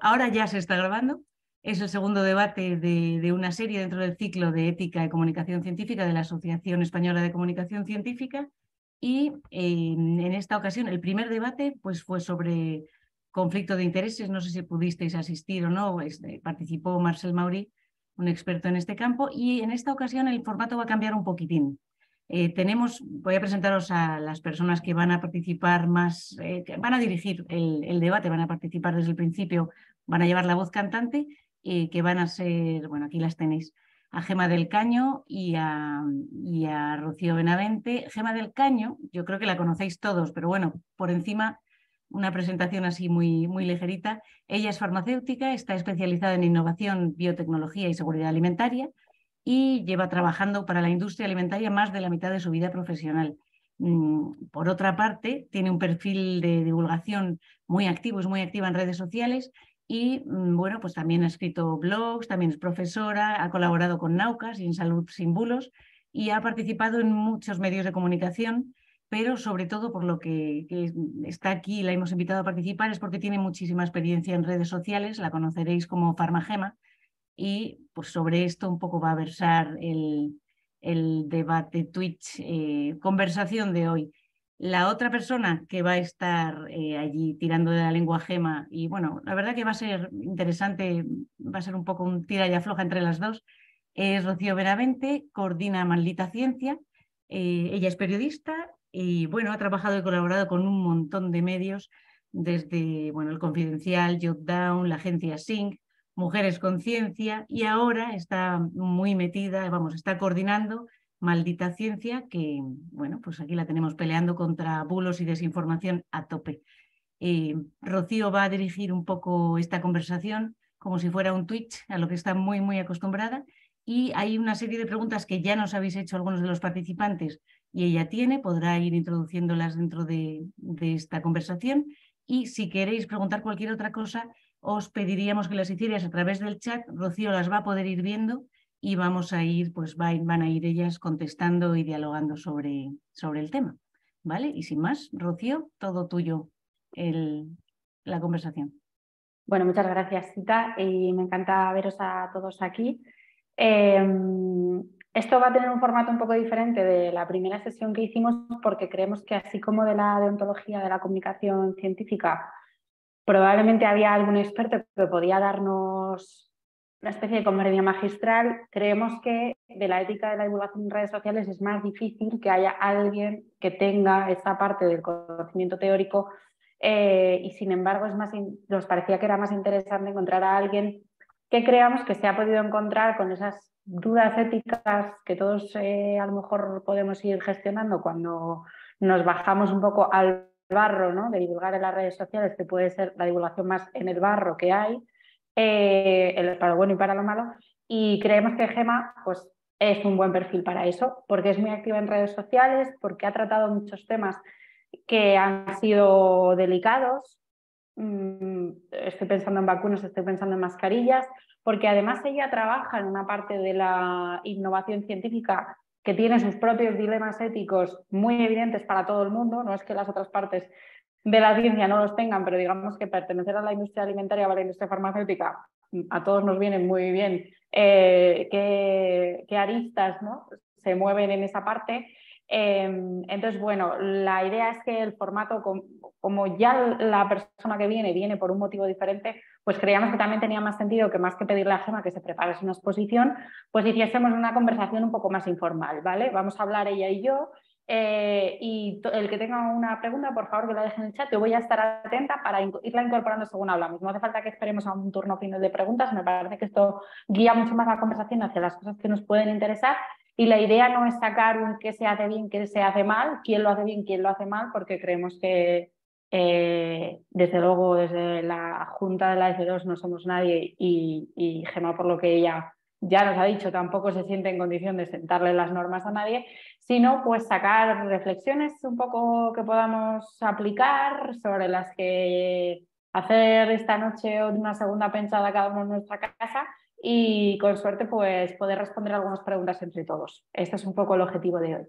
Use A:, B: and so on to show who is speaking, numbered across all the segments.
A: ahora ya se está grabando. Es el segundo debate de, una serie dentro del ciclo de ética y comunicación científica de la Asociación Española de Comunicación Científica. Y eh, en esta ocasión el primer debate pues, fue sobre conflicto de intereses. No sé si pudisteis asistir o no. Este, participó Marcel Mauri, un experto en este campo. Y en esta ocasión el formato va a cambiar un poquitín. Eh, tenemos, voy a presentaros a las personas que van a participar más, eh, que van a dirigir el, debate, van a participar desde el principio, van a llevar la voz cantante, eh, que van a ser, bueno, aquí las tenéis, a Gema del Caño y a, Rocío Benavente. Gema del Caño, yo creo que la conocéis todos, pero bueno, por encima una presentación así muy, muy ligerita. Ella es farmacéutica, está especializada en innovación, biotecnología y seguridad alimentaria y lleva trabajando para la industria alimentaria más de la mitad de su vida profesional. Mm, por otra parte, tiene un perfil de divulgación muy activo, es muy activa en redes sociales y mm, bueno, pues también ha escrito blogs, también es profesora, ha colaborado con Naucas y en Salud Sin Bulos y ha participado en muchos medios de comunicación, pero sobre todo por lo que, está aquí y la hemos invitado a participar es porque tiene muchísima experiencia en redes sociales, la conoceréis como Farmagema y pues sobre esto un poco va a versar el, debate Twitch, eh, conversación de hoy. La otra persona que va a estar eh, allí tirando de la lengua gema, y bueno, la verdad que va a ser interesante, va a ser un poco un tira y afloja entre las dos, es Rocío Veramente, coordina Maldita Ciencia, eh, ella es periodista y bueno, ha trabajado y colaborado con un montón de medios, desde bueno, el Confidencial, Jotdown, la agencia Sync, Mujeres Conciencia y ahora está muy metida, vamos, está coordinando Maldita Ciencia, que bueno, pues aquí la tenemos peleando contra bulos y desinformación a tope. Eh, Rocío va a dirigir un poco esta conversación como si fuera un Twitch, a lo que está muy, muy acostumbrada. Y hay una serie de preguntas que ya nos habéis hecho algunos de los participantes y ella tiene, podrá ir introduciéndolas dentro de esta conversación. Y si queréis preguntar cualquier otra cosa, os pediríamos que las hicieras a través del chat. Rocío las va a poder ir viendo y vamos a ir, pues van a ir ellas contestando y dialogando sobre, sobre el tema. ¿Vale? Y sin más, Rocío, todo tuyo la conversación. Bueno,
B: muchas gracias, Cita, y me encanta veros a todos aquí.
A: Em,
B: esto va a tener un formato un poco diferente de la primera sesión que hicimos porque creemos que así como de la deontología de la comunicación científica Probablemente había algún experto que podía darnos una especie de conferencia magistral. Creemos que de la ética de la divulgación en redes sociales es más difícil que haya alguien que tenga esa parte del conocimiento teórico eh, y sin embargo es más nos parecía que era más interesante encontrar a alguien que creamos que se ha podido encontrar con esas dudas éticas que todos eh, a lo mejor podemos ir gestionando cuando nos bajamos un poco al barro, ¿no? de divulgar en las redes sociales, que puede ser la divulgación más en el barro que hay, eh, para lo bueno y para lo malo. Y creemos que Gema pues, es un buen perfil para eso, porque es muy activa en redes sociales, porque ha tratado muchos temas que han sido delicados. Mm, estoy pensando en vacunas, estoy pensando en mascarillas, porque además ella trabaja en una parte de la innovación científica que tiene sus propios dilemas éticos muy evidentes para todo el mundo, no es que las otras partes de la ciencia no los tengan, pero digamos que pertenecer a la industria alimentaria o a la industria farmacéutica a todos nos viene muy bien eh, qué, aristas ¿no? se mueven en esa parte Em, entonces, bueno, la idea es que el formato, como ya la persona que viene viene por un motivo diferente, pues creíamos que también tenía más sentido que más que pedirle a Gema que se preparase una exposición, pues hiciésemos una conversación un poco más informal, ¿vale? Vamos a hablar ella y yo. Eh, y el que tenga una pregunta, por favor, que la deje en el chat. Yo voy a estar atenta para irla incorporando según hablamos. No hace falta que esperemos a un turno final de preguntas. Me parece que esto guía mucho más la conversación hacia las cosas que nos pueden interesar y la idea no es sacar un qué se hace bien, qué se hace mal, quién lo hace bien, quién lo hace mal, porque creemos que, eh, desde luego, desde la Junta de la F2 e no somos nadie y, y Gemma, por lo que ella ya nos ha dicho, tampoco se siente en condición de sentarle las normas a nadie, sino pues sacar reflexiones un poco que podamos aplicar, sobre las que hacer esta noche una segunda pensada cada uno en nuestra casa y con suerte pues poder responder algunas preguntas entre todos. Este es un poco el objetivo de hoy,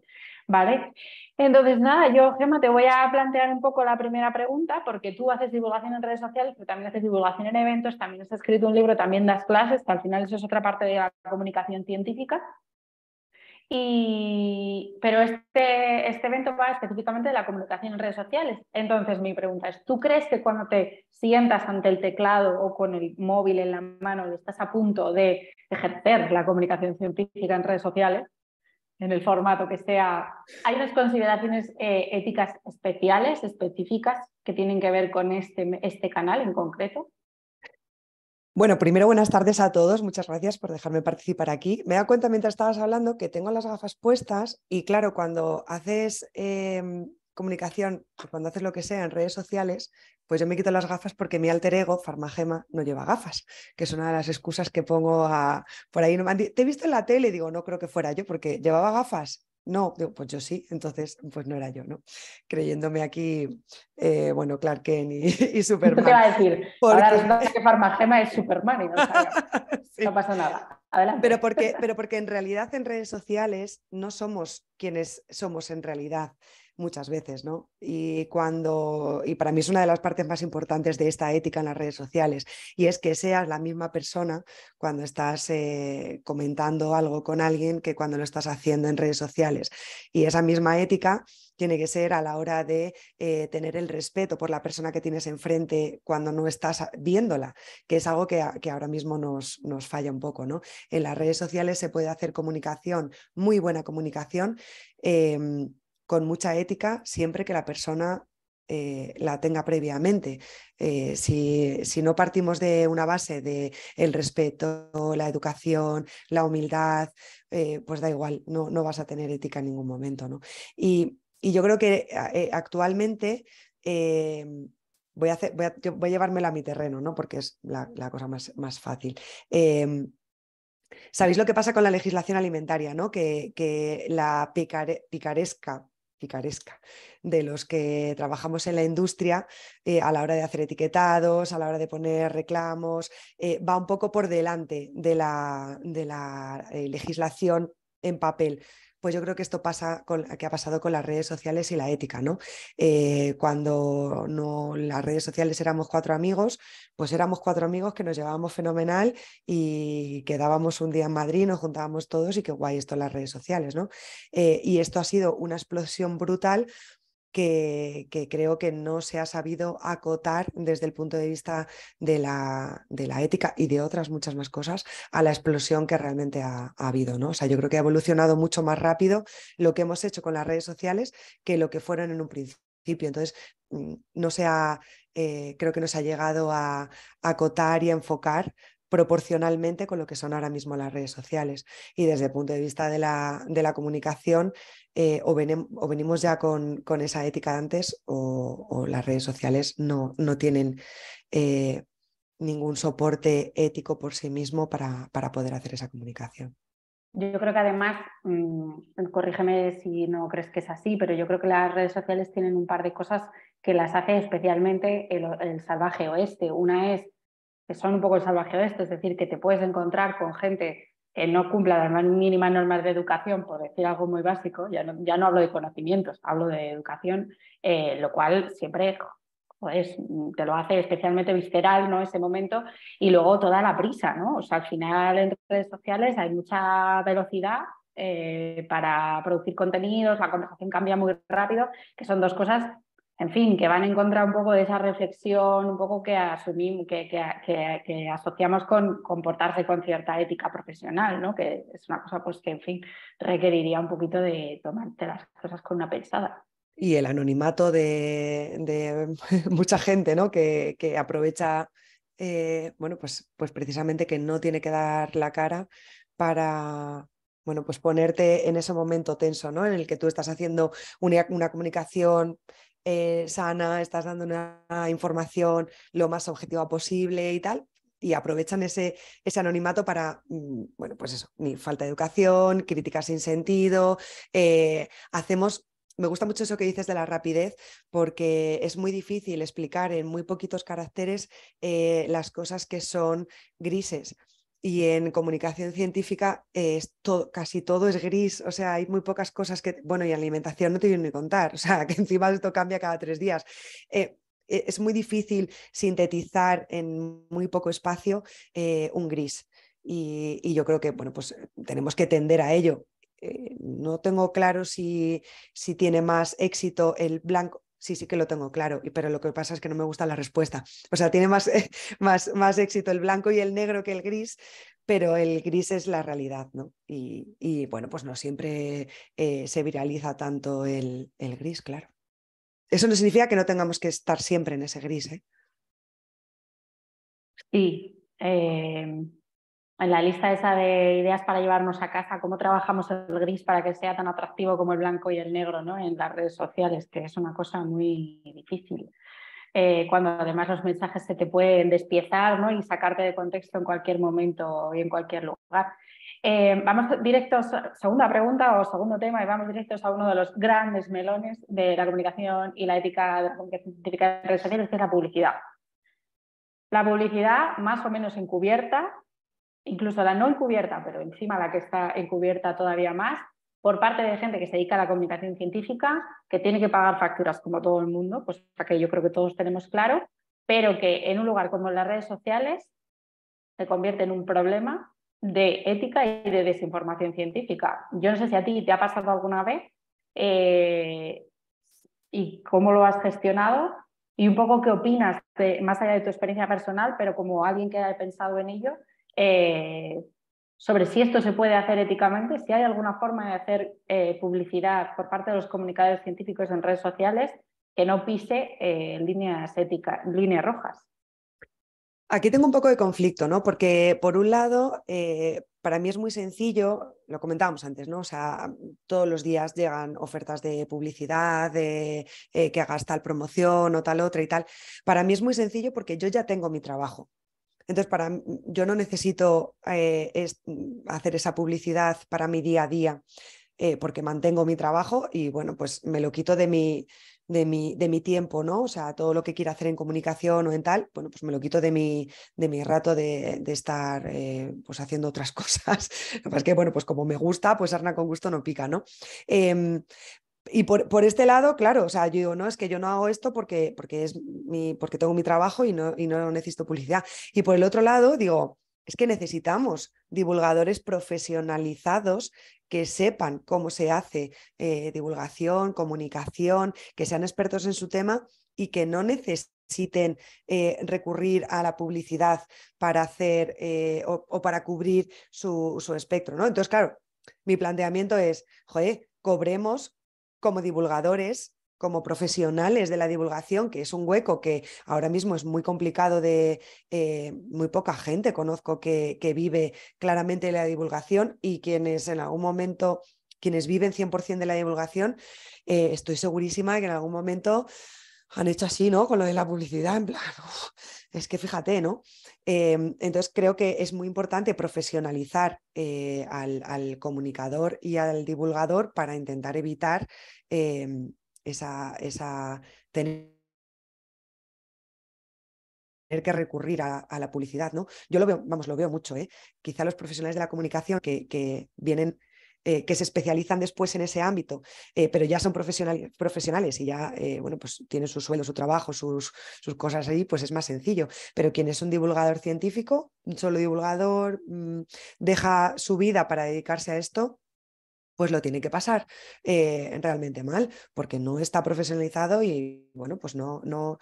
B: ¿vale? Entonces nada, yo Gemma te voy a plantear un poco la primera pregunta porque tú haces divulgación en redes sociales, pero también haces divulgación en eventos, también has escrito un libro, también das clases, que al final eso es otra parte de la comunicación científica. Y, pero este, este, evento va específicamente de la comunicación en redes sociales. Entonces mi pregunta es, ¿tú crees que cuando te sientas ante el teclado o con el móvil en la mano estás a punto de ejercer la comunicación científica en redes sociales, en el formato que sea,
A: hay unas consideraciones
B: eh, éticas especiales, específicas, que tienen que ver con este, este canal en concreto?
C: Bueno, primero buenas tardes a todos. Muchas gracias por dejarme participar aquí. Me da cuenta mientras estabas hablando que tengo las gafas puestas y claro, cuando haces em, comunicación, pues, cuando haces lo que sea en redes sociales, pues yo me quito las gafas porque mi alter ego, Farmagema, no lleva gafas, que es una de las excusas que pongo a, por ahí. Te he visto en la tele, y digo, no creo que fuera yo porque llevaba gafas. No, pues yo sí, entonces pues no era yo, ¿no? Creyéndome aquí, eh, bueno, Clark Kent y, Superman. ¿Qué te iba a decir? Porque... es Superman y no, no pasa nada. Adelante. Pero porque, pero porque en realidad en redes sociales no somos quienes somos en realidad muchas veces, ¿no? Y cuando, y para mí es una de las partes más importantes de esta ética en las redes sociales, y es que seas la misma persona cuando estás eh, comentando algo con alguien que cuando lo estás haciendo en redes sociales. Y esa misma ética tiene que ser a la hora de eh, tener el respeto por la persona que tienes enfrente cuando no estás viéndola, que es algo que, ahora mismo nos, nos, falla un poco, ¿no? En las redes sociales se puede hacer comunicación, muy buena comunicación. Eh, con mucha ética siempre que la persona eh, la tenga previamente. Eh, si, si, no partimos de una base de el respeto, la educación, la humildad, eh, pues da igual, no, no, vas a tener ética en ningún momento. ¿no? Y, yo creo que actualmente voy a, hacer, voy, a, llevármela a mi terreno, ¿no? porque es la, cosa más, más fácil. Sabéis lo que pasa con la legislación alimentaria, ¿no? Que, que la picaresca picaresca de los que trabajamos en la industria eh, a la hora de hacer etiquetados, a la hora de poner reclamos, eh, va un poco por delante de la, de la eh, legislación en papel pues yo creo que esto pasa con, que ha pasado con las redes sociales y la ética, ¿no? Eh, cuando no, las redes sociales éramos cuatro amigos, pues éramos cuatro amigos que nos llevábamos fenomenal y quedábamos un día en Madrid, nos juntábamos todos y qué guay esto en las redes sociales, ¿no? Eh, y esto ha sido una explosión brutal que, creo que no se ha sabido acotar desde el punto de vista de la, de la ética y de otras muchas más cosas a la explosión que realmente ha, habido. ¿no? O sea, yo creo que ha evolucionado mucho más rápido lo que hemos hecho con las redes sociales que lo que fueron en un principio. Entonces, mm, no se ha, eh, creo que no se ha llegado a, acotar y enfocar proporcionalmente con lo que son ahora mismo las redes sociales. Y desde el punto de vista de la, de la comunicación, eh, o, venimos ya con, esa ética antes o, las redes sociales no, tienen eh, ningún soporte ético por sí mismo para, poder hacer esa comunicación.
B: Yo creo que además, mm, corrígeme si no crees que es así, pero yo creo que las redes sociales tienen un par de cosas que las hace especialmente el salvaje oeste. Una es que son un poco el salvaje oeste, es decir, que te puedes encontrar con gente que no cumpla las mínimas normas de educación, por decir algo muy básico, ya no, ya no hablo de conocimientos, hablo de educación, eh, lo cual siempre pues, te lo hace especialmente visceral ¿no? ese momento y luego toda la prisa, ¿no? O sea, al final en redes sociales hay mucha velocidad eh, para producir contenidos, la conversación cambia muy rápido, que son dos cosas en fin, que van en contra un poco de esa reflexión, un poco que asumimos, que, que, asociamos con comportarse con cierta ética profesional, ¿no? Que es una cosa pues que, en fin, requeriría un poquito de tomarte las cosas con una pensada.
C: Y el anonimato de, mucha gente, ¿no? Que, aprovecha, eh, bueno, pues, pues precisamente que no tiene que dar la cara para, bueno, pues ponerte en ese momento tenso, ¿no? En el que tú estás haciendo una comunicación eh, sana, estás dando una información lo más objetiva posible y tal, y aprovechan ese, anonimato para, mm, bueno, pues eso, ni falta de educación, críticas sin sentido, eh, hacemos... Me gusta mucho eso que dices de la rapidez, porque es muy difícil explicar en muy poquitos caracteres eh, las cosas que son grises y en comunicación científica es todo, casi todo es gris, o sea, hay muy pocas cosas que, bueno, y alimentación no te vienen ni contar, o sea, que encima esto cambia cada tres días. Eh, e-, es muy difícil sintetizar en muy poco espacio eh, un gris. Y, yo creo que, bueno, pues tenemos que tender a ello. Eh, no tengo claro si, si tiene más éxito el blanco, sí, sí que lo tengo claro, pero lo que pasa es que no me gusta la respuesta. O sea, tiene más, más, éxito el blanco y el negro que el gris, pero el gris es la realidad, ¿no? Y, bueno, pues no siempre eh, se viraliza tanto el, el, gris, claro. Eso no significa que no tengamos que estar siempre en ese gris, ¿eh? Sí.
B: Em, en la lista esa de ideas para llevarnos a casa, cómo trabajamos el gris para que sea tan atractivo como el blanco y el negro ¿no? en las redes sociales, que es una cosa muy difícil. Eh, cuando además los mensajes se te pueden despiezar y sacarte de contexto en cualquier momento y en cualquier lugar. Eh, vamos directos, segunda pregunta o segundo tema, y vamos directos a uno de los grandes melones de la comunicación y la ética de la comunicación científica de redes sociales, que es la publicidad. La publicidad, más o menos encubierta, incluso la no encubierta, pero encima la que está encubierta todavía más, por parte de gente que se dedica a la comunicación científica, que tiene que pagar facturas como todo el mundo, pues que yo creo que todos tenemos claro, pero que en un lugar como las redes sociales se convierte en un problema de ética y de desinformación científica. Yo no sé si a ti te ha pasado alguna vez eh, y cómo lo has gestionado y un poco qué opinas, de, más allá de tu experiencia personal, pero como alguien que ha pensado en ello, eh, sobre si esto se puede hacer éticamente, si hay alguna forma de hacer eh, publicidad por parte de los comunicadores científicos en redes sociales que no pise eh, líneas éticas, líneas rojas.
C: Aquí tengo un poco de conflicto, ¿no? Porque por un lado, para mí es muy sencillo, lo comentábamos antes, ¿no? O sea, todos los días llegan ofertas de publicidad, de que hagas tal promoción o tal otra y tal. Para mí es muy sencillo porque yo ya tengo mi trabajo. Entonces, para, yo no necesito eh, hacer esa publicidad para mi día a día eh, porque mantengo mi trabajo y bueno, pues me lo quito de mi, de mi, de mi, tiempo, ¿no? O sea, todo lo que quiera hacer en comunicación o en tal, bueno, pues me lo quito de mi, de mi rato de, estar eh, pues haciendo otras cosas. Lo que bueno, pues como me gusta, pues arna con gusto no pica, ¿no? Em, y por, este lado, claro, o sea, yo digo, no, es que yo no hago esto porque, porque, es mi, porque tengo mi trabajo y no, y no necesito publicidad. Y por el otro lado, digo, es que necesitamos divulgadores profesionalizados que sepan cómo se hace eh, divulgación, comunicación, que sean expertos en su tema y que no necesiten eh, recurrir a la publicidad para hacer eh, o, para cubrir su, espectro, ¿no? Entonces, claro, mi planteamiento es, joder, cobremos como divulgadores, como profesionales de la divulgación, que es un hueco que ahora mismo es muy complicado de eh, muy poca gente conozco que, que, vive claramente la divulgación y quienes en algún momento, quienes viven 100% de la divulgación, eh, estoy segurísima de que en algún momento han hecho así, ¿no? Con lo de la publicidad, en plan, es que fíjate, ¿no? Em, entonces creo que es muy importante profesionalizar eh, al, comunicador y al divulgador para intentar evitar em, esa, tener que recurrir a, la publicidad, ¿no? Yo lo veo, vamos, lo veo mucho, ¿eh? Quizá los profesionales de la comunicación que vienen eh, que se especializan después en ese ámbito, eh, pero ya son profesionales y ya, eh, bueno, pues tienen su sueldo, su trabajo, sus, sus, cosas ahí, pues es más sencillo. Pero quien es un divulgador científico, un solo divulgador, mm, deja su vida para dedicarse a esto, pues lo tiene que pasar realmente mal, porque no está profesionalizado y bueno, pues no, no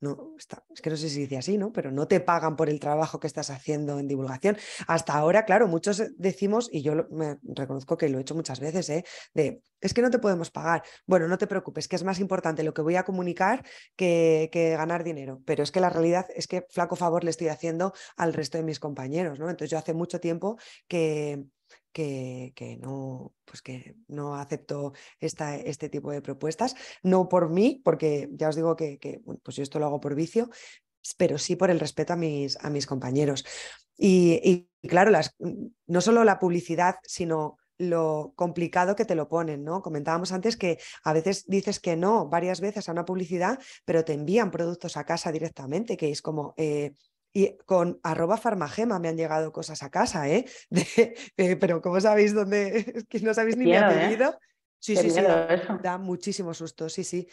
C: no, está, es que no sé si dice así, ¿no? Pero no te pagan por el trabajo que estás haciendo en divulgación. Hasta ahora, claro, muchos eh, decimos, y yo me reconozco que lo he hecho muchas veces, ¿eh? de es que no te podemos pagar. Bueno, no te preocupes, que es más importante lo que voy a comunicar que, que ganar dinero. Pero es que la realidad es que flaco favor le estoy haciendo al resto de mis compañeros, ¿no? Entonces yo hace mucho tiempo que que, no, pues que no acepto esta, este tipo de propuestas, no por mí, porque ya os digo que, pues yo esto lo hago por vicio, pero sí por el respeto a mis, a mis compañeros. Y, claro, las, mm, no solo la publicidad, sino lo complicado que te lo ponen, ¿no? Comentábamos antes que a veces dices que no varias veces a una publicidad, pero te envían productos a casa directamente, que es como, eh, y con arroba farmagema me han llegado cosas a casa, ¿eh? pero ¿cómo sabéis dónde? Es que no sabéis ni mi ¿eh? apellido. Sí, sí, sí, da, muchísimo susto, sí, sí.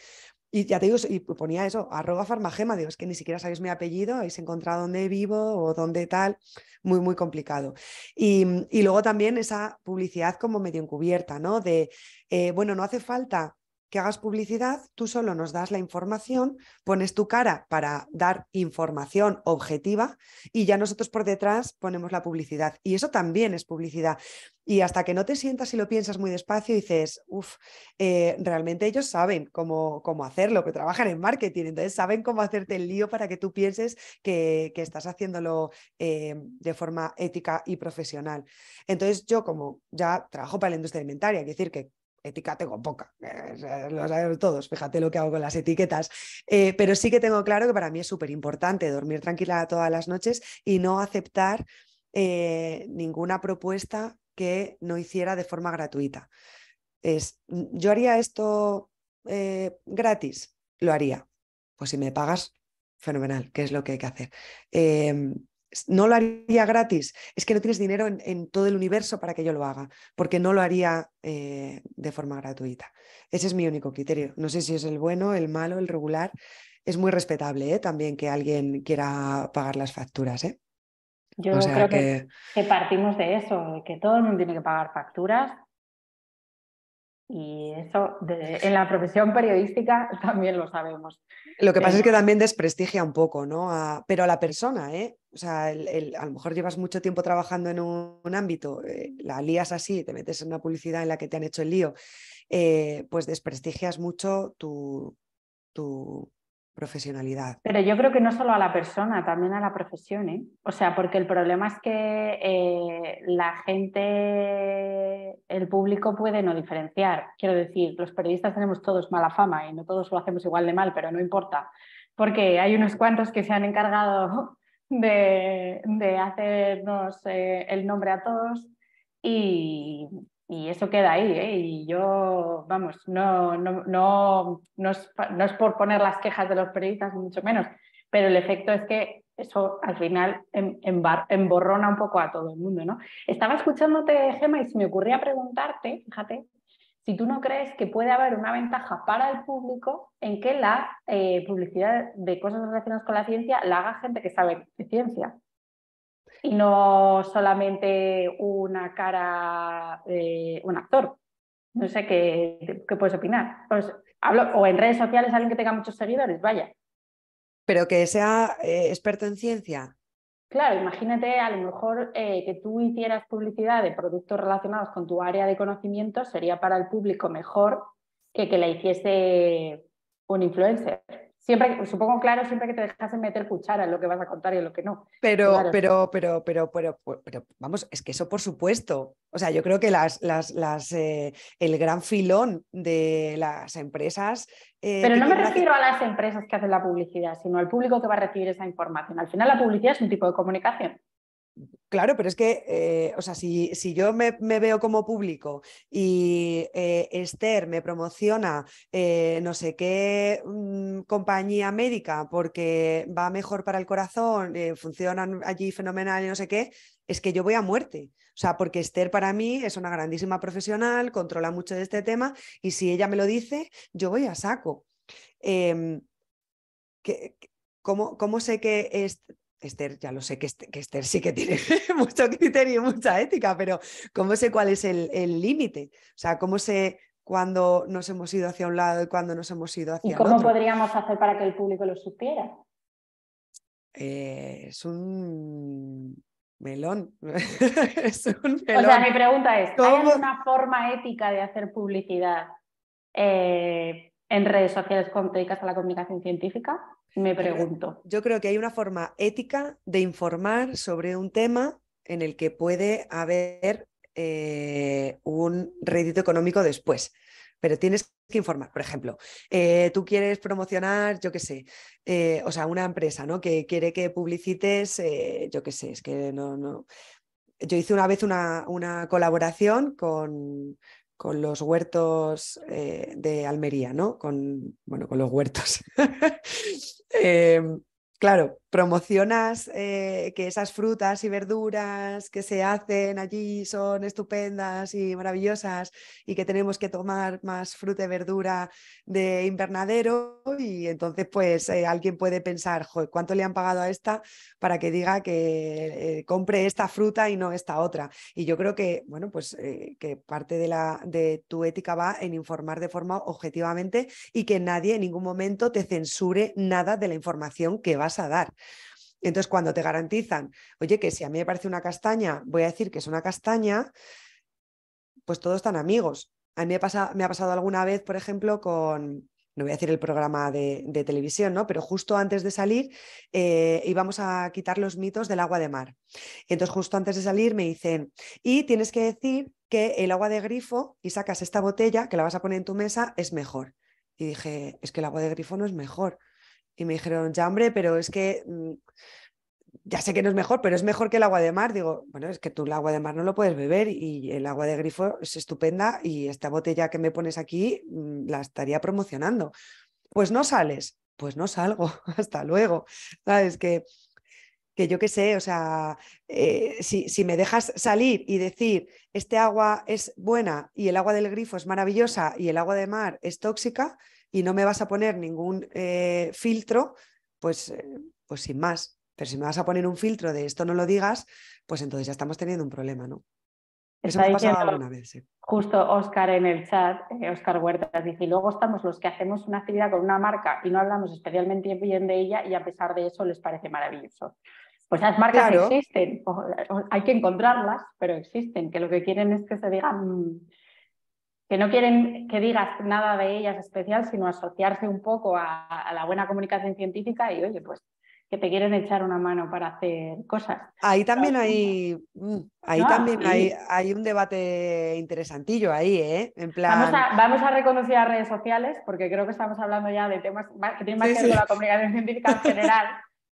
C: Y ya te digo, y ponía eso, arroba farmagema, digo, es que ni siquiera sabéis mi apellido, habéis encontrado dónde vivo o dónde tal, muy, muy complicado. Y, luego también esa publicidad como medio encubierta, ¿no? De, eh, bueno, no hace falta que hagas publicidad, tú solo nos das la información, pones tu cara para dar información objetiva y ya nosotros por detrás ponemos la publicidad. Y eso también es publicidad. Y hasta que no te sientas y lo piensas muy despacio, dices, uff, eh, realmente ellos saben cómo, cómo hacerlo, que trabajan en marketing, entonces saben cómo hacerte el lío para que tú pienses que, estás haciéndolo eh, de forma ética y profesional. Entonces yo como ya trabajo para la industria alimentaria, es decir, que etiqueta tengo poca, eh, lo sabemos todos, fíjate lo que hago con las etiquetas, eh, pero sí que tengo claro que para mí es súper importante dormir tranquila todas las noches y no aceptar eh, ninguna propuesta que no hiciera de forma gratuita. Es, mm, yo haría esto gratis, lo haría. Pues si me pagas, fenomenal, que es lo que hay que hacer. Em, no lo haría gratis, es que no tienes dinero en, todo el universo para que yo lo haga, porque no lo haría eh, de forma gratuita. Ese es mi único criterio. No sé si es el bueno, el malo, el regular. Es muy respetable ¿eh? también que alguien quiera pagar las facturas. ¿eh?
B: Yo creo que... partimos de eso, que todo el mundo tiene que pagar facturas y eso en la profesión periodística también lo sabemos.
C: Lo que pasa es que también desprestigia un poco, ¿no? pero a la persona, ¿eh? O sea, a lo mejor llevas mucho tiempo trabajando en un, ámbito, eh, la lías así, te metes en una publicidad en la que te han hecho el lío, eh, pues desprestigias mucho tu, tu, profesionalidad.
B: Pero yo creo que no solo a la persona, también a la profesión, ¿eh? O sea, porque el problema es que eh, la gente, el público puede no diferenciar. Quiero decir, los periodistas tenemos todos mala fama y no todos lo hacemos igual de mal, pero no importa, porque hay unos cuantos que se han encargado de, hacernos eh, el nombre a todos y, y eso queda ahí, ¿eh? y yo, vamos, no, no, no, no, es, por poner las quejas de los periodistas, mucho menos, pero el efecto es que eso al final em, emborrona un poco a todo el mundo, ¿no? Estaba escuchándote, Gema, y se me ocurría preguntarte, fíjate, si tú no crees que puede haber una ventaja para el público en que la eh, publicidad de cosas relacionadas con la ciencia la haga gente que sabe ciencia y no solamente una cara, eh, un actor. No sé qué, puedes opinar. Pues, o en redes sociales alguien que tenga muchos seguidores, vaya.
C: Pero que sea eh, experto en ciencia.
B: Claro, imagínate a lo mejor eh, que tú hicieras publicidad de productos relacionados con tu área de conocimiento, sería para el público mejor que que la hiciese
C: un influencer
B: siempre, supongo claro, siempre que te dejas meter cuchara en lo que vas a contar y en lo que no. Pero,
C: pero, pero, pero, pero, pero, vamos, es que eso por supuesto. O sea, yo creo que las, las, eh, el gran filón de las empresas. Eh, pero no me refiero a las empresas que hacen la publicidad, sino al público que va a recibir esa información. Al final, la publicidad es un tipo de comunicación. Claro, pero es que, eh, o sea, si, si yo me, veo como público y eh, Esther me promociona eh, no sé qué mm, compañía médica porque va mejor para el corazón, funcionan allí fenomenal y no sé qué, es que yo voy a muerte. O sea, porque Esther para mí es una grandísima profesional, controla mucho de este tema y si ella me lo dice, yo voy a saco. Em, ¿Cómo, ¿Cómo, sé que es, Esther, ya lo sé que Esther, sí que tiene mucho criterio y mucha ética, pero ¿cómo sé cuál es el límite? o sea, ¿cómo sé cuándo nos hemos ido hacia un lado y cuándo nos hemos ido hacia otro. ¿Y cómo
B: podríamos hacer para que el público lo supiera?
C: Eh, es un melón. O
B: sea, mi pregunta es, ¿hay una alguna forma ética de hacer publicidad eh, en redes sociales con a la comunicación científica? Me pregunto.
C: Yo creo que hay una forma ética de informar sobre un tema en el que puede haber eh, un rédito económico después. Pero tienes que informar, por ejemplo, eh, tú quieres promocionar, yo qué sé, eh, o sea, una empresa, ¿no? Que quiere que publicites, yo qué sé, es que no, no. Yo hice una vez una, una colaboración con, con los huertos eh, de Almería, ¿no? Con, bueno, con los huertos. Em, claro, promocionas eh, que esas frutas y verduras que se hacen allí son estupendas y maravillosas y que tenemos que tomar más fruta y verdura de invernadero y entonces pues eh, alguien puede pensar, ¿cuánto le han pagado a esta para que diga que eh, compre esta fruta y no esta otra? Y yo creo que, bueno, pues que parte de, la, de tu ética va en informar de forma objetivamente y que nadie en ningún momento te censure nada de la información que va vas a dar. Entonces, cuando te garantizan, oye, que si a mí me parece una castaña, voy a decir que es una castaña, pues todos están amigos. A mí me, ha pasado alguna vez, por ejemplo, con, no voy a decir el programa de, televisión, ¿no? Pero justo antes de salir eh, íbamos a quitar los mitos del agua de mar. entonces justo antes de salir me dicen, y tienes que decir que el agua de grifo y sacas esta botella que la vas a poner en tu mesa es mejor. Y dije, es que el agua de grifo no es mejor. Y me dijeron, ya hombre, pero es que mm, ya sé que no es mejor, pero es mejor que el agua de mar. Digo, bueno, es que tú el agua de mar no lo puedes beber y el agua de grifo es estupenda y esta botella que me pones aquí mm, la estaría promocionando. Pues no sales, pues no salgo, hasta luego. ¿Sabes? Que, que yo qué sé, o sea, eh, si, si, me dejas salir y decir, este agua es buena y el agua del grifo es maravillosa y el agua de mar es tóxica, y no me vas a poner ningún eh, filtro, pues, eh, pues sin más. Pero si me vas a poner un filtro de esto no lo digas, pues entonces ya estamos teniendo un problema, ¿no? Eso me ha pasado alguna vez.
B: Justo Oscar en el chat, Oscar eh, Huertas dice, y luego estamos los que hacemos una actividad con una marca y no hablamos especialmente bien de ella y a pesar de eso les parece maravilloso.
A: Pues las marcas existen,
B: hay que encontrarlas, pero existen, que lo que quieren es que se digan que no quieren que digas nada de ellas especial, sino asociarse un poco a, la buena comunicación científica y, oye, pues que te quieren echar una mano para hacer cosas.
C: Ahí también hay, mm, ahí también hay, un debate interesantillo ahí, ¿eh? En vamos, a, reconocer las redes sociales, porque creo que estamos hablando ya de
B: temas que tienen más que ver con la comunicación científica en general,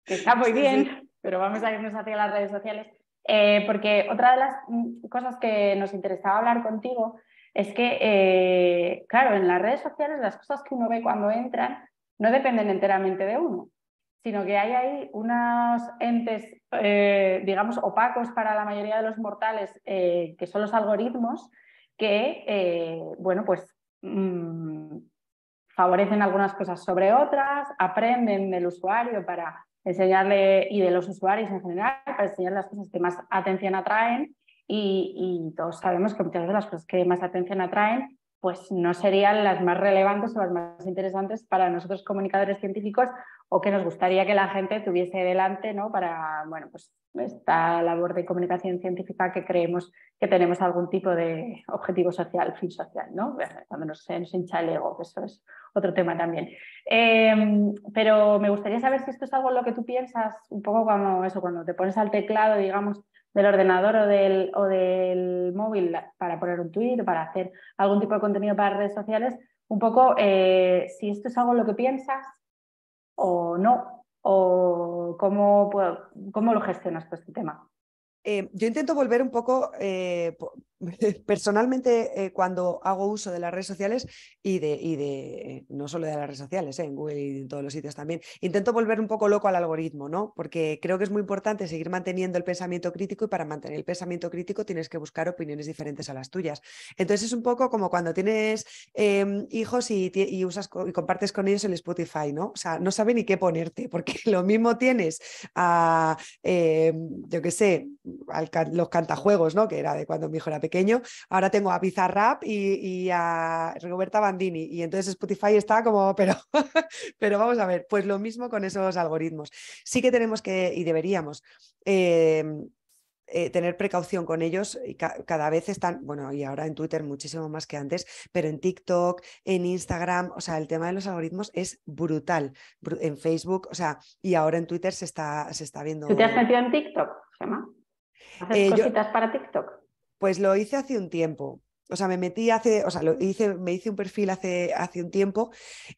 C: que está muy bien,
B: pero vamos a irnos hacia las redes sociales. Eh, porque otra de las mm, cosas que nos interesaba hablar contigo es que, eh, claro, en las redes sociales las cosas que uno ve cuando entran no dependen enteramente de uno, sino que hay ahí unos entes, eh, digamos, opacos para la mayoría de los mortales, eh, que son los algoritmos, que, bueno, pues mm, favorecen algunas cosas sobre otras, aprenden del usuario para enseñarle, y de los usuarios en general, para enseñar las cosas que más atención atraen, y, todos sabemos que muchas de las cosas que más atención atraen pues no serían las más relevantes o las más interesantes para nosotros comunicadores científicos o que nos gustaría que la gente tuviese delante ¿no? para bueno, pues esta labor de comunicación científica que creemos que tenemos algún tipo de objetivo social, fin social, ¿no? cuando nos, nos hincha el ego, que eso es otro tema también. Em, pero me gustaría saber si esto es algo en lo que tú piensas un poco cuando, eso, cuando te pones al teclado, digamos, del ordenador o del, o del móvil para poner un tuit o para hacer algún tipo de contenido para redes sociales, un poco eh, si esto es algo en lo que piensas o no, o cómo, cómo lo gestionas
C: todo este tema. Eh, yo intento volver un poco, eh, personalmente eh, cuando hago uso de las redes sociales y de, y de no solo de las redes sociales, eh, en Google y en todos los sitios también, intento volver un poco loco al algoritmo, ¿no? Porque creo que es muy importante seguir manteniendo el pensamiento crítico y para mantener el pensamiento crítico tienes que buscar opiniones diferentes a las tuyas. Entonces es un poco como cuando tienes em, hijos y, usas y compartes con ellos el Spotify, ¿no? O sea, no saben ni qué ponerte, porque lo mismo tienes a, em, yo qué sé, los cantajuegos, ¿no? Que era de cuando mi hijo era pequeño, ahora tengo a Bizarrap y, a Roberta Bandini. Y entonces Spotify está como, pero, pero vamos a ver, pues lo mismo con esos algoritmos. Sí que tenemos que, y deberíamos, em, eh, tener precaución con ellos y cada vez están, bueno, y ahora en Twitter muchísimo más que antes, pero en TikTok, en Instagram, o sea, el tema de los algoritmos es brutal. en Facebook, o sea, y ahora en Twitter se está, se está viendo. ¿Tú te has metido
B: en TikTok, Gemma?
C: ¿Haces eh, cositas para TikTok? Pues lo hice hace un tiempo. O sea, me metí hace, o sea, lo hice, me hice un perfil hace, hace un tiempo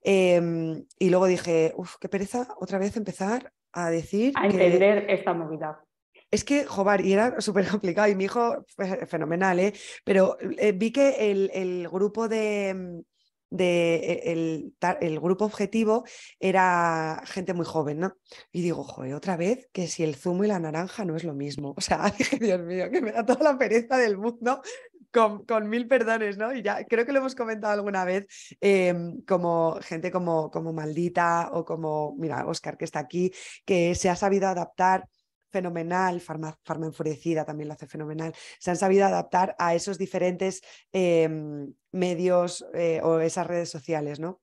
C: em, y luego dije, uff, qué pereza otra vez empezar a decir. A entender esta movida. Es que, joder, y era súper complicado y mi hijo, pues, fenomenal, ¿eh? Pero eh, vi que el grupo de em, de e, el, grupo objetivo era gente muy joven, ¿no? Y digo, joder, otra vez que si el zumo y la naranja no es lo mismo. O sea, Dios mío, que me da toda la pereza del mundo con, con, mil perdones, ¿no? Y ya creo que lo hemos comentado alguna vez, em, como gente como, como Maldita o como, mira, Oscar que está aquí, que se ha sabido adaptar fenomenal, Farma, Enfurecida también lo hace fenomenal. Se han sabido adaptar a esos diferentes em, medios eh, o esas redes sociales, ¿no?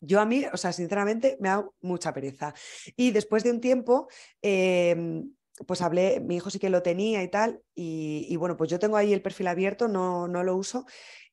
C: Yo a mí, o sea, sinceramente me hago mucha pereza. Y después de un tiempo, em, pues hablé, mi hijo sí que lo tenía y tal, y, bueno, pues yo tengo ahí el perfil abierto, no, no lo uso,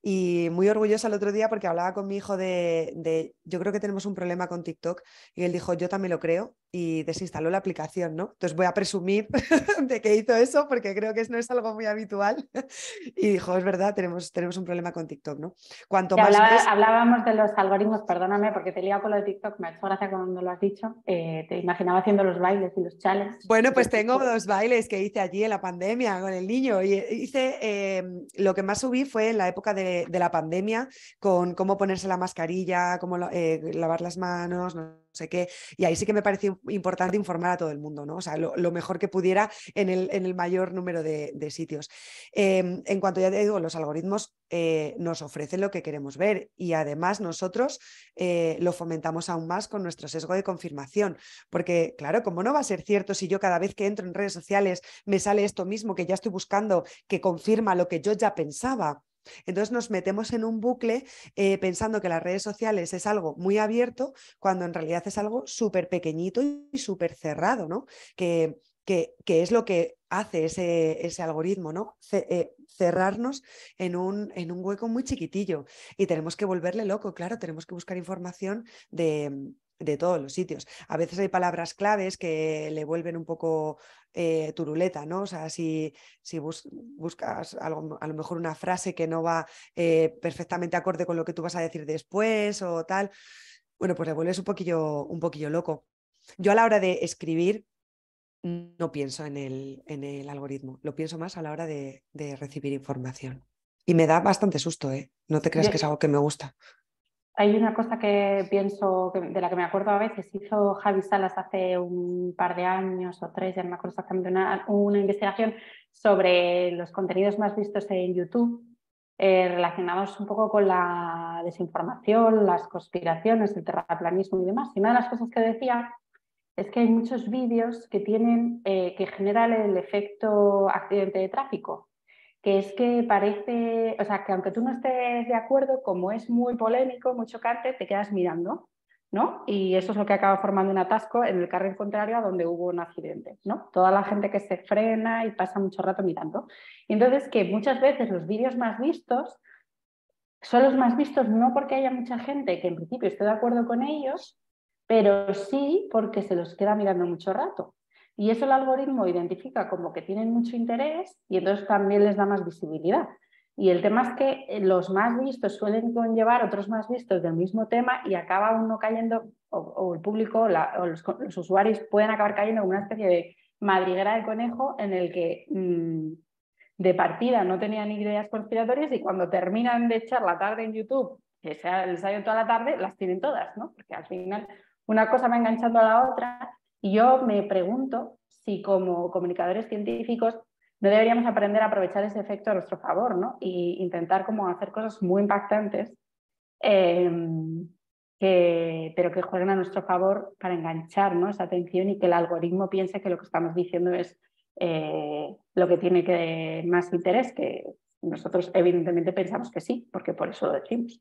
C: y muy orgullosa el otro día porque hablaba con mi hijo de, yo creo que tenemos un problema con TikTok y él dijo, yo también lo creo y desinstaló la aplicación, ¿no? Entonces voy a presumir de que hizo eso porque creo que no es algo muy habitual. y dijo, es verdad, tenemos, tenemos un problema con TikTok, ¿no? Cuanto Hablábamos de los algoritmos, perdóname porque te liado con lo de TikTok, me ha hecho gracia cuando lo has dicho, eh, te imaginaba haciendo los bailes y los challenges. Bueno, pues tengo dos bailes que hice allí en la pandemia con el niño y hice, eh, lo que más subí fue en la época de de, la pandemia con cómo ponerse la mascarilla, cómo eh, lavar las manos, no sé qué. Y ahí sí que me pareció importante informar a todo el mundo, ¿no? O sea, lo, mejor que pudiera en el, en el mayor número de, sitios. Em, en cuanto ya te digo, los algoritmos eh, nos ofrecen lo que queremos ver y además nosotros eh, lo fomentamos aún más con nuestro sesgo de confirmación. Porque, claro, como no va a ser cierto si yo cada vez que entro en redes sociales me sale esto mismo que ya estoy buscando, que confirma lo que yo ya pensaba? Entonces nos metemos en un bucle eh, pensando que las redes sociales es algo muy abierto, cuando en realidad es algo súper pequeñito y súper cerrado, ¿no? Que, es lo que hace ese, algoritmo, ¿no? Eh, cerrarnos en un hueco muy chiquitillo. Y tenemos que volverle loco, claro, tenemos que buscar información de de todos los sitios. A veces hay palabras claves que le vuelven un poco eh, turuleta, ¿no? O sea, si, si buscas algo, a lo mejor una frase que no va eh, perfectamente acorde con lo que tú vas a decir después o tal, bueno, pues le vuelves un poquillo, un poquillo loco. Yo a la hora de escribir no pienso en el, en el algoritmo, lo pienso más a la hora de, recibir información. Y me da bastante susto, ¿eh? No te creas que es algo que me gusta.
B: Hay una cosa que pienso, de la que me acuerdo a veces, hizo Javi Salas hace un par de años o tres, ya no me acuerdo exactamente, una, investigación sobre los contenidos más vistos en YouTube, eh, relacionados un poco con la desinformación, las conspiraciones, el terraplanismo y demás. Y una de las cosas que decía es que hay muchos vídeos que tienen, eh, que generan el efecto accidente de tráfico, que es que parece, o sea, que aunque tú no estés de acuerdo, como es muy polémico, muy chocante, te quedas mirando, ¿no? Y eso es lo que acaba formando un atasco en el carril contrario a donde hubo un accidente, ¿no? Toda la gente que se frena y pasa mucho rato mirando. Y entonces que muchas veces los vídeos más vistos son los más vistos no porque haya mucha gente que en principio esté de acuerdo con ellos, pero sí porque se los queda mirando mucho rato. Y eso el algoritmo identifica como que tienen mucho interés y entonces también les da más visibilidad. Y el tema es que eh, los más vistos suelen conllevar otros más vistos del mismo tema y acaba uno cayendo, o, el público, o los, usuarios pueden acabar cayendo en una especie de madriguera de conejo en el que mm, de partida no tenían ideas conspiratorias y cuando terminan de echar la tarde en YouTube, que sea el ensayo toda la tarde, las tienen todas, ¿no? Porque al final una cosa va enganchando a la otra y yo me pregunto si como comunicadores científicos no deberíamos aprender a aprovechar ese efecto a nuestro favor, ¿no? Y intentar hacer cosas muy impactantes, em, pero que jueguen a nuestro favor para enganchar esa atención y que el algoritmo piense que lo que estamos diciendo es eh, lo que tiene más interés, que nosotros evidentemente pensamos
C: que sí, porque por eso lo decimos.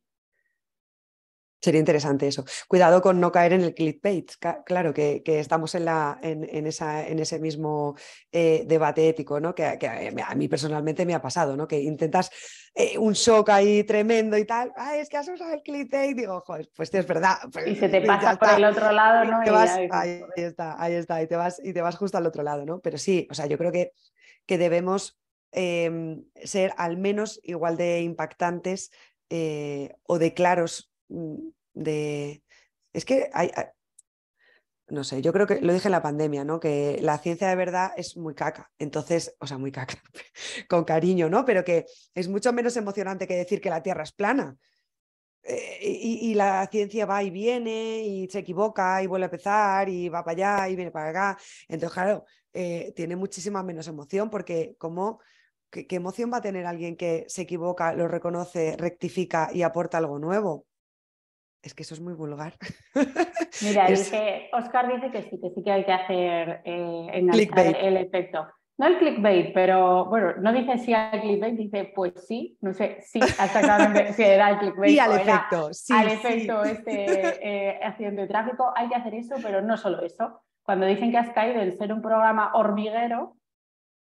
C: Sería interesante eso. Cuidado con no caer en el clickbait. Claro que, estamos en, la, en, esa, en ese mismo eh, debate ético, ¿no? Que, a mí personalmente me ha pasado, ¿no? que intentas eh, un shock ahí tremendo y tal. Ay, es que has usado el clickbait. Digo, joder, pues es verdad. Y se te pasa por el otro lado, ¿no? ahí está, ahí está. Y te, vas, y te vas justo al otro lado, ¿no? Pero sí, o sea, yo creo que, que debemos em, ser al menos igual de impactantes eh, o de claros de... Es que hay, No sé, yo creo que lo dije en la pandemia, ¿no? Que la ciencia de verdad es muy caca, entonces, o sea, muy caca, con cariño, ¿no? Pero que es mucho menos emocionante que decir que la Tierra es plana. Eh, y, la ciencia va y viene y se equivoca y vuelve a empezar y va para allá y viene para acá. Entonces, claro, eh, tiene muchísima menos emoción porque cómo ¿qué, emoción va a tener alguien que se equivoca, lo reconoce, rectifica y aporta algo nuevo? Es que eso es muy vulgar.
B: Mira, dice, Oscar dice que sí, que sí que hay que hacer eh, el efecto. No el clickbait, pero bueno, no dice si al clickbait, dice pues sí, no sé, sí, hasta si el clickbait. Y al efecto, sí. Al efecto, este eh, accidente de tráfico, hay que hacer eso, pero no solo eso. Cuando dicen que has caído en ser un programa hormiguero,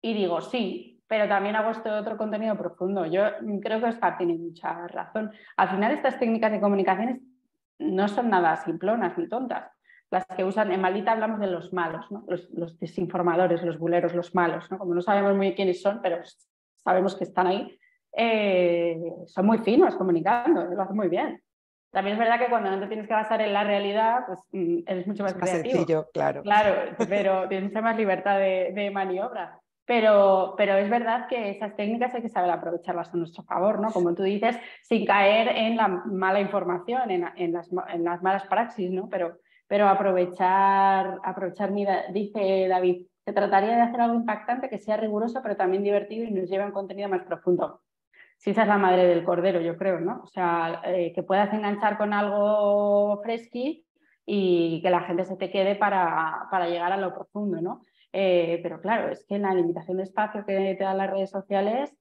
B: y digo sí, pero también hago este otro contenido profundo. Yo creo que Oscar tiene mucha razón. Al final, estas técnicas de comunicación no son nada simplonas ni tontas. Las que usan, en Maldita hablamos de los malos, los, desinformadores, los buleros, los malos, como no sabemos muy bien quiénes son, pero sabemos que están ahí, eh, son muy finos comunicando, lo hacen muy bien. También es verdad que cuando no te tienes que basar en la realidad, pues mm, eres mucho más, sencillo, claro. Claro, pero tienes más libertad de maniobra pero, pero es verdad que esas técnicas hay que saber aprovecharlas a nuestro favor, ¿no? Como tú dices, sin caer en la mala información, en, en, las, en las, malas praxis, ¿no? Pero, pero aprovechar, aprovechar, dice David, se trataría de hacer algo impactante que sea riguroso, pero también divertido y nos lleve a un contenido más profundo. Si esa es la madre del cordero, yo creo, ¿no? O sea, eh, que puedas enganchar con algo fresqui y que la gente se te quede para, para llegar a lo profundo, ¿no? Eh, pero claro, es que la limitación de espacio que te dan las redes sociales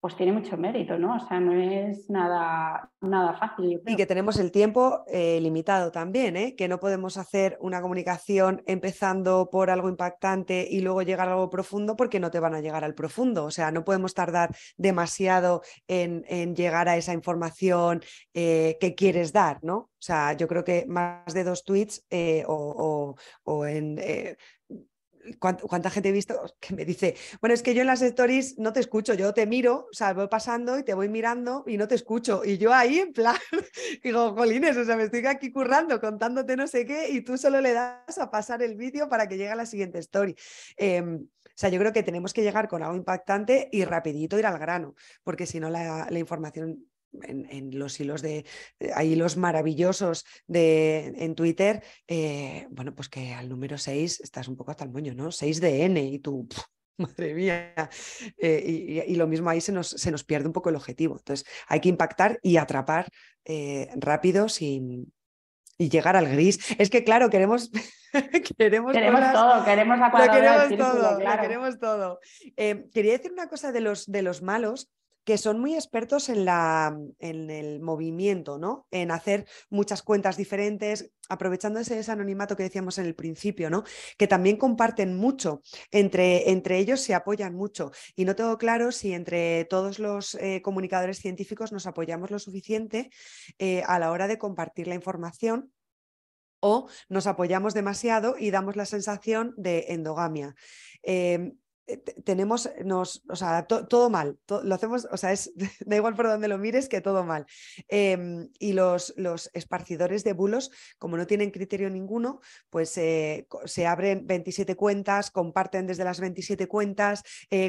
B: pues tiene mucho mérito, ¿no? O sea, no
C: es nada, nada fácil. Y que tenemos el tiempo eh, limitado también, ¿eh? Que no podemos hacer una comunicación empezando por algo impactante y luego llegar a algo profundo porque no te van a llegar al profundo. O sea, no podemos tardar demasiado en, llegar a esa información eh, que quieres dar, ¿no? O sea, yo creo que más de dos tweets o, o en ¿Cuánta gente he visto que me dice, bueno, es que yo en las stories no te escucho, yo te miro, o sea, voy pasando y te voy mirando y no te escucho. Y yo ahí, en plan, digo, jolines, o sea, me estoy aquí currando, contándote no sé qué, y tú solo le das a pasar el vídeo para que llegue a la siguiente story. Em, o sea, yo creo que tenemos que llegar con algo impactante y rapidito ir al grano, porque si no la información en, los hilos de, eh, hay hilos maravillosos de, en Twitter, eh, bueno, pues que al número 6 estás un poco hasta el moño, ¿no? 6 de N y tú, madre mía, eh, y, lo mismo ahí se nos, se nos, pierde un poco el objetivo. Entonces, hay que impactar y atrapar rápido sin, y llegar al gris. Es que, claro, queremos. queremos, queremos todo, queremos la queremos todo, queremos todo. quería decir una cosa de los, de los malos, que son muy expertos en, la, en el movimiento, ¿no? En hacer muchas cuentas diferentes, aprovechándose ese anonimato que decíamos en el principio, ¿no? Que también comparten mucho, entre, entre ellos se apoyan mucho. Y no tengo claro si entre todos los eh, comunicadores científicos nos apoyamos lo suficiente eh, a la hora de compartir la información o nos apoyamos demasiado y damos la sensación de endogamia. Em, eh, tenemos, eh, nos, o sea, todo mal, lo hacemos, o sea, es, da igual por donde lo mires que todo mal. Em, y los, los, esparcidores de bulos, como no tienen criterio ninguno, pues eh, se abren 27 cuentas, comparten desde las 27 cuentas,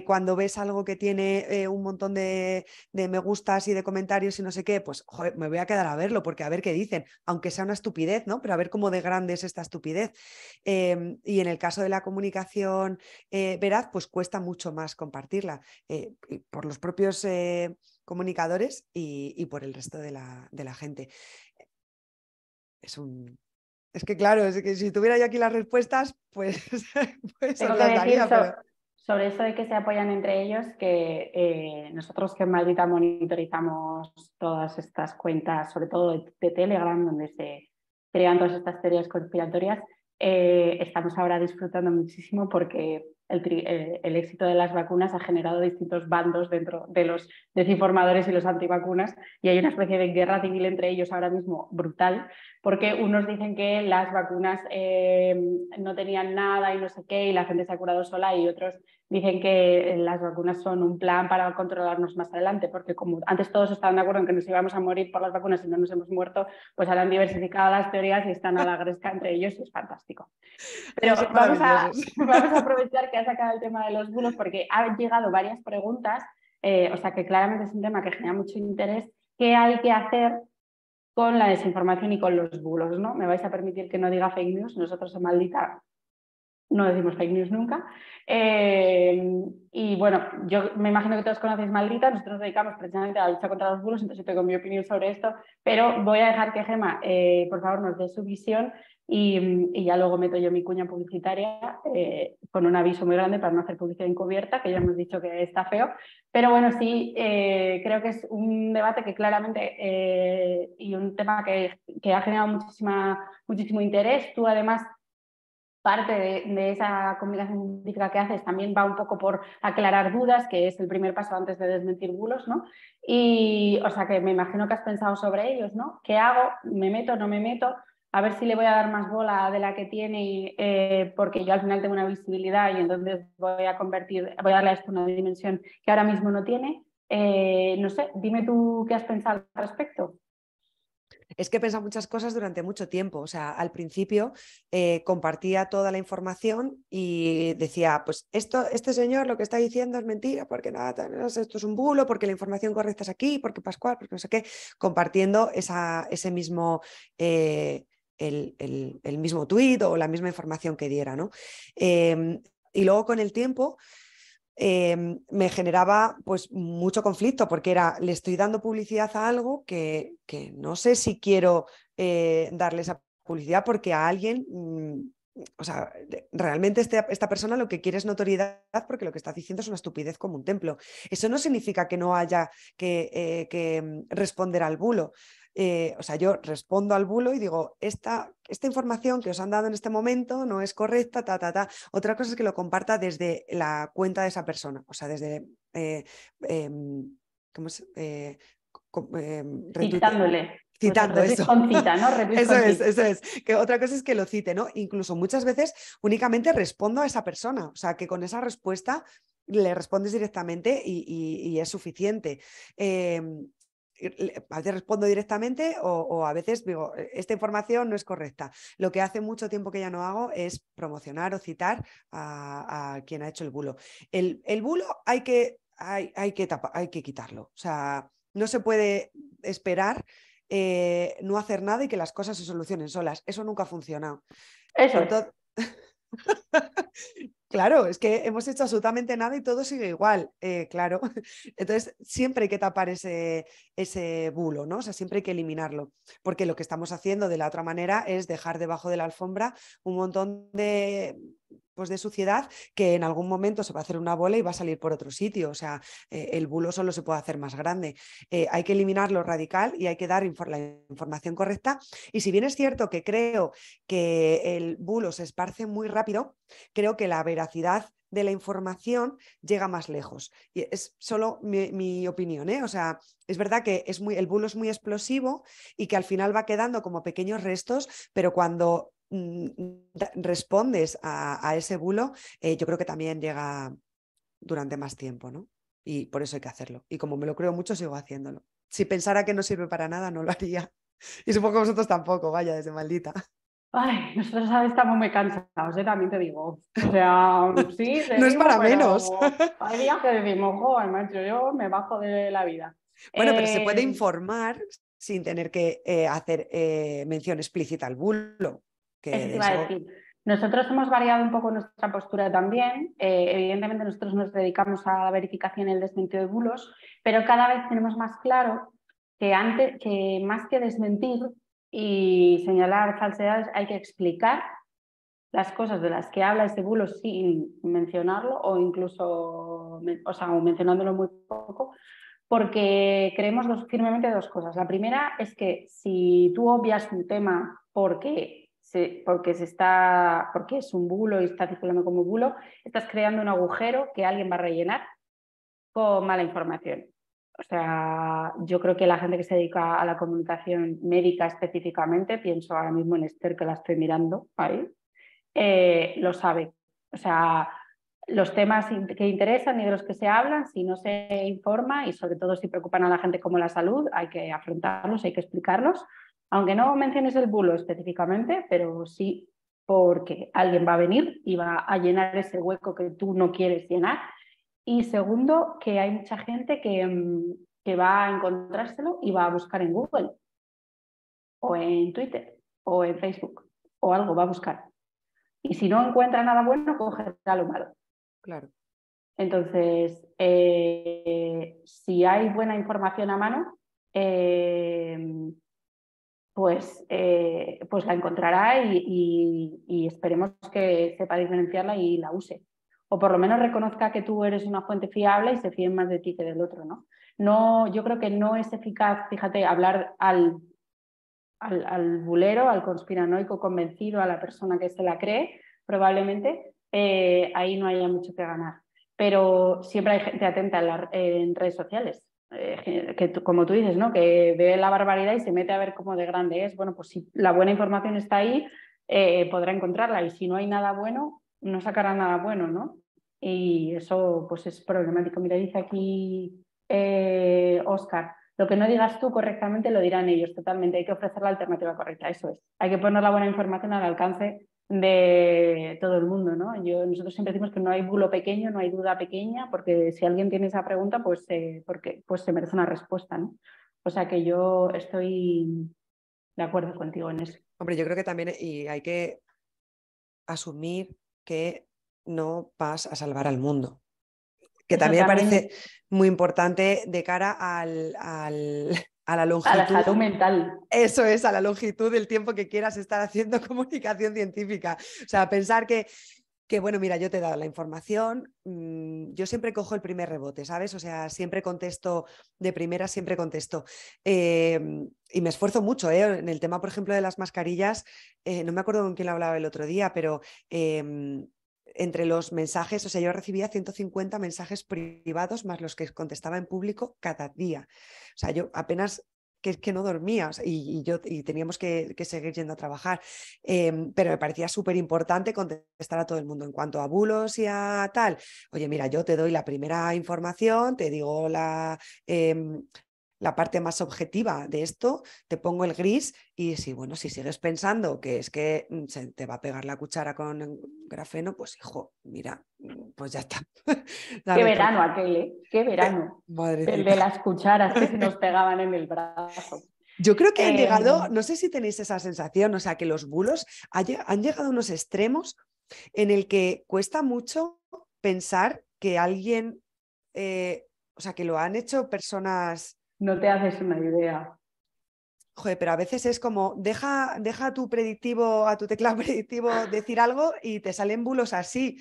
C: cuando ves algo que tiene un montón de, me gustas y de comentarios y no sé qué, pues me voy a quedar a verlo porque a ver qué dicen, aunque sea una estupidez, ¿no? Pero a ver cómo de grande es esta estupidez. Em, y en el caso de la comunicación veraz, pues cuesta mucho más compartirla eh, por los propios eh, comunicadores y, por el resto de la, gente. Es un, es que claro, es que si tuviera yo aquí las respuestas, pues,
B: pues sobre, eso de que se apoyan entre ellos, que eh, nosotros que en Madrid monitorizamos todas estas cuentas, sobre todo de, Telegram, donde se crean todas estas teorías conspiratorias, estamos ahora disfrutando muchísimo porque eh, el, éxito de las vacunas ha generado distintos bandos dentro de los desinformadores y los antivacunas y hay una especie de guerra civil entre ellos ahora mismo brutal porque unos dicen que las vacunas eh, no tenían nada y no sé qué, y la gente se ha curado sola, y otros dicen que eh, las vacunas son un plan para controlarnos más adelante, porque como antes todos estaban de acuerdo en que nos íbamos a morir por las vacunas y no nos hemos muerto, pues ahora han diversificado las teorías y están a la gresca entre ellos y es fantástico. Pero vamos a, aprovechar que ha sacado el tema de los bulos porque han llegado varias preguntas, eh, o sea que claramente es un tema que genera mucho interés. ¿Qué hay que hacer con la desinformación y con los bulos, ¿no? Me vais a permitir que no diga fake news, nosotros en Maldita no decimos fake news nunca. Eh, y bueno, yo me imagino que todos conocéis Maldita, nosotros dedicamos precisamente a la lucha contra los bulos, entonces yo tengo mi opinión sobre esto, pero voy a dejar que Gema, eh, por favor, nos dé su visión Mm, y, ya luego meto yo mi cuña publicitaria eh, con un aviso muy grande para no hacer publicidad encubierta, que ya hemos dicho que está feo. Pero bueno, sí, eh, creo que es un debate que claramente eh, y un tema que, que ha generado muchísima, muchísimo interés. Tú además parte de, esa comunicación científica que haces también va un poco por aclarar dudas, que es el primer paso antes de desmentir bulos, ¿no? Y, o sea, que me imagino que has pensado sobre ellos, ¿no? ¿Qué hago? ¿Me meto? ¿No me meto? a ver si le voy a dar más bola de la que tiene, eh, porque yo al final tengo una visibilidad y entonces voy a convertir, voy a darle a esto una dimensión que ahora mismo no tiene. Eh, no sé, dime tú qué has pensado al respecto.
C: Es que he pensado muchas cosas durante mucho tiempo. O sea, al principio eh, compartía toda la información y decía, pues esto, este señor lo que está diciendo es mentira, porque nada, esto es un bulo, porque la información correcta es aquí, porque Pascual, porque no sé qué, compartiendo ese mismo el, mismo tuit o la misma información que diera. ¿no? Em, y luego con el tiempo... Em, me generaba pues mucho conflicto porque era le estoy dando publicidad a algo que, que no sé si quiero eh, darle esa publicidad porque a alguien mm, o sea, realmente este, esta persona lo que quiere es notoriedad porque lo que está diciendo es una estupidez como un templo. Eso no significa que no haya que eh, mm, responder al bulo. Eh, o sea, yo respondo al bulo y digo, esta, esta información que os han dado en este momento no es correcta, ta, ta, ta. Otra cosa es que lo comparta desde la cuenta de esa persona, o sea, desde... Eh, em, ¿Cómo es? Eh, em, Citándole citando eso. eso es, eso es. Que otra cosa es que lo cite, ¿no? Incluso muchas veces únicamente respondo a esa persona, o sea, que con esa respuesta le respondes directamente y, es suficiente. Em, a veces respondo directamente o, a veces digo, e, esta información no es correcta. Lo que hace mucho tiempo que ya no hago es promocionar o citar a, quien ha hecho el bulo. El, bulo hay que, hay, hay que hay que quitarlo. O sea, no se puede esperar eh, no hacer nada y que las cosas se solucionen solas. Eso nunca ha funcionado. Eso. claro, es que hemos hecho absolutamente nada y todo sigue igual, eh, claro. Entonces, siempre hay que tapar ese, ese bulo, ¿no? O sea, siempre hay que eliminarlo, porque lo que estamos haciendo de la otra manera es dejar debajo de la alfombra un montón de de suciedad que en algún momento se va a hacer una bola y va a salir por otro sitio. O sea, eh, el bulo solo se puede hacer más grande. Eh, hay que eliminarlo radical y hay que dar la información correcta. Y si bien es cierto que creo que el bulo se esparce muy rápido, creo que la veracidad de la información llega más lejos. Y es solo mi, opinión, ¿eh? O sea, es verdad que es muy, el bulo es muy explosivo y que al final va quedando como pequeños restos, pero cuando Mm, respondes a, ese bulo, eh, yo creo que también llega durante más tiempo, ¿no? Y por eso hay que hacerlo. Y como me lo creo mucho, sigo haciéndolo. Si pensara que no sirve para nada, no lo haría. Y supongo que vosotros tampoco, vaya, desde maldita.
B: Ay, nosotros estamos muy cansados, ¿eh? también te digo.
C: O sea, sí, no es para menos.
B: Hay días que decimos, joder, macho, yo me bajo de la vida. Bueno, pero se puede em,
C: informar sin tener que eh, hacer mención explícita al bulo.
B: Nosotros hemos variado un poco nuestra postura también. Eh, evidentemente nosotros nos dedicamos a la verificación y el desmentido de bulos, pero cada vez tenemos más claro que, antes, que más que desmentir y señalar falsedades, hay que explicar las cosas de las que habla ese bulo sin mencionarlo o incluso o sea, mencionándolo muy poco, porque creemos firmemente dos cosas. La primera es que si tú obvias un tema ¿por qué? Sí, porque, se está, porque es un bulo y está circulando como bulo, estás creando un agujero que alguien va a rellenar con mala información. O sea, yo creo que la gente que se dedica a la comunicación médica específicamente, pienso ahora mismo en Esther que la estoy mirando ahí, eh, lo sabe. O sea, los temas que interesan y de los que se hablan, si no se informa y sobre todo si preocupan a la gente como la salud, hay que afrontarlos, hay que explicarlos aunque no menciones el bulo específicamente, pero sí porque alguien va a venir y va a llenar ese hueco que tú no quieres llenar. Y segundo, que hay mucha gente que, mm, que va a encontrárselo y va a buscar en Google o en Twitter o en Facebook o algo, va a buscar. Y si no encuentra nada bueno, cogerá lo malo. Claro. Entonces, eh, si hay buena información a mano, eh, pues, eh, pues la encontrará y, esperemos que sepa diferenciarla y la use. O por lo menos reconozca que tú eres una fuente fiable y se fíen más de ti que del otro, ¿no? no yo creo que no es eficaz, fíjate, hablar al, al, al bulero, al conspiranoico convencido, a la persona que se la cree, probablemente eh, ahí no haya mucho que ganar. Pero siempre hay gente atenta en redes sociales eh, que como tú dices, ¿no? que ve la barbaridad y se mete a ver cómo de grande es, bueno, pues si la buena información está ahí, eh, podrá encontrarla y si no hay nada bueno, no sacará nada bueno, ¿no? Y eso pues es problemático. Mira, dice aquí Oscar, eh, lo que no digas tú correctamente lo dirán ellos totalmente, hay que ofrecer la alternativa correcta, eso es. Hay que poner la buena información al alcance de todo el mundo, ¿no? Yo, nosotros siempre decimos que no hay bulo pequeño, no hay duda pequeña, porque si alguien tiene esa pregunta, pues, eh, porque, pues se merece una respuesta, ¿no? O
C: sea que yo estoy de acuerdo contigo en eso. Hombre, yo creo que también y hay que asumir que no vas a salvar al mundo. Que también, parece muy importante de cara al, a la longitud. mental. Eso es, a la longitud del tiempo que quieras estar haciendo comunicación científica. O sea, pensar que, que bueno, mira, yo te he dado la información, mm, yo siempre cojo el primer rebote, ¿sabes? O sea, siempre contesto, de primera siempre contesto. Em, y me esfuerzo mucho, ¿eh? En el tema, por ejemplo, de las mascarillas, eh, no me acuerdo con quién hablaba el otro día, pero... Em, entre los mensajes, o sea, yo recibía 150 mensajes privados más los que contestaba en público cada día. O sea, yo apenas que, que no dormía y, yo, y teníamos que, seguir yendo a trabajar. Em, pero me parecía súper importante contestar a todo el mundo. En cuanto a bulos y a tal, oye, mira, yo te doy la primera información, te digo la, em, la parte más objetiva de esto, te pongo el gris y si, bueno, si sigues pensando que es que mm, se te va a pegar la cuchara con grafeno, pues hijo, mira, mm, pues ya está. qué pues. verano
B: aquel, ¿eh? qué verano.
C: el de las
B: cucharas que se nos pegaban en el brazo.
C: Yo creo que han eh, llegado, no sé si tenéis esa sensación, o sea, que los bulos han llegado a unos extremos en el que cuesta mucho pensar que alguien, eh, o sea, que lo han hecho personas no te haces una idea. Joder, pero a veces es como, deja, deja a tu predictivo, a tu teclado predictivo decir algo y te salen bulos así.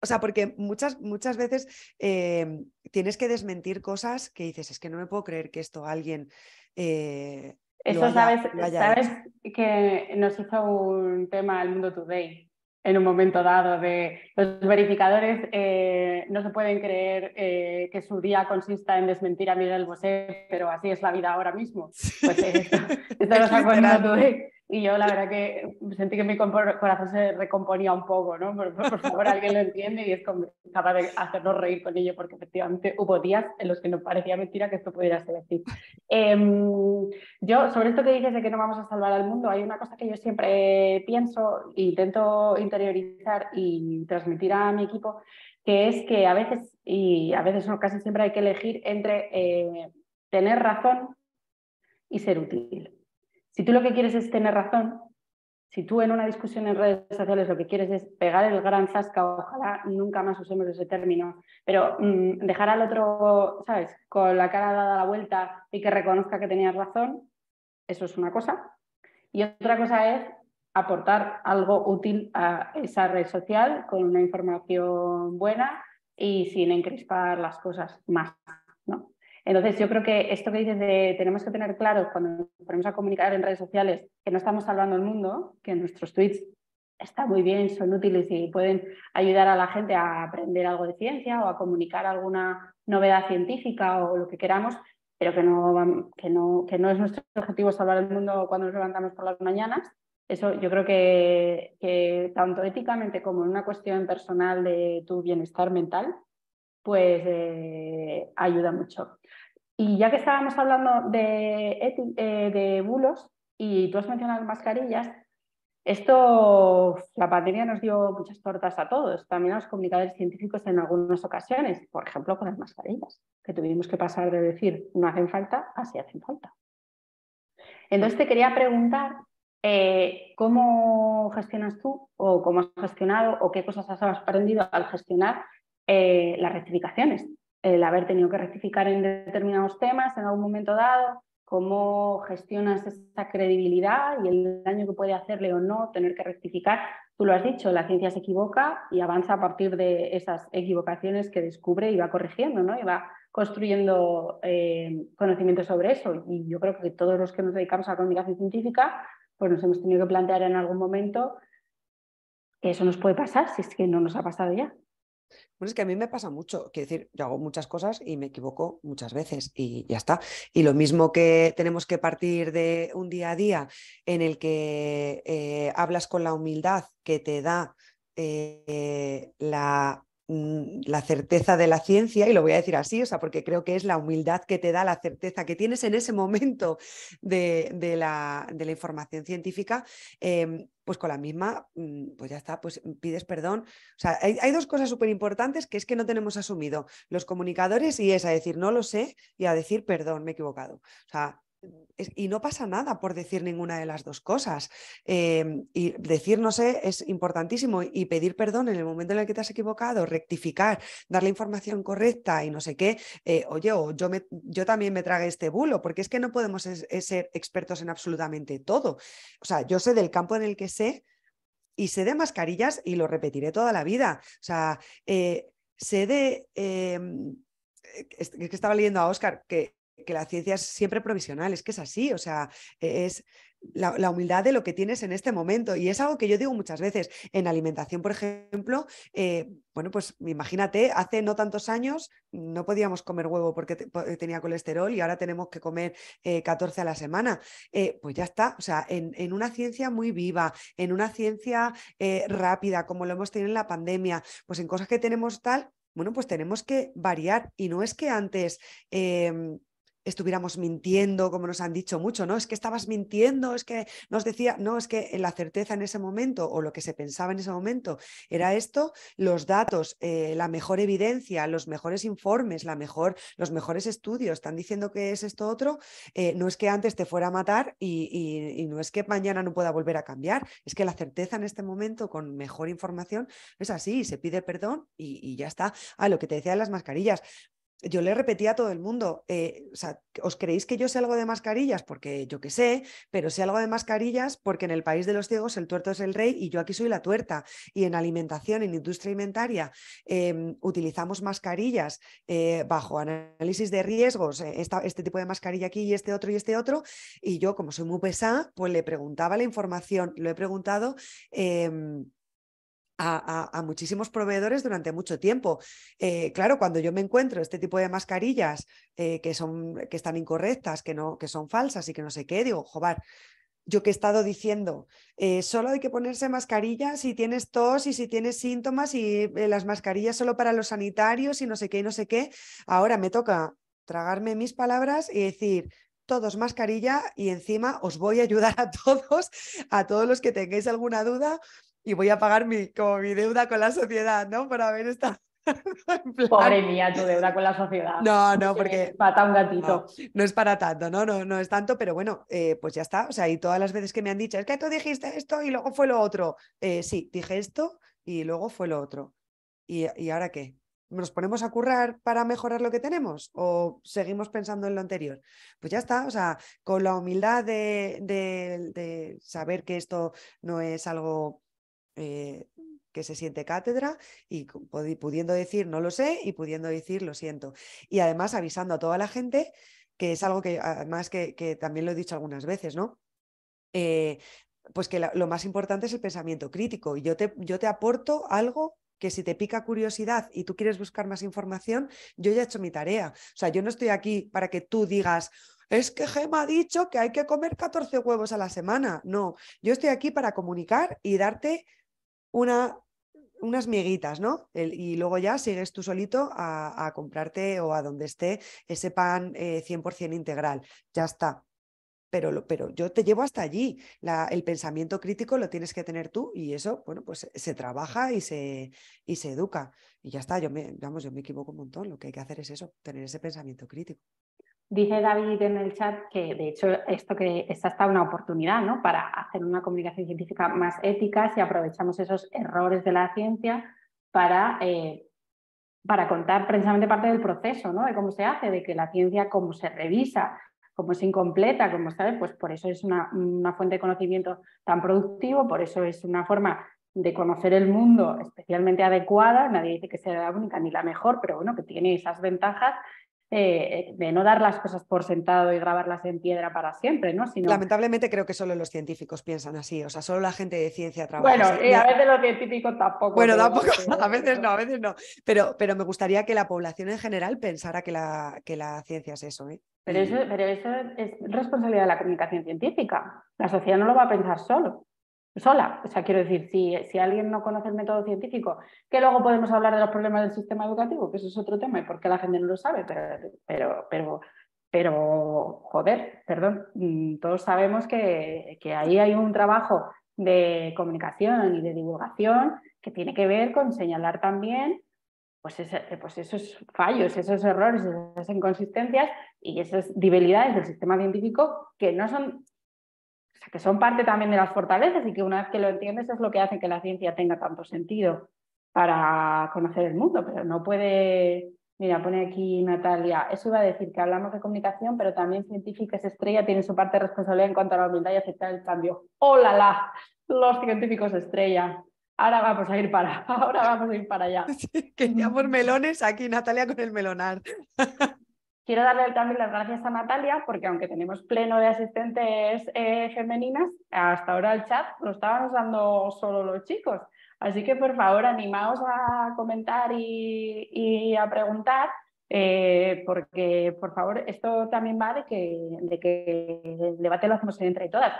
C: O sea, porque muchas, muchas veces em, tienes que desmentir cosas que dices, es que no me puedo creer que esto alguien... Eh, Eso sabes, sabes que nos hizo un
B: tema el Mundo Today, en un momento dado de los verificadores eh, no se pueden creer eh, que su día consista en desmentir a Miguel Bosé, pero así es la vida ahora mismo. Pues eh, Y yo la verdad que sentí que mi corazón se recomponía un poco, ¿no? Por, favor, alguien lo entiende y es capaz de hacernos reír con ello, porque efectivamente hubo días en los que nos parecía mentira que esto pudiera ser así. Em, yo, sobre esto que dices de que no vamos a salvar al mundo, hay una cosa que yo siempre pienso e intento interiorizar y transmitir a mi equipo, que es que a veces, y a veces casi siempre hay que elegir entre eh, tener razón y ser útil. Si tú lo que quieres es tener razón, si tú en una discusión en redes sociales lo que quieres es pegar el gran zasca, ojalá nunca más usemos ese término, pero mm, dejar al otro, ¿sabes?, con la cara dada la vuelta y que reconozca que tenías razón, eso es una cosa. Y otra cosa es aportar algo útil a esa red social con una información buena y sin encrispar las cosas más. Entonces, yo creo que esto que dices de tenemos que tener claro cuando nos ponemos a comunicar en redes sociales que no estamos salvando el mundo, que nuestros tweets están muy bien, son útiles y pueden ayudar a la gente a aprender algo de ciencia o a comunicar alguna novedad científica o lo que queramos, pero que no, que no, que no es nuestro objetivo salvar el mundo cuando nos levantamos por las mañanas. Eso yo creo que, tanto éticamente como en una cuestión personal de tu bienestar mental, pues eh, ayuda mucho. Y ya que estábamos hablando eh, de, bulos y tú has mencionado mascarillas, esto, la pandemia nos dio muchas tortas a todos, también a los comunicadores científicos en algunas ocasiones, por ejemplo con las mascarillas, que tuvimos que pasar de decir no hacen falta a sí hacen falta. Entonces te quería preguntar eh, cómo gestionas tú o cómo has gestionado o qué cosas has aprendido al gestionar eh, las rectificaciones el haber tenido que rectificar en determinados temas en algún momento dado, cómo gestionas esa credibilidad y el daño que puede hacerle o no tener que rectificar. Tú lo has dicho, la ciencia se equivoca y avanza a partir de esas equivocaciones que descubre y va corrigiendo, ¿no? Y va construyendo eh, conocimiento sobre eso. Y yo creo que todos los que nos dedicamos a la comunicación científica, pues nos hemos tenido que plantear en algún momento que eso nos puede pasar, si es que no nos ha pasado ya.
C: Bueno, es que a mí me pasa mucho, quiero decir, yo hago muchas cosas y me equivoco muchas veces y ya está. Y lo mismo que tenemos que partir de un día a día en el que eh, hablas con la humildad que te da eh, la Mm, la certeza de la ciencia, y lo voy a decir así, o sea, porque creo que es la humildad que te da la certeza que tienes en ese momento de, la, información científica, em, pues con la misma, mm, pues ya está, pues pides perdón. O sea, hay, hay dos cosas súper importantes que es que no tenemos asumido los comunicadores y es a decir no lo sé y a decir perdón, me he equivocado. O sea, y no pasa nada por decir ninguna de las dos cosas. Em, y decir no sé es importantísimo y pedir perdón en el momento en el que te has equivocado, rectificar, dar la información correcta y no sé qué. Eh, oye, o yo, me, yo también me tragué este bulo, porque es que no podemos ser expertos en absolutamente todo. O sea, yo sé del campo en el que sé y sé de mascarillas y lo repetiré toda la vida. O sea, eh, sé de... Em, eh, es que estaba leyendo a Oscar que que la ciencia es siempre provisional, es que es así, o sea, e-, es la, humildad de lo que tienes en este momento. Y es algo que yo digo muchas veces, en alimentación, por ejemplo, eh, bueno, pues imagínate, hace no tantos años no podíamos comer huevo porque tenía colesterol y ahora tenemos que comer 14 eh, a la semana. Eh, pues ya está, o sea, en, en, una ciencia muy viva, en una ciencia rápida, como lo hemos tenido en la pandemia, pues en cosas que tenemos tal, bueno, pues tenemos que variar. Y no es que antes... Em, estuviéramos mintiendo, como nos han dicho mucho, ¿no? Es que estabas mintiendo, es que nos decía, no, es que la certeza en ese momento o lo que se pensaba en ese momento era esto, los datos, eh, la mejor evidencia, los mejores informes, la mejor, los mejores estudios, están diciendo que es esto otro, eh, no es que antes te fuera a matar y, no es que mañana no pueda volver a cambiar, es que la certeza en este momento con mejor información es así, se pide perdón y, ya está. Ah, lo que te decía de las mascarillas, yo le repetía a todo el mundo, eh, ¿os creéis que yo sé algo de mascarillas? Porque yo qué sé, pero sé algo de mascarillas porque en el país de los ciegos el tuerto es el rey y yo aquí soy la tuerta. Y en alimentación, en industria alimentaria, em, utilizamos mascarillas eh, bajo análisis de riesgos, eh, este tipo de mascarilla aquí y este otro y este otro. Y yo, como soy muy pesada, pues le preguntaba la información, lo he preguntado. Em, a, muchísimos proveedores durante mucho tiempo. Eh, claro, cuando yo me encuentro este tipo de mascarillas eh, que, son, que están incorrectas, que, no, que son falsas y que no sé qué, digo, jobar yo que he estado diciendo, eh, solo hay que ponerse mascarilla si tienes tos y si tienes síntomas y las mascarillas solo para los sanitarios y no sé qué y no sé qué. Ahora me toca tragarme mis palabras y decir, todos mascarilla y encima os voy a ayudar a todos, a todos los que tengáis alguna duda, y voy a pagar mi, como mi deuda con la sociedad, ¿no? Para ver esta... Pobre mía, tu
B: deuda con la sociedad. No, no, porque. Pata un gatito.
C: No, es para tanto, no, no, no es tanto, pero bueno, eh, pues ya está. O sea, y todas las veces que me han dicho, es que tú dijiste esto y luego fue lo otro. Eh, sí, dije esto y luego fue lo otro. ¿Y, ahora qué? ¿Nos ponemos a currar para mejorar lo que tenemos? ¿O seguimos pensando en lo anterior? Pues ya está, o sea, con la humildad de saber que esto no es algo eh, que se siente cátedra y pudiendo decir no lo sé y pudiendo decir lo siento. Y además avisando a toda la gente, que es algo que además que, también lo he dicho algunas veces, ¿no? Eh, pues que lo más importante es el pensamiento crítico y yo te, yo te aporto algo que si te pica curiosidad y tú quieres buscar más información, yo ya he hecho mi tarea. O sea, yo no estoy aquí para que tú digas, es que Gema ha dicho que hay que comer 14 huevos a la semana. No, yo estoy aquí para comunicar y darte una, unas miguitas, ¿no? y luego ya sigues tú solito a, comprarte o a donde esté ese pan 100% eh, integral. Ya está. Pero, pero, yo te llevo hasta allí. La, el pensamiento crítico lo tienes que tener tú y eso, bueno, pues se trabaja y se, y se educa. Y ya está, yo me, vamos, yo me equivoco un montón. Lo que hay que hacer es eso, tener ese pensamiento crítico.
B: Dije David en el chat que de hecho esto que es hasta una oportunidad para hacer una comunicación científica más ética si aprovechamos esos errores de la ciencia para, eh, para contar precisamente parte del proceso, de cómo se hace, de que la ciencia cómo se revisa, cómo es incompleta, como sabe, pues por eso es una, una fuente de conocimiento tan productivo, por eso es una forma de conocer el mundo especialmente adecuada, nadie dice que sea la única ni la mejor, pero bueno, que tiene esas ventajas eh, de no dar las cosas por sentado y grabarlas en piedra
C: para siempre, ¿no? Lamentablemente creo que solo los científicos piensan así, o sea, solo la gente de ciencia trabaja Bueno, y a veces
B: los científicos tampoco. Bueno, tampoco,
C: a veces no, a veces no, pero, pero me gustaría que la población en general pensara que la, la ciencia es eso, ¿eh? Pero eso,
B: pero eso es responsabilidad de la comunicación científica. La sociedad no lo va a pensar solo sola. O sea, quiero decir, si, alguien no conoce el método científico, que luego podemos hablar de los problemas del sistema educativo, que eso es otro tema y porque la gente no lo sabe, pero, pero, pero, joder, perdón, mm, todos sabemos que, ahí hay un trabajo de comunicación y de divulgación que tiene que ver con señalar también pues, pues, esos fallos, esos errores, esas inconsistencias y esas debilidades del sistema científico que no son o sea, que son parte también de las fortalezas y que una vez que lo entiendes es lo que hace que la ciencia tenga tanto sentido para conocer el mundo, pero no puede... Mira, pone aquí Natalia, eso iba a decir que hablamos de comunicación, pero también científicas estrella tienen su parte de responsabilidad en cuanto a la humildad y aceptar el cambio. ¡Hola, la! Los científicos estrella ahora vamos a ir para, ahora vamos a ir para allá. Que queríamos mm. melones, aquí Natalia con el melonar. Quiero darle también las gracias a Natalia, porque aunque tenemos pleno de asistentes eh, femeninas, hasta ahora el chat lo estaban usando solo los chicos. Así que por favor, animaos a comentar y, a preguntar, eh, porque por favor, esto también va de que, de que el debate lo hacemos entre todas.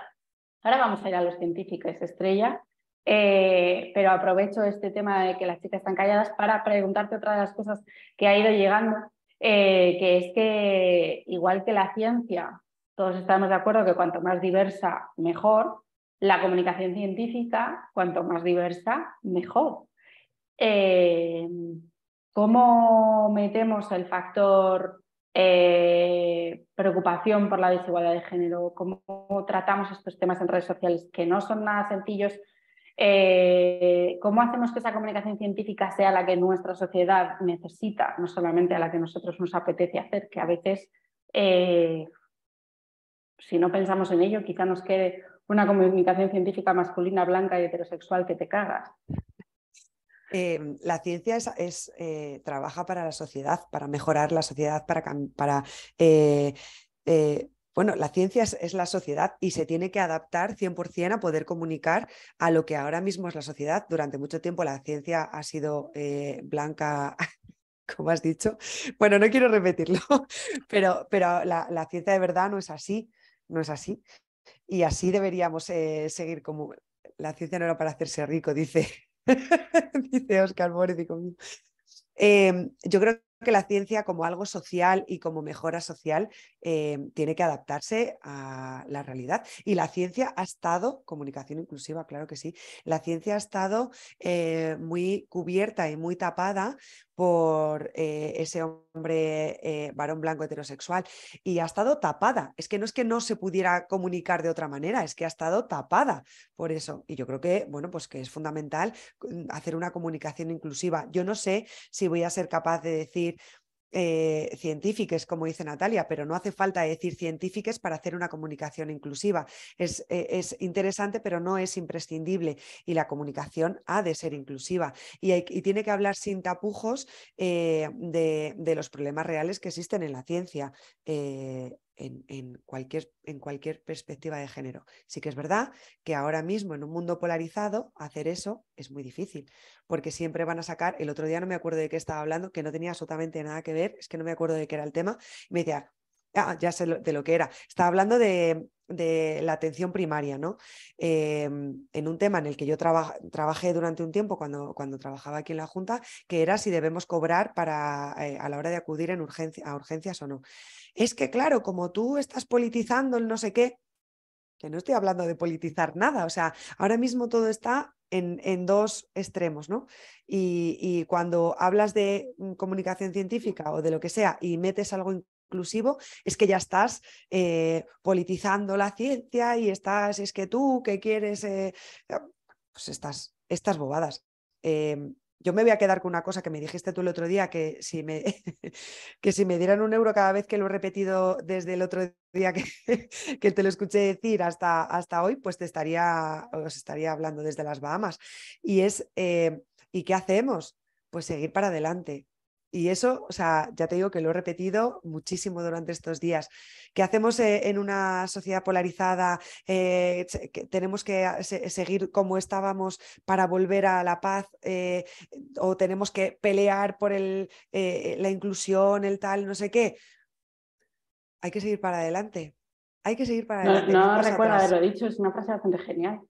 B: Ahora vamos a ir a los científicos, Estrella, eh, pero aprovecho este tema de que las chicas están calladas para preguntarte otra de las cosas que ha ido llegando eh, que es que igual que la ciencia, todos estamos de acuerdo que cuanto más diversa, mejor, la comunicación científica, cuanto más diversa, mejor. Eh, ¿Cómo metemos el factor eh, preocupación por la desigualdad de género? ¿Cómo tratamos estos temas en redes sociales que no son nada sencillos eh, cómo hacemos que esa comunicación científica sea la que nuestra sociedad necesita, no solamente a la que nosotros nos apetece hacer, que a veces, eh, si no pensamos en ello, quizá nos quede una comunicación científica masculina, blanca y heterosexual
C: que te cagas. Em, la ciencia es, eh, trabaja para la sociedad, para mejorar la sociedad, para, bueno, la ciencia es, la sociedad y se tiene que adaptar 100% a poder comunicar a lo que ahora mismo es la sociedad. Durante mucho tiempo la ciencia ha sido eh, blanca. Como has dicho, bueno, no quiero repetirlo, pero, pero la, ciencia de verdad no es así, no es así. Y así deberíamos eh, seguir como la ciencia no era para hacerse rico, dice, Oscar Boris y yo creo que la ciencia como algo social y como mejora social eh, tiene que adaptarse a la realidad. Y la ciencia ha estado, comunicación inclusiva, claro que sí, la ciencia ha estado eh, muy cubierta y muy tapada por eh, ese hombre eh, varón blanco heterosexual y ha estado tapada. Es que no es que no se pudiera comunicar de otra manera, es que ha estado tapada por eso. Y yo creo que, bueno, pues que es fundamental mm, hacer una comunicación inclusiva. Yo no sé si voy a ser capaz de decir, eh, científicas, como dice Natalia, pero no hace falta decir científicas para hacer una comunicación inclusiva. Es, eh, es, interesante, pero no es imprescindible. Y la comunicación ha de ser inclusiva y, tiene que hablar sin tapujos eh, de, de, los problemas reales que existen en la ciencia en, cualquier, en cualquier perspectiva de género. Sí que es verdad que ahora mismo en un mundo polarizado hacer eso es muy difícil, porque siempre van a sacar, el otro día no me acuerdo de qué estaba hablando, que no tenía absolutamente nada que ver, es que no me acuerdo de qué era el tema, me decía, ah, ya sé de lo que era, estaba hablando de de la atención primaria, ¿no? Em, en un tema en el que yo trabajé durante un tiempo cuando, cuando, trabajaba aquí en la Junta, que era si debemos cobrar para, eh, a la hora de acudir en urgencia, a urgencias o no. Es que, claro, como tú estás politizando el no sé qué, que no estoy hablando de politizar nada, o sea, ahora mismo todo está en, en, dos extremos, ¿no? Y, y, cuando hablas de mm, comunicación científica o de lo que sea y metes algo en inclusivo, es que ya estás eh, politizando la ciencia y estás, es que tú que quieres, eh, ah, pues estas, estas bobadas. Em, yo me voy a quedar con una cosa que me dijiste tú el otro día, que si me, que si me dieran un euro cada vez que lo he repetido desde el otro día que, que te lo escuché decir hasta, hasta hoy, pues te estaría, os estaría hablando desde las Bahamas. Y es, eh, ¿y qué hacemos? Pues seguir para adelante. Y eso, o sea, ya te digo que lo he repetido muchísimo durante estos días. ¿Qué hacemos eh, en una sociedad polarizada? Eh, ¿Tenemos que ah, seguir como estábamos para volver a la paz? Eh, ¿O tenemos que pelear por el, la inclusión, el tal, no sé qué? Hay que seguir para adelante. Hay que seguir para adelante. No, no, no recuerdo haberlo dicho, es una frase bastante genial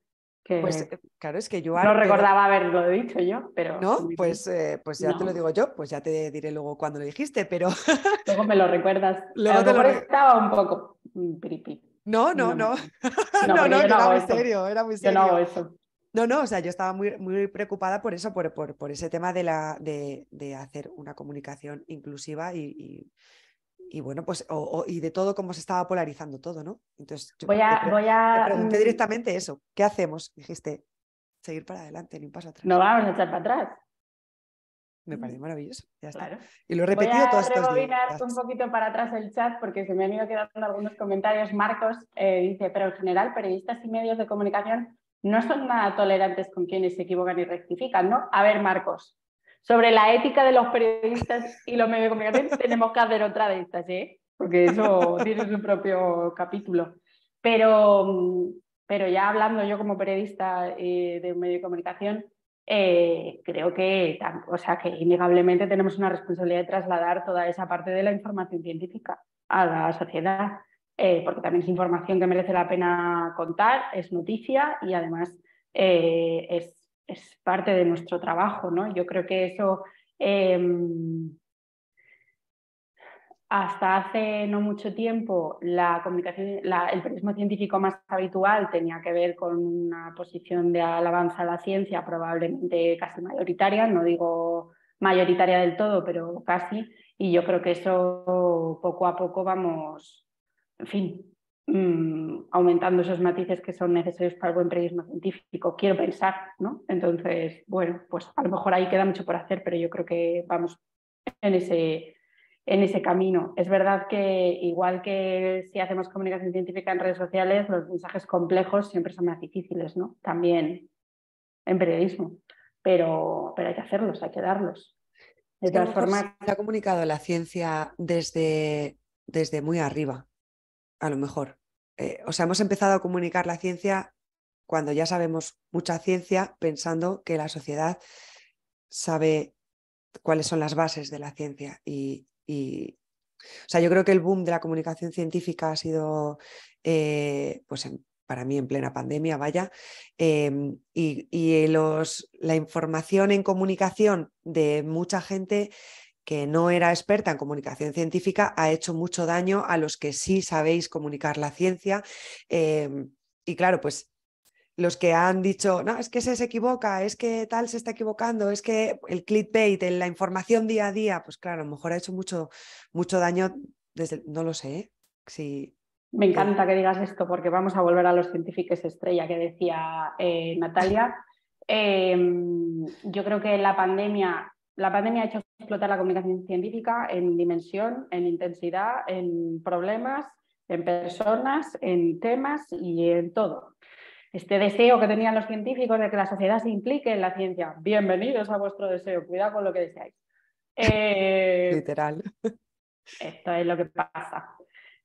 C: pues eh, claro, es que yo... No recordaba
B: haberlo dicho yo, pero... No,
C: pues, eh, pues ya te lo digo yo, pues ya te diré luego cuando lo dijiste, pero... luego me lo recuerdas. Luego Estaba un poco... Mm, no, no, no. No, no, no, era muy serio, era muy serio. no eso. No, no, o sea, yo estaba muy, muy preocupada por eso, por, por, por ese tema de, la, de hacer una comunicación inclusiva y, y y bueno, pues, o, y de todo cómo se estaba polarizando todo, ¿no? Entonces, yo voy a, voy a... pregunté mm, directamente eso, ¿qué hacemos? Dijiste, seguir para adelante, ni un paso atrás. No vamos a echar para atrás. Me parece mm. maravilloso, ya está. Y lo he repetido voy a todos
B: un poquito para atrás el chat porque se me han ido quedando algunos comentarios. Marcos eh, dice, pero en general periodistas y medios de comunicación no son nada tolerantes con quienes se equivocan y rectifican, ¿no? A ver, Marcos, sobre la ética de los periodistas y los medios de comunicación tenemos que hacer otra de estas, ¿eh? porque eso tiene su propio capítulo. Pero, pero ya hablando yo como periodista eh, de un medio de comunicación, eh, creo que, o sea, que innegablemente tenemos una responsabilidad de trasladar toda esa parte de la información científica a la sociedad, eh, porque también es información que merece la pena contar, es noticia y además es es parte de nuestro trabajo, ¿no? Yo creo que eso em, hasta hace no mucho tiempo la comunicación, el periodismo científico más habitual tenía que ver con una posición de alabanza a la ciencia, probablemente casi mayoritaria, no digo mayoritaria del todo, pero casi, y yo creo que eso poco a poco vamos, en fin, Mm, aumentando esos matices que son necesarios para el buen periodismo científico. Quiero pensar, ¿no? Entonces, bueno, pues a lo mejor ahí queda mucho por hacer, pero yo creo que vamos en ese, en ese camino. Es verdad que igual que si hacemos comunicación científica en redes sociales, los mensajes complejos siempre son más difíciles, ¿no? También en periodismo, pero,
C: pero hay que hacerlos, hay que darlos. De Se ha comunicado la ciencia desde, desde muy arriba, a lo mejor. Eh, o sea, hemos empezado a comunicar la ciencia cuando ya sabemos mucha ciencia, pensando que la sociedad sabe cuáles son las bases de la ciencia. Y, o sea, yo creo que el boom de la comunicación científica ha sido, eh, pues para mí en plena pandemia, vaya, em, y, y los, la información en comunicación de mucha gente que no era experta en comunicación científica, ha hecho mucho daño a los que sí sabéis comunicar la ciencia. Em, y claro, pues los que han dicho, no, es que se, se equivoca, es que tal se está equivocando, es que el clickbait, la información día a día, pues claro, a lo mejor ha hecho mucho, mucho daño desde, no lo sé, ¿eh? Me eh. encanta que digas esto
B: porque vamos a volver a los científicos estrella que decía eh, Natalia. Em, yo creo que la pandemia, la pandemia ha hecho explotar la comunicación científica en dimensión, en intensidad, en problemas, en personas, en temas y en todo. Este deseo que tenían los científicos de que la sociedad se implique en la ciencia, bienvenidos a vuestro deseo, cuidado con lo que deseáis. Eh, Literal. Esto es lo que pasa.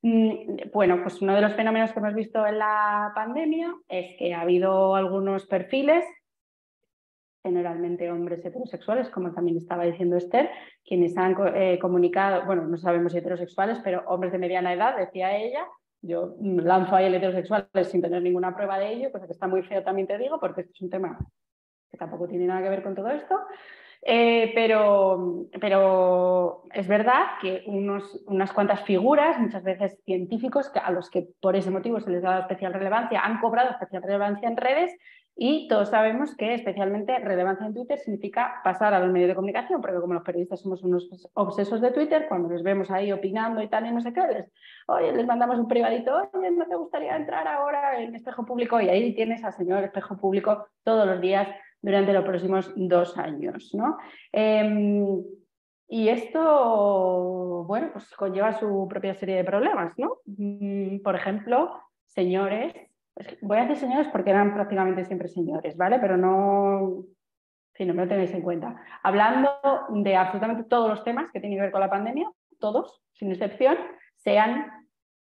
B: Mm, bueno, pues uno de los fenómenos que hemos visto en la pandemia es que ha habido algunos perfiles generalmente hombres heterosexuales, como también estaba diciendo Esther, quienes han eh, comunicado, bueno, no sabemos si heterosexuales, pero hombres de mediana edad, decía ella. Yo lanzo ahí el heterosexual sin tener ninguna prueba de ello, cosa que está muy feo también te digo, porque es un tema que tampoco tiene nada que ver con todo esto. Eh, pero, pero es verdad que unas cuantas figuras, muchas veces científicos, a los que por ese motivo se les da especial relevancia, han cobrado especial relevancia en redes y todos sabemos que especialmente relevancia en Twitter significa pasar a los medios de comunicación, porque como los periodistas somos unos obsesos de Twitter, cuando les vemos ahí opinando y tal y no sé qué, les, oye, les mandamos un privadito, oye, ¿no te gustaría entrar ahora en espejo público? Y ahí tienes al señor espejo público todos los días durante los próximos dos años. ¿no? Em, y esto, bueno, pues conlleva su propia serie de problemas, ¿no? Mm, por ejemplo, señores pues, voy a decir señores porque eran prácticamente siempre señores, ¿vale? Pero no, si no me lo tenéis en cuenta. Hablando de absolutamente todos los temas que tienen que ver con la pandemia, todos, sin excepción, sean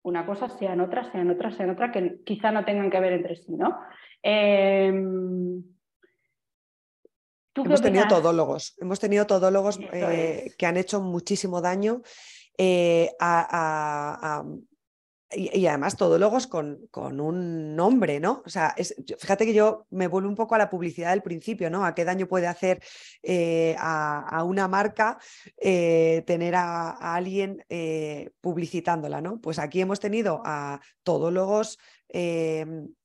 B: una cosa, sean otra, sean otra, sean
C: otra, que quizá no tengan que ver entre sí, ¿no? Em, hemos, tenido todólogos, hemos tenido todólogos eh, que han hecho muchísimo daño eh, a y, además todólogos con, con un nombre, ¿no? O sea, fíjate que yo me vuelvo un poco a la publicidad del principio, ¿no? A qué daño puede hacer eh, a, una marca eh, tener a, alguien eh, publicitándola, ¿no? Pues aquí hemos tenido a todólogos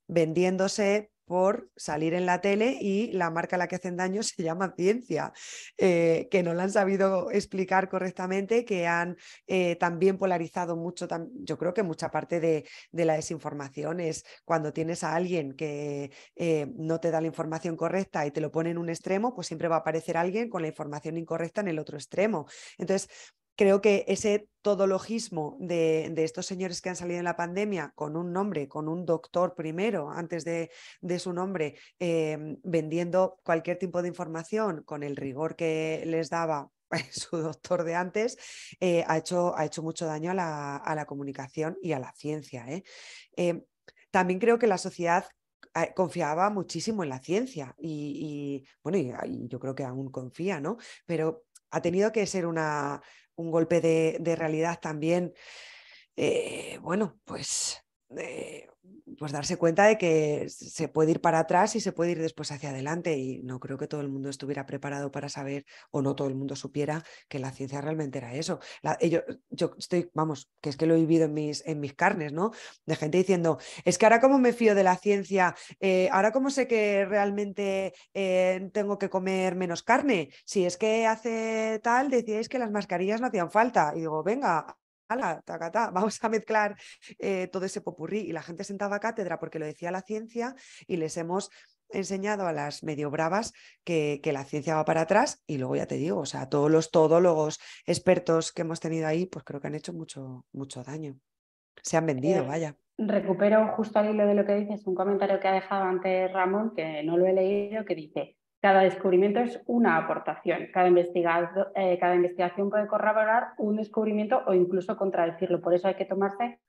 C: vendiéndose por salir en la tele y la marca a la que hacen daño se llama ciencia, eh, que no la han sabido explicar correctamente, que han eh, también polarizado mucho, yo creo que mucha parte de, la desinformación es cuando tienes a alguien que eh, no te da la información correcta y te lo pone en un extremo, pues siempre va a aparecer alguien con la información incorrecta en el otro extremo. Entonces, creo que ese todologismo de, estos señores que han salido en la pandemia con un nombre, con un doctor primero, antes de, su nombre, em, vendiendo cualquier tipo de información con el rigor que les daba su doctor de antes, eh, ha, hecho, ha, hecho, mucho daño a la, comunicación y a la ciencia. ¿eh? Em, también creo que la sociedad eh, confiaba muchísimo en la ciencia y, bueno, yo creo que aún confía, ¿no? Pero ha tenido que ser una, un golpe de, realidad también, eh, bueno, pues eh, pues darse cuenta de que se puede ir para atrás y se puede ir después hacia adelante. Y no creo que todo el mundo estuviera preparado para saber o no todo el mundo supiera que la ciencia realmente era eso. yo, estoy, vamos, que es que lo he vivido en mis, en mis carnes, ¿no? De gente diciendo, es que ahora cómo me fío de la ciencia, eh, ahora cómo sé que realmente eh, tengo que comer menos carne. Si es que hace tal, decíais que las mascarillas no hacían falta. Y digo, venga, vamos a mezclar eh, todo ese popurrí. Y la gente sentaba cátedra porque lo decía la ciencia y les hemos enseñado a las medio bravas que, que, la ciencia va para atrás y luego ya te digo, o sea, todos los todólogos expertos que hemos tenido ahí, pues creo que han hecho mucho, mucho daño. Se han vendido, eh, vaya. Recupero
B: justo al hilo de lo que dices un comentario que ha dejado antes Ramón, que no lo he leído, que dice, cada descubrimiento es una aportación, cada, investigado, eh, cada investigación puede corroborar un descubrimiento o incluso contradecirlo. Por eso hay que tomarse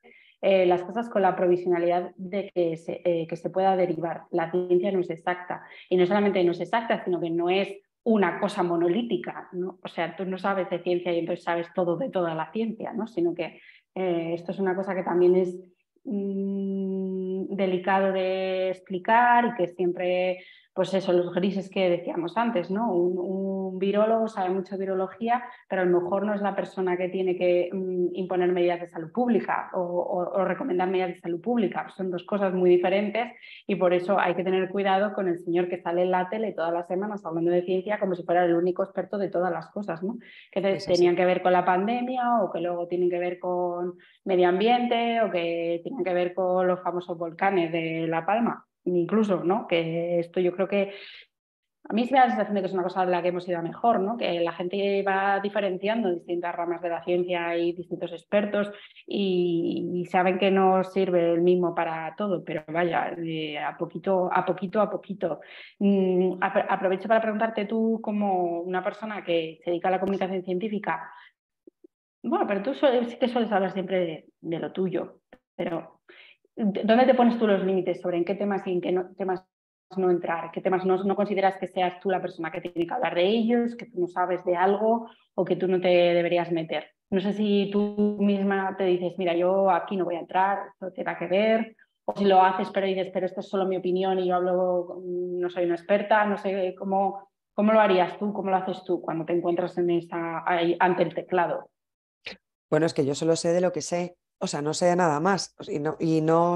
B: eh, las cosas con la provisionalidad de que se, eh, que se pueda derivar. La ciencia no es exacta y no solamente no es exacta, sino que no es una cosa monolítica, o sea, tú no sabes de ciencia y entonces sabes todo de toda la ciencia, sino que esto es una cosa que también es mm, delicado de explicar y que siempre pues eso, los grises que decíamos antes, ¿no? Un, virologo virólogo sabe mucho de virología, pero a lo mejor no es la persona que tiene que mm, imponer medidas de salud pública o, recomendar medidas de salud pública. Son dos cosas muy diferentes y por eso hay que tener cuidado con el señor que sale en la tele todas las semanas hablando de ciencia como si fuera el único experto de todas las cosas, ¿no? Que tenían que ver con la pandemia o que luego tienen que ver con medio ambiente o que tienen que ver con los famosos volcanes de La Palma incluso, ¿no? Que esto yo creo que a mí me da la sensación de que es una cosa de la que hemos ido mejor, ¿no? Que la gente va diferenciando distintas ramas de la ciencia y distintos expertos y, saben que no sirve el mismo para todo, pero vaya, eh, a poquito, a poquito, a poquito. Mm, aprovecho para preguntarte tú, como una persona que se dedica a la comunicación científica, bueno, pero tú sí que sueles hablar siempre de lo tuyo, pero ¿Dónde te pones tú los límites sobre en qué temas y en qué no, temas no entrar? ¿Qué temas no, consideras que seas tú la persona que tiene que hablar de ellos, que tú no sabes de algo o que tú no te deberías meter? No sé si tú misma te dices, mira, yo aquí no voy a entrar, te tiene que ver, o si lo haces pero dices, pero esto es solo mi opinión y yo hablo, no soy una experta, no sé cómo, lo harías tú, cómo lo haces tú cuando te encuentras en esta, ante el teclado.
C: Bueno, es que yo solo sé de lo que sé o sea, no sé nada más. Y no, y no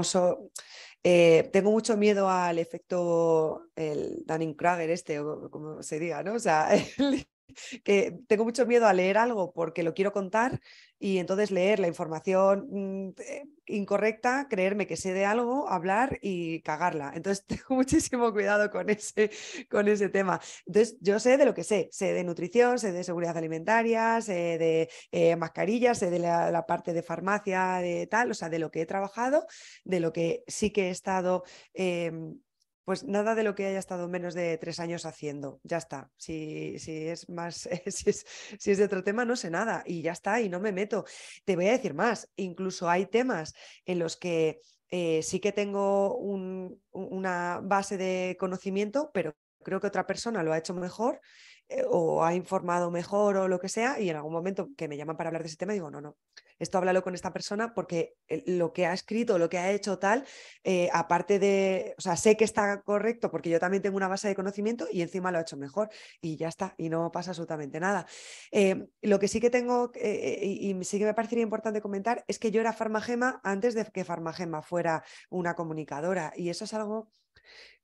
C: eh, tengo mucho miedo al efecto el dunning Krager este, o como se diga, ¿no? O sea, que tengo mucho miedo a leer algo porque lo quiero contar y entonces leer la información mm, eh, incorrecta, creerme que sé de algo, hablar y cagarla. Entonces tengo muchísimo cuidado con ese, con ese tema. Entonces yo sé de lo que sé, sé de nutrición, sé de seguridad alimentaria, sé de eh, mascarillas, sé de la, parte de farmacia, de tal, o sea, de lo que he trabajado, de lo que sí que he estado... Em, pues nada de lo que haya estado menos de tres años haciendo, ya está. Si, si es más, si es, si es de otro tema, no sé nada y ya está, y no me meto. Te voy a decir más, incluso hay temas en los que eh, sí que tengo una base de conocimiento, pero creo que otra persona lo ha hecho mejor eh, o ha informado mejor o lo que sea, y en algún momento que me llaman para hablar de ese tema, digo, no, no, esto háblalo con esta persona porque eh, lo que ha escrito, lo que ha hecho tal, eh, aparte de, o sea, sé que está correcto porque yo también tengo una base de conocimiento y encima lo ha hecho mejor y ya está, y no pasa absolutamente nada. Em, lo que sí que tengo eh, y, y, sí que me parecería importante comentar es que yo era Farmagema antes de que Farmagema fuera una comunicadora y eso es algo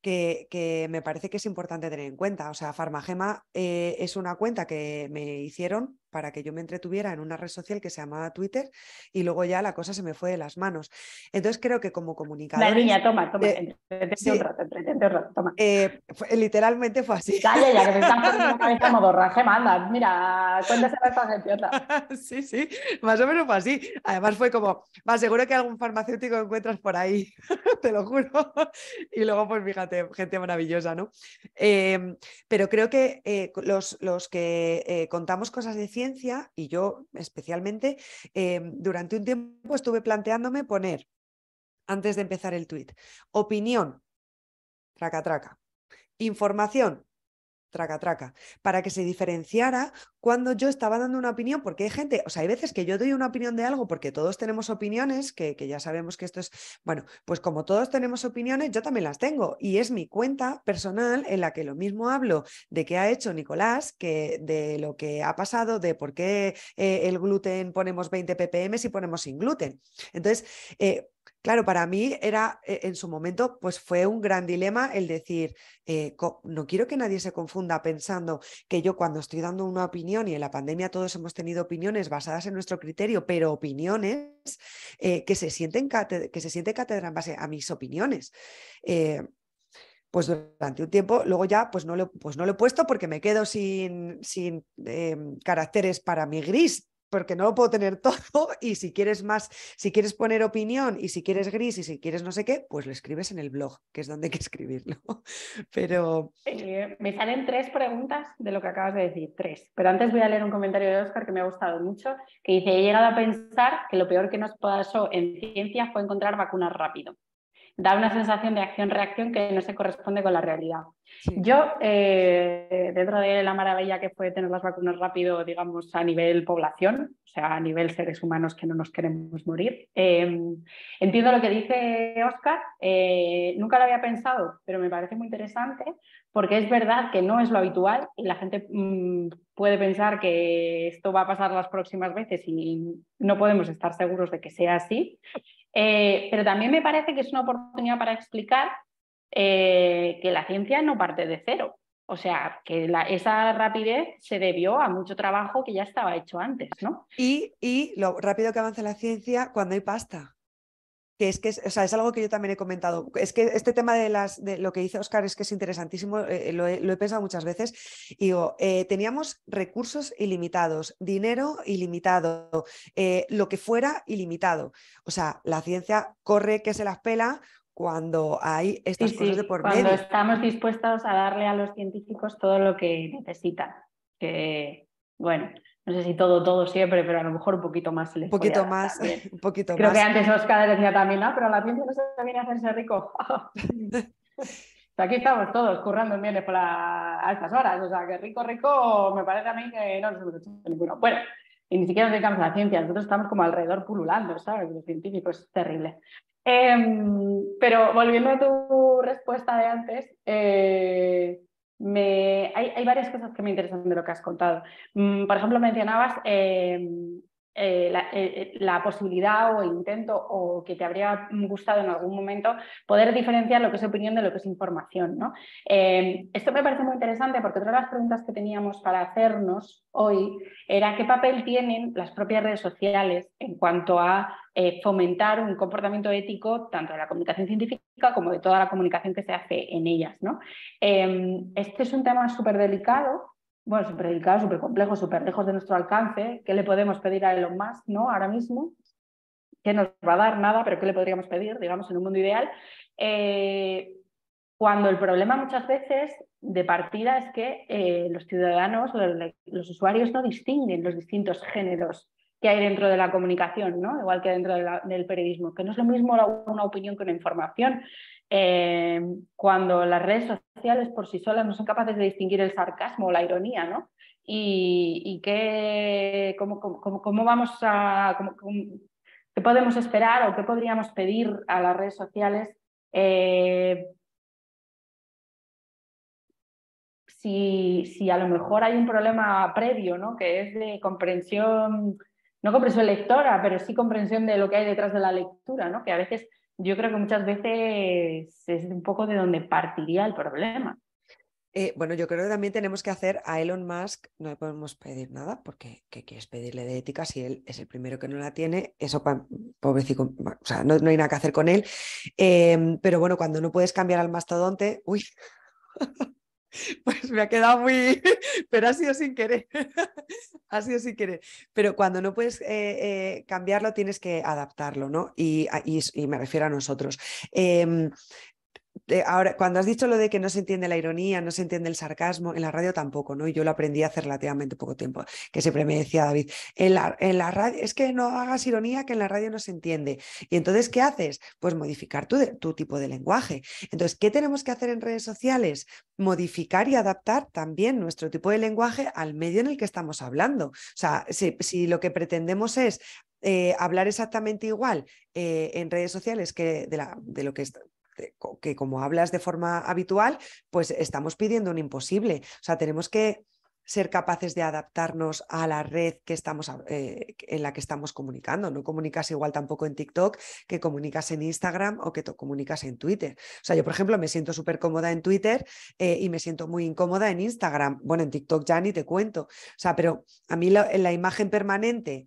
C: que, me parece que es importante tener en cuenta. O sea, Farmagema eh, es una cuenta que me hicieron para que yo me entretuviera en una red social que se llamaba Twitter y luego ya la cosa se me fue de las manos. Entonces creo que como comunicador... La niña, toma, toma, eh, un rato, un rato, toma. literalmente fue así. Dale, ya que se están poniendo cabeza mira, cuéntese a esta sí, sí, más o menos fue así. Además fue como, ¿vas seguro que algún farmacéutico encuentras por ahí, te lo juro. y luego pues fíjate, gente, maravillosa, ¿no? Em, pero creo que eh, los, los, que eh, contamos cosas de ciencia, y yo especialmente, em, durante un tiempo estuve planteándome poner, antes de empezar el tweet, opinión, traca, traca, información, traca, traca, para que se diferenciara cuando yo estaba dando una opinión, porque hay gente, o sea, hay veces que yo doy una opinión de algo porque todos tenemos opiniones, que, que, ya sabemos que esto es, bueno, pues como todos tenemos opiniones, yo también las tengo y es mi cuenta personal en la que lo mismo hablo de qué ha hecho Nicolás, que de lo que ha pasado, de por qué eh, el gluten ponemos 20 ppm si ponemos sin gluten. Entonces, eh, Claro, para mí era eh, en su momento, pues fue un gran dilema el decir, eh, no quiero que nadie se confunda pensando que yo cuando estoy dando una opinión y en la pandemia todos hemos tenido opiniones basadas en nuestro criterio, pero opiniones eh, que, se sienten que se siente cátedra en base a mis opiniones. pues durante un tiempo, luego ya pues no lo, pues no he puesto porque me quedo sin, sin em, caracteres para mi gris, porque no lo puedo tener todo y si quieres más, si quieres poner opinión y si quieres gris y si quieres no sé qué, pues lo escribes en el blog, que es donde hay que escribirlo. Pero...
B: Eh, me salen tres preguntas de lo que acabas de decir, tres. Pero antes voy a leer un comentario de Oscar que me ha gustado mucho, que dice, he llegado a pensar que lo peor que nos pasó en ciencia fue encontrar vacunas rápido da una sensación de acción-reacción que no se corresponde con la realidad. Yo, eh, dentro de la maravilla que puede tener las vacunas rápido, digamos, a nivel población, o sea, a nivel seres humanos que no nos queremos morir, em, entiendo lo que dice Oscar, eh, nunca lo había pensado, pero me parece muy interesante porque es verdad que no es lo habitual y la gente mm, puede pensar que esto va a pasar las próximas veces y no podemos estar seguros de que sea así. Eh, pero también me parece que es una oportunidad para explicar eh, que la ciencia no parte de cero. O sea, que esa rapidez se debió a mucho trabajo que ya estaba hecho antes,
C: ¿no? y lo rápido que avanza la ciencia cuando hay pasta que es que o sea, es algo que yo también he comentado. Es que este tema de, las, de lo que dice Oscar es que es interesantísimo, eh, eh, lo, he, pensado muchas veces. Y digo, eh, teníamos recursos ilimitados, dinero ilimitado, lo que fuera ilimitado. O sea, la ciencia corre que se las pela cuando hay estas cosas de por medio. Cuando
B: estamos dispuestos a darle a los científicos todo lo que necesitan. Que, bueno, no sé si todo, todo siempre, pero a lo mejor un poquito más. Un poquito más, un poquito Creo que antes Oscar decía también, ¿no? Ah, pero la ciencia no se viene a hacerse rico. aquí estamos todos currando en bienes para a estas horas, o sea, que rico, rico, me parece a mí que no nos hemos hecho ninguno. Bueno, y ni siquiera nos dedicamos a la ciencia, nosotros estamos como alrededor pululando, ¿sabes? Los científicos, es terrible. Em, pero volviendo a tu respuesta de antes, eh, me, hay, hay, varias cosas que me interesan de lo que has contado. Mm, por ejemplo, mencionabas eh, eh, eh, la, posibilidad o el intento o que te habría gustado en algún momento poder diferenciar lo que es opinión de lo que es información. ¿no? Em, esto me parece muy interesante porque otra de las preguntas que teníamos para hacernos hoy era qué papel tienen las propias redes sociales en cuanto a eh, fomentar un comportamiento ético tanto de la comunicación científica como de toda la comunicación que se hace en ellas. ¿no? Em, este es un tema súper delicado bueno, súper delicado, súper complejo, súper lejos de nuestro alcance. ¿Qué le podemos pedir a Elon Musk ¿no? ahora mismo? ¿Qué nos va a dar? Nada, pero ¿qué le podríamos pedir, digamos, en un mundo ideal? Eh, cuando el problema muchas veces de partida es que eh, los ciudadanos, los usuarios no distinguen los distintos géneros que hay dentro de la comunicación, igual que dentro del periodismo, que no es lo mismo una opinión que una información. Eh, cuando las redes sociales por sí solas no son capaces de distinguir el sarcasmo o la ironía, ¿no? Y, qué, cómo, vamos a, podemos esperar o qué podríamos pedir a las redes sociales eh, si, a lo mejor hay un problema previo, ¿no? Que es de comprensión no comprensión lectora, pero sí comprensión de lo que hay detrás de la lectura, ¿no? Que a veces, yo creo que muchas
C: veces es un poco de donde partiría el problema. Eh, bueno, yo creo que también tenemos que hacer a Elon Musk, no le podemos pedir nada, porque ¿qué quieres pedirle de ética si él es el primero que no la tiene? Eso, pobrecito, o sea, no, hay nada que hacer con él. Em, pero bueno, cuando no puedes cambiar al mastodonte, uy, Pues me ha quedado muy, pero ha sido sin querer, ha sido sin querer. Pero cuando no puedes eh, eh, cambiarlo, tienes que adaptarlo, ¿no? Y, ah, y, me refiero a nosotros. Em, ahora, cuando has dicho lo de que no se entiende la ironía, no se entiende el sarcasmo, en la radio tampoco, ¿no? Y yo lo aprendí hace relativamente poco tiempo, que siempre me decía David, en la, en la radio, es que no hagas ironía, que en la radio no se entiende. Y entonces, ¿qué haces? Pues modificar tu, tipo de lenguaje. Entonces, ¿qué tenemos que hacer en redes sociales? Modificar y adaptar también nuestro tipo de lenguaje al medio en el que estamos hablando. O sea, si, lo que pretendemos es eh, hablar exactamente igual eh, en redes sociales que de, la, de lo que eh, que como hablas de forma habitual, pues estamos pidiendo un imposible. O sea, tenemos que ser capaces de adaptarnos a la red que estamos, eh, en la que estamos comunicando. No comunicas igual tampoco en TikTok que comunicas en Instagram o que comunicas en Twitter. O sea, yo, por ejemplo, me siento súper cómoda en Twitter eh, y me siento muy incómoda en Instagram. Bueno, en TikTok ya ni te cuento. O sea, pero a mí en la imagen permanente,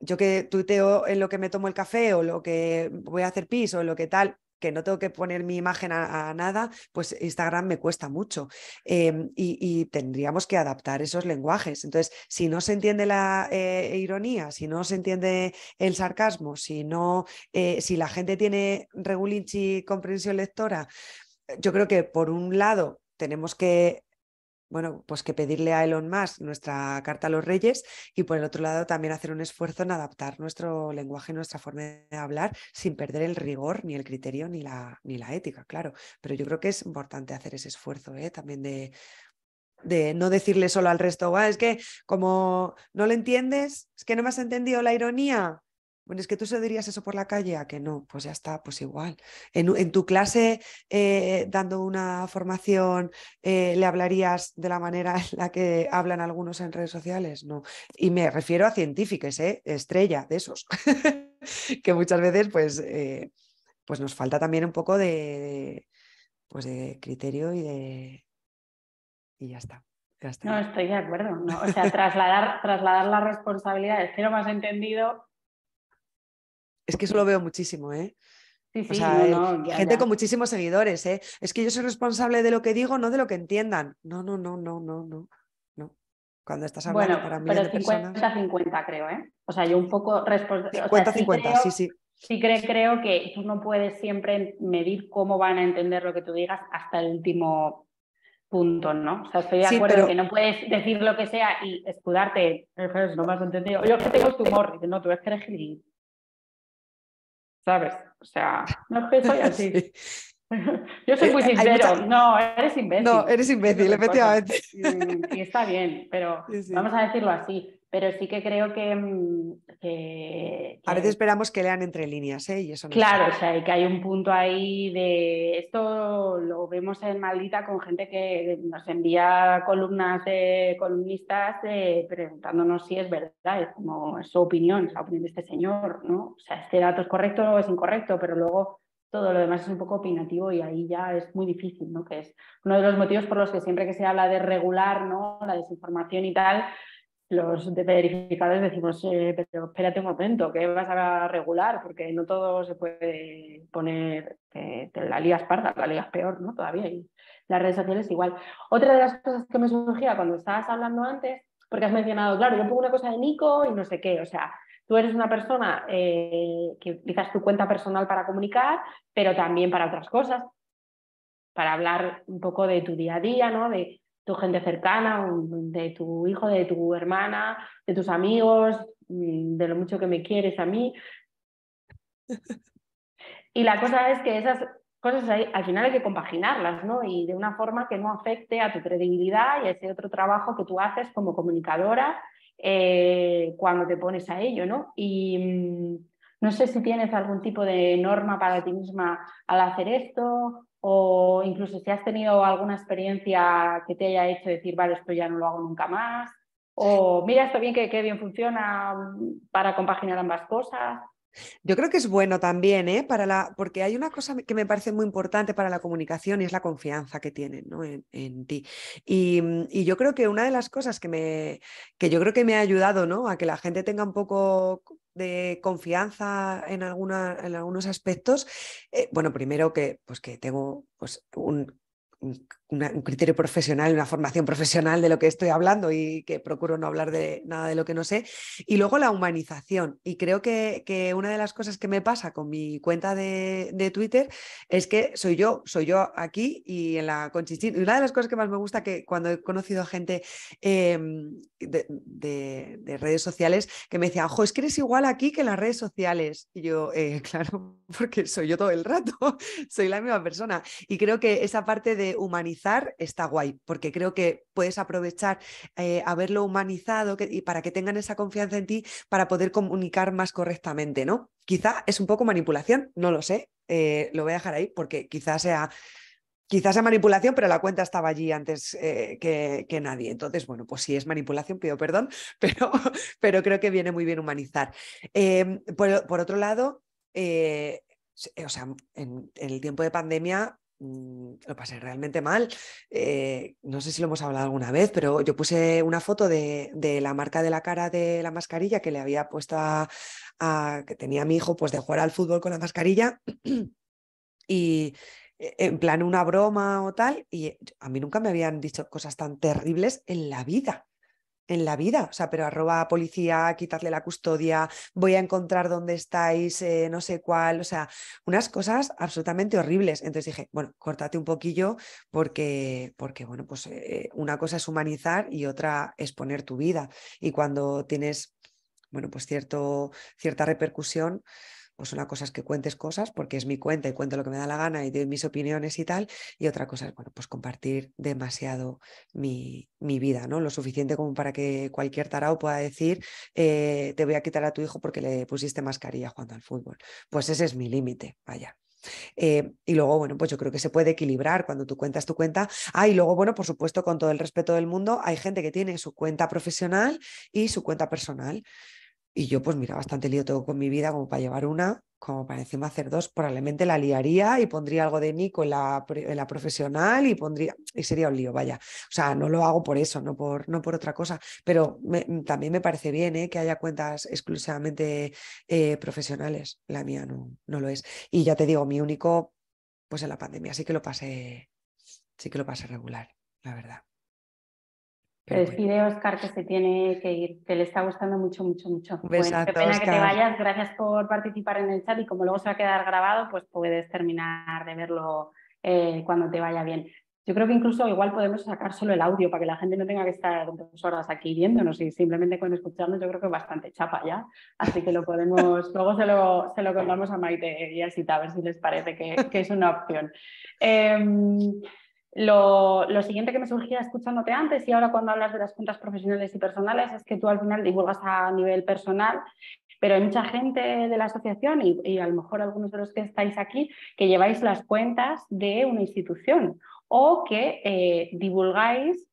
C: yo que tuiteo en lo que me tomo el café o lo que voy a hacer pis o lo que tal, que no tengo que poner mi imagen a, nada, pues Instagram me cuesta mucho. Em, y, tendríamos que adaptar esos lenguajes. Entonces, si no se entiende la eh, ironía, si no se entiende el sarcasmo, si no, eh, si la gente tiene regulinchi comprensión lectora, yo creo que por un lado tenemos que bueno, pues que pedirle a Elon Musk nuestra carta a los reyes y por el otro lado también hacer un esfuerzo en adaptar nuestro lenguaje, nuestra forma de hablar sin perder el rigor, ni el criterio, ni la, ni la ética, claro. Pero yo creo que es importante hacer ese esfuerzo ¿eh? también de, de no decirle solo al resto, es que como no lo entiendes, es que no me has entendido la ironía, bueno, es que tú se dirías eso por la calle, a que no, pues ya está, pues igual. En, tu clase, eh, dando una formación, eh, ¿le hablarías de la manera en la que hablan algunos en redes sociales? No. Y me refiero a científicos, ¿eh? estrella de esos, que muchas veces pues, eh, pues nos falta también un poco de, pues de criterio y de... Y ya está. No, estoy de acuerdo. No, o sea,
B: trasladar, trasladar responsabilidad responsabilidades. lo más
C: entendido es que eso lo veo muchísimo, ¿eh? Sí, sí, eh, gente con muchísimos seguidores, ¿eh? Es que yo soy responsable de lo que digo, no de lo que entiendan. No, no, no, no, no, no. Cuando estás hablando para mí. Pero 50-50 creo, ¿eh? O sea, yo un poco responsable. 50-50, sí, sí,
B: sí. creo, que tú no puedes siempre medir cómo van a entender lo que tú digas hasta el último punto, ¿no? O sea, estoy de acuerdo que no puedes decir lo que sea y escudarte, no me has entendido. Yo que tengo tumor, no, tú eres que eres ¿sabes? O sea, no que soy así. Yo soy eh, muy sincero, no, eres imbécil. No, eres imbécil, efectivamente. Y, está bien, pero vamos a decirlo así pero sí que creo que, mm,
C: A veces esperamos que lean entre líneas, ¿eh? Y
B: eso claro, o sea, que hay un punto ahí de... Esto lo vemos en Maldita con gente que nos
C: envía
B: columnas de columnistas eh, preguntándonos si es verdad, es como su opinión, es la opinión de este señor, ¿no? O sea, este dato es correcto o es incorrecto, pero luego todo lo demás es un poco opinativo y ahí ya es muy difícil, ¿no? Que es uno de los motivos por los que siempre que se habla de regular, ¿no? La desinformación y tal, los de verificadores decimos, eh, pero espérate un momento, qué vas a regular? Porque no todo se puede poner, eh, la liga es parda, la liga es peor, ¿no? Todavía, y las redes sociales igual. Otra de las cosas que me surgía cuando estabas hablando antes, porque has mencionado, claro, yo pongo una cosa de Nico y no sé qué, o sea, tú eres una persona eh, que utilizas tu cuenta personal para comunicar, pero también para otras cosas, para hablar un poco de tu día a día, ¿no? De, tu gente cercana, de tu hijo, de tu hermana, de tus amigos, mm, de lo mucho que me quieres a mí. Y la cosa es que esas cosas al final hay que compaginarlas, ¿no? Y de una forma que no afecte a tu credibilidad y a ese otro trabajo que tú haces como comunicadora eh, cuando te pones a ello, ¿no? Y mm, no sé si tienes algún tipo de norma para ti misma al hacer esto o incluso si has tenido alguna experiencia que te haya hecho decir, vale, esto ya no lo hago nunca más, o mira esto bien que, bien funciona para
C: compaginar ambas cosas. Yo creo que es bueno también, ¿eh? Para la, porque hay una cosa que me parece muy importante para la comunicación y es la confianza que tienen en, ti. Mm, y, yo creo que una de las cosas que, me, que yo creo que me ha ayudado ¿no? a que la gente tenga un poco de confianza en, alguna, en algunos aspectos, eh, bueno, primero que, pues que tengo pues, un un criterio profesional, una formación profesional de lo que estoy hablando y que procuro no hablar de nada de lo que no sé. Y luego la humanización. Y creo que, una de las cosas que me pasa con mi cuenta de, Twitter es que soy yo, soy yo aquí y en la conchichín. Una de las cosas que más me gusta que cuando he conocido a gente em, de, redes sociales que me decía, ojo, es que eres igual aquí que en las redes sociales. Y yo, eh, claro, porque soy yo todo el rato, soy la misma persona. Y creo que esa parte de humanización está guay, porque creo que puedes aprovechar eh, haberlo humanizado y para que tengan esa confianza en ti para poder comunicar más correctamente, ¿no? Quizá es un poco manipulación, no lo sé, eh, lo voy a dejar ahí porque quizás sea quizás sea manipulación, pero la cuenta estaba allí antes eh, que, nadie. Entonces, bueno, pues si es manipulación, pido perdón, pero, pero creo que viene muy bien humanizar. Em, por, otro lado, o sea, en, el tiempo de pandemia Mm, lo pasé realmente mal. Eh, no sé si lo hemos hablado alguna vez, pero yo puse una foto de, la marca de la cara de la mascarilla que le había puesto a, a, que tenía mi hijo, pues de jugar al fútbol con la mascarilla. Y eh, en plan una broma o tal, y a mí nunca me habían dicho cosas tan terribles en la vida en la vida, o sea, pero arroba policía, quitarle la custodia, voy a encontrar dónde estáis, eh, no sé cuál, o sea, unas cosas absolutamente horribles. Entonces dije, bueno, córtate un poquillo porque, porque bueno, pues eh, una cosa es humanizar y otra es poner tu vida. Y cuando tienes, bueno, pues cierto, cierta repercusión, pues una cosa es que cuentes cosas, porque es mi cuenta y cuento lo que me da la gana y doy mis opiniones y tal. Y otra cosa es, bueno, pues compartir demasiado mi, vida, ¿no? Lo suficiente como para que cualquier tarao pueda decir, eh, te voy a quitar a tu hijo porque le pusiste mascarilla jugando al fútbol. Pues ese es mi límite, vaya. Eh, y luego, bueno, pues yo creo que se puede equilibrar cuando tú cuentas tu cuenta. Ah, y luego, bueno, por supuesto, con todo el respeto del mundo, hay gente que tiene su cuenta profesional y su cuenta personal. Y yo, pues mira, bastante lío todo con mi vida como para llevar una, como para encima hacer dos, probablemente la liaría y pondría algo de Nico en la, la profesional y pondría, y sería un lío, vaya. O sea, no lo hago por eso, no por, no por otra cosa, pero mm, también me parece bien ¿eh? que haya cuentas exclusivamente eh, profesionales. La mía no, no lo es. Y ya te digo, mi único, pues en la pandemia sí que lo pasé, sí que lo pasé regular, la verdad se despide
B: Oscar, que se tiene que ir, que le está gustando mucho, mucho, mucho. qué pena que te vayas, gracias por participar en el chat y como luego se va a quedar grabado, pues puedes terminar de verlo eh, cuando te vaya bien. Yo creo que incluso igual podemos sacar solo el audio para que la gente no tenga que estar dos horas aquí viéndonos y simplemente con escucharnos yo creo que es bastante chapa ya. Así que lo podemos, luego se lo, se a Maite y a Sita a ver si les parece que, es una opción. Em, lo, siguiente que me surgía escuchándote antes y ahora cuando hablas de las cuentas profesionales y personales es que tú al final divulgas a nivel personal, pero hay mucha gente de la asociación y, y a lo mejor algunos de los que estáis aquí que lleváis las cuentas de una institución o que eh, divulgáis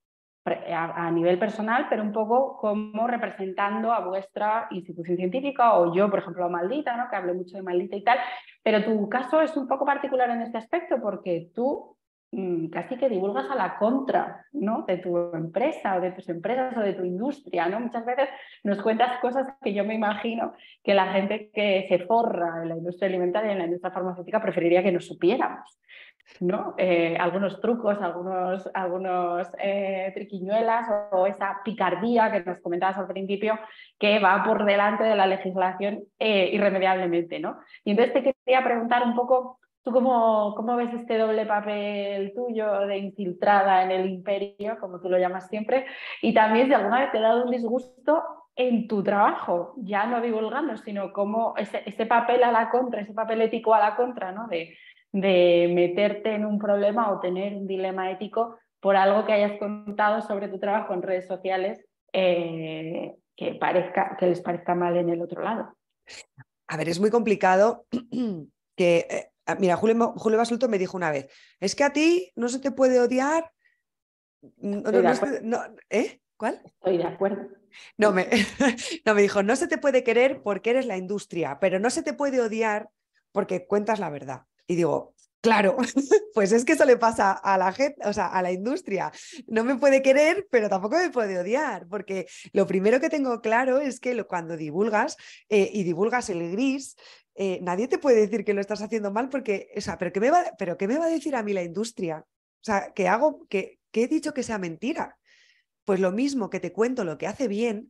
B: a, nivel personal, pero un poco como representando a vuestra institución científica o yo, por ejemplo, a Maldita, ¿no? que hablo mucho de Maldita y tal, pero tu caso es un poco particular en este aspecto porque tú Mm, casi que divulgas a la contra, ¿no? De tu empresa o de tus empresas o de tu industria, Muchas veces nos cuentas cosas que yo me imagino que la gente que se forra en la industria alimentaria y en la industria farmacéutica preferiría que no supiéramos, ¿no? Eh, algunos trucos, algunos, algunos eh, triquiñuelas o, esa picardía que nos comentabas al principio que va por delante de la legislación eh, irremediablemente, ¿no? Y entonces te quería preguntar un poco ¿Tú cómo, ves este doble papel tuyo de infiltrada en el imperio, como tú lo llamas siempre? Y también si alguna vez te ha dado un disgusto en tu trabajo, ya no divulgando, sino como ese, papel a la contra, ese papel ético a la contra, ¿no? De, de meterte en un problema o tener un dilema ético por algo que hayas contado sobre tu trabajo en redes sociales
C: eh, que, parezca, que les parezca mal en el otro lado. A ver, es muy complicado que eh, Ah, mira, Julio, Basulto me dijo una vez, es que a ti no se te puede odiar. No, ¿eh? ¿Cuál? Estoy de acuerdo. No me, no, me dijo, no se te puede querer porque eres la industria, pero no se te puede odiar porque cuentas la verdad. Y digo, claro, pues es que eso le pasa a la gente, o sea, a la industria. No me puede querer, pero tampoco me puede odiar, porque lo primero que tengo claro es que cuando divulgas eh, y divulgas el gris, eh, nadie te puede decir que lo estás haciendo mal porque, o sea, ¿pero qué, me va, ¿pero qué me va a decir a mí la industria? O sea, que hago, que, he dicho que sea mentira. Pues lo mismo que te cuento lo que hace bien,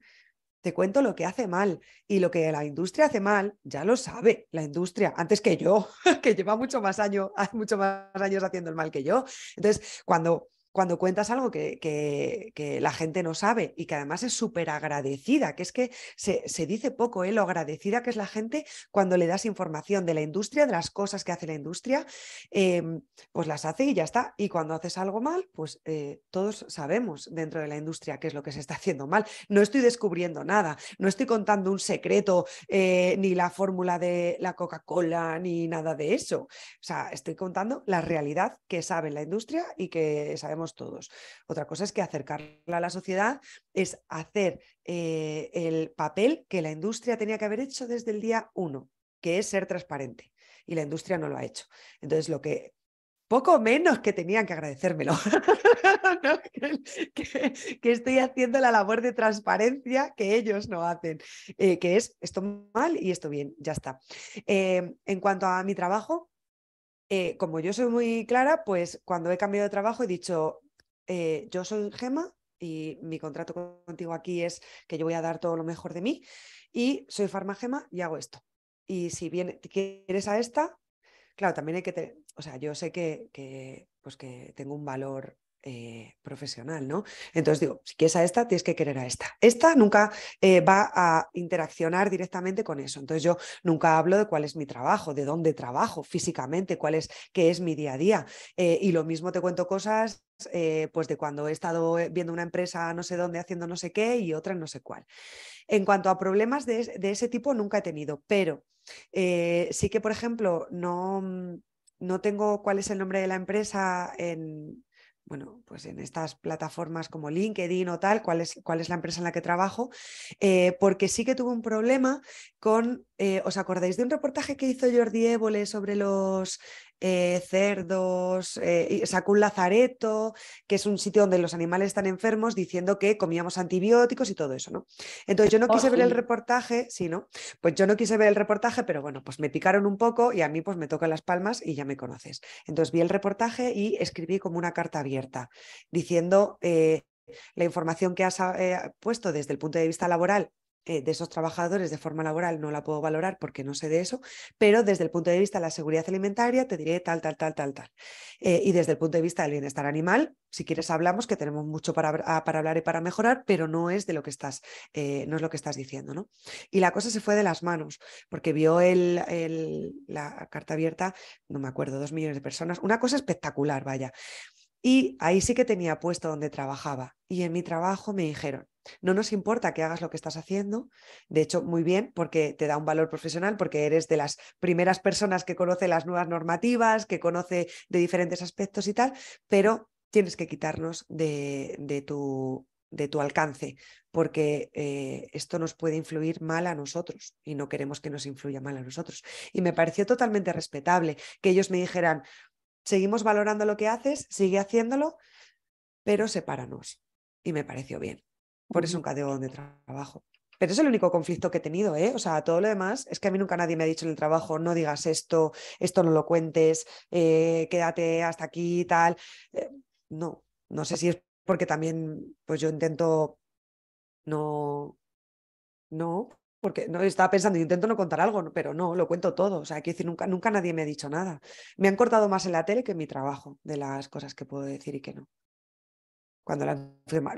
C: te cuento lo que hace mal y lo que la industria hace mal, ya lo sabe la industria antes que yo, que lleva mucho más, año, mucho más años haciendo el mal que yo. Entonces, cuando cuando cuentas algo que, la gente no sabe y que además es súper agradecida, que es que se, dice poco ¿eh? lo agradecida que es la gente cuando le das información de la industria, de las cosas que hace la industria, em, pues las hace y ya está. Y cuando haces algo mal, pues eh, todos sabemos dentro de la industria qué es lo que se está haciendo mal. No estoy descubriendo nada, no estoy contando un secreto, eh, ni la fórmula de la Coca-Cola, ni nada de eso. O sea, estoy contando la realidad que sabe la industria y que sabemos todos. Otra cosa es que acercarla a la sociedad es hacer eh, el papel que la industria tenía que haber hecho desde el día uno, que es ser transparente. Y la industria no lo ha hecho. Entonces, lo que poco menos que tenían que agradecérmelo, que, estoy haciendo la labor de transparencia que ellos no hacen, eh, que es esto mal y esto bien, ya está. Eh, en cuanto a mi trabajo, eh, como yo soy muy clara, pues cuando he cambiado de trabajo he dicho, eh, yo soy Gema y mi contrato contigo aquí es que yo voy a dar todo lo mejor de mí y soy farmagema y hago esto. Y si bien quieres a esta, claro, también hay que, tener, o sea, yo sé que, que, pues que tengo un valor eh, profesional, ¿no? Entonces digo, si quieres a esta, tienes que querer a esta. Esta nunca eh, va a interaccionar directamente con eso. Entonces yo nunca hablo de cuál es mi trabajo, de dónde trabajo físicamente, cuál es, qué es mi día a día. Eh, y lo mismo te cuento cosas pues de cuando he estado viendo una empresa no sé dónde haciendo no sé qué y otra no sé cuál. En cuanto a problemas de, ese tipo, nunca he tenido, pero sí que, por ejemplo, no, mm, no tengo cuál es el nombre de la empresa en, bueno, pues en estas plataformas como LinkedIn o tal, cuál es, cuál es la empresa en la que trabajo, eh, porque sí que tuve un problema con eh, ¿os acordáis de un reportaje que hizo Jordi Évole sobre los eh, cerdos? Eh, sacó un lazareto, que es un sitio donde los animales están enfermos, diciendo que comíamos antibióticos y todo eso, ¿no? Entonces yo no quise ver el reportaje, sí, ¿no? Pues yo no quise ver el reportaje, pero bueno, pues me picaron un poco y a mí pues me tocan las palmas y ya me conoces. Entonces vi el reportaje y escribí como una carta abierta, diciendo la información que has puesto desde el punto de vista laboral eh, de esos trabajadores de forma laboral no la puedo valorar porque no sé de eso, pero desde el punto de vista de la seguridad alimentaria te diré tal, tal, tal, tal, tal. Eh, y desde el punto de vista del bienestar animal, si quieres hablamos que tenemos mucho para, ah, para hablar y para mejorar, pero no es de lo que estás, eh, no es lo que estás diciendo, ¿no? Y la cosa se fue de las manos, porque vio el, el, la carta abierta, no me acuerdo, dos millones de personas, una cosa espectacular, vaya. Y ahí sí que tenía puesto donde trabajaba. Y en mi trabajo me dijeron, no nos importa que hagas lo que estás haciendo, de hecho, muy bien, porque te da un valor profesional, porque eres de las primeras personas que conoce las nuevas normativas, que conoce de diferentes aspectos y tal, pero tienes que quitarnos de, tu de tu alcance, porque eh, esto nos puede influir mal a nosotros y no queremos que nos influya mal a nosotros. Y me pareció totalmente respetable que ellos me dijeran, seguimos valorando lo que haces, sigue haciéndolo, pero sepáranos. Y me pareció bien eso un cadeón de trabajo. Pero es el único conflicto que he tenido, ¿eh? O sea, todo lo demás es que a mí nunca nadie me ha dicho en el trabajo, no digas esto, esto no lo cuentes, eh, quédate hasta aquí, y tal. Eh, no, no sé si es porque también, pues yo intento no, no, porque no estaba pensando, yo intento no contar algo, pero no, lo cuento todo. O sea, quiero decir, nunca, nunca nadie me ha dicho nada. Me han cortado más en la tele que en mi trabajo de las cosas que puedo decir y que no. Cuando la,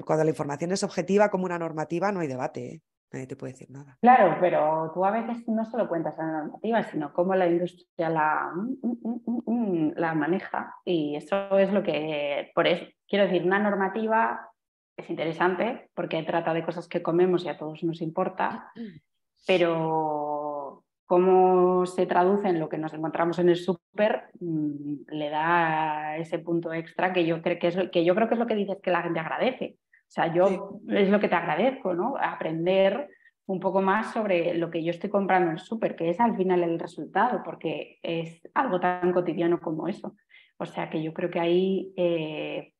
C: cuando la información es objetiva como una normativa, no hay debate, ¿eh? nadie te puede decir nada. Claro,
B: pero tú a veces no solo cuentas a la normativa, sino cómo la industria la, mm, mm, mm, la maneja. Y eso es lo que, por eso, quiero decir, una normativa es interesante porque trata de cosas que comemos y a todos nos importa, pero cómo se traduce en lo que nos encontramos en el súper mm, le da ese punto extra que yo, creo que, es, que yo creo que es lo que dices que la gente agradece. O sea, yo es lo que te agradezco, ¿no? Aprender un poco más sobre lo que yo estoy comprando en el súper, que es al final el resultado, porque es algo tan cotidiano como eso. O sea, que yo creo que ahí eh,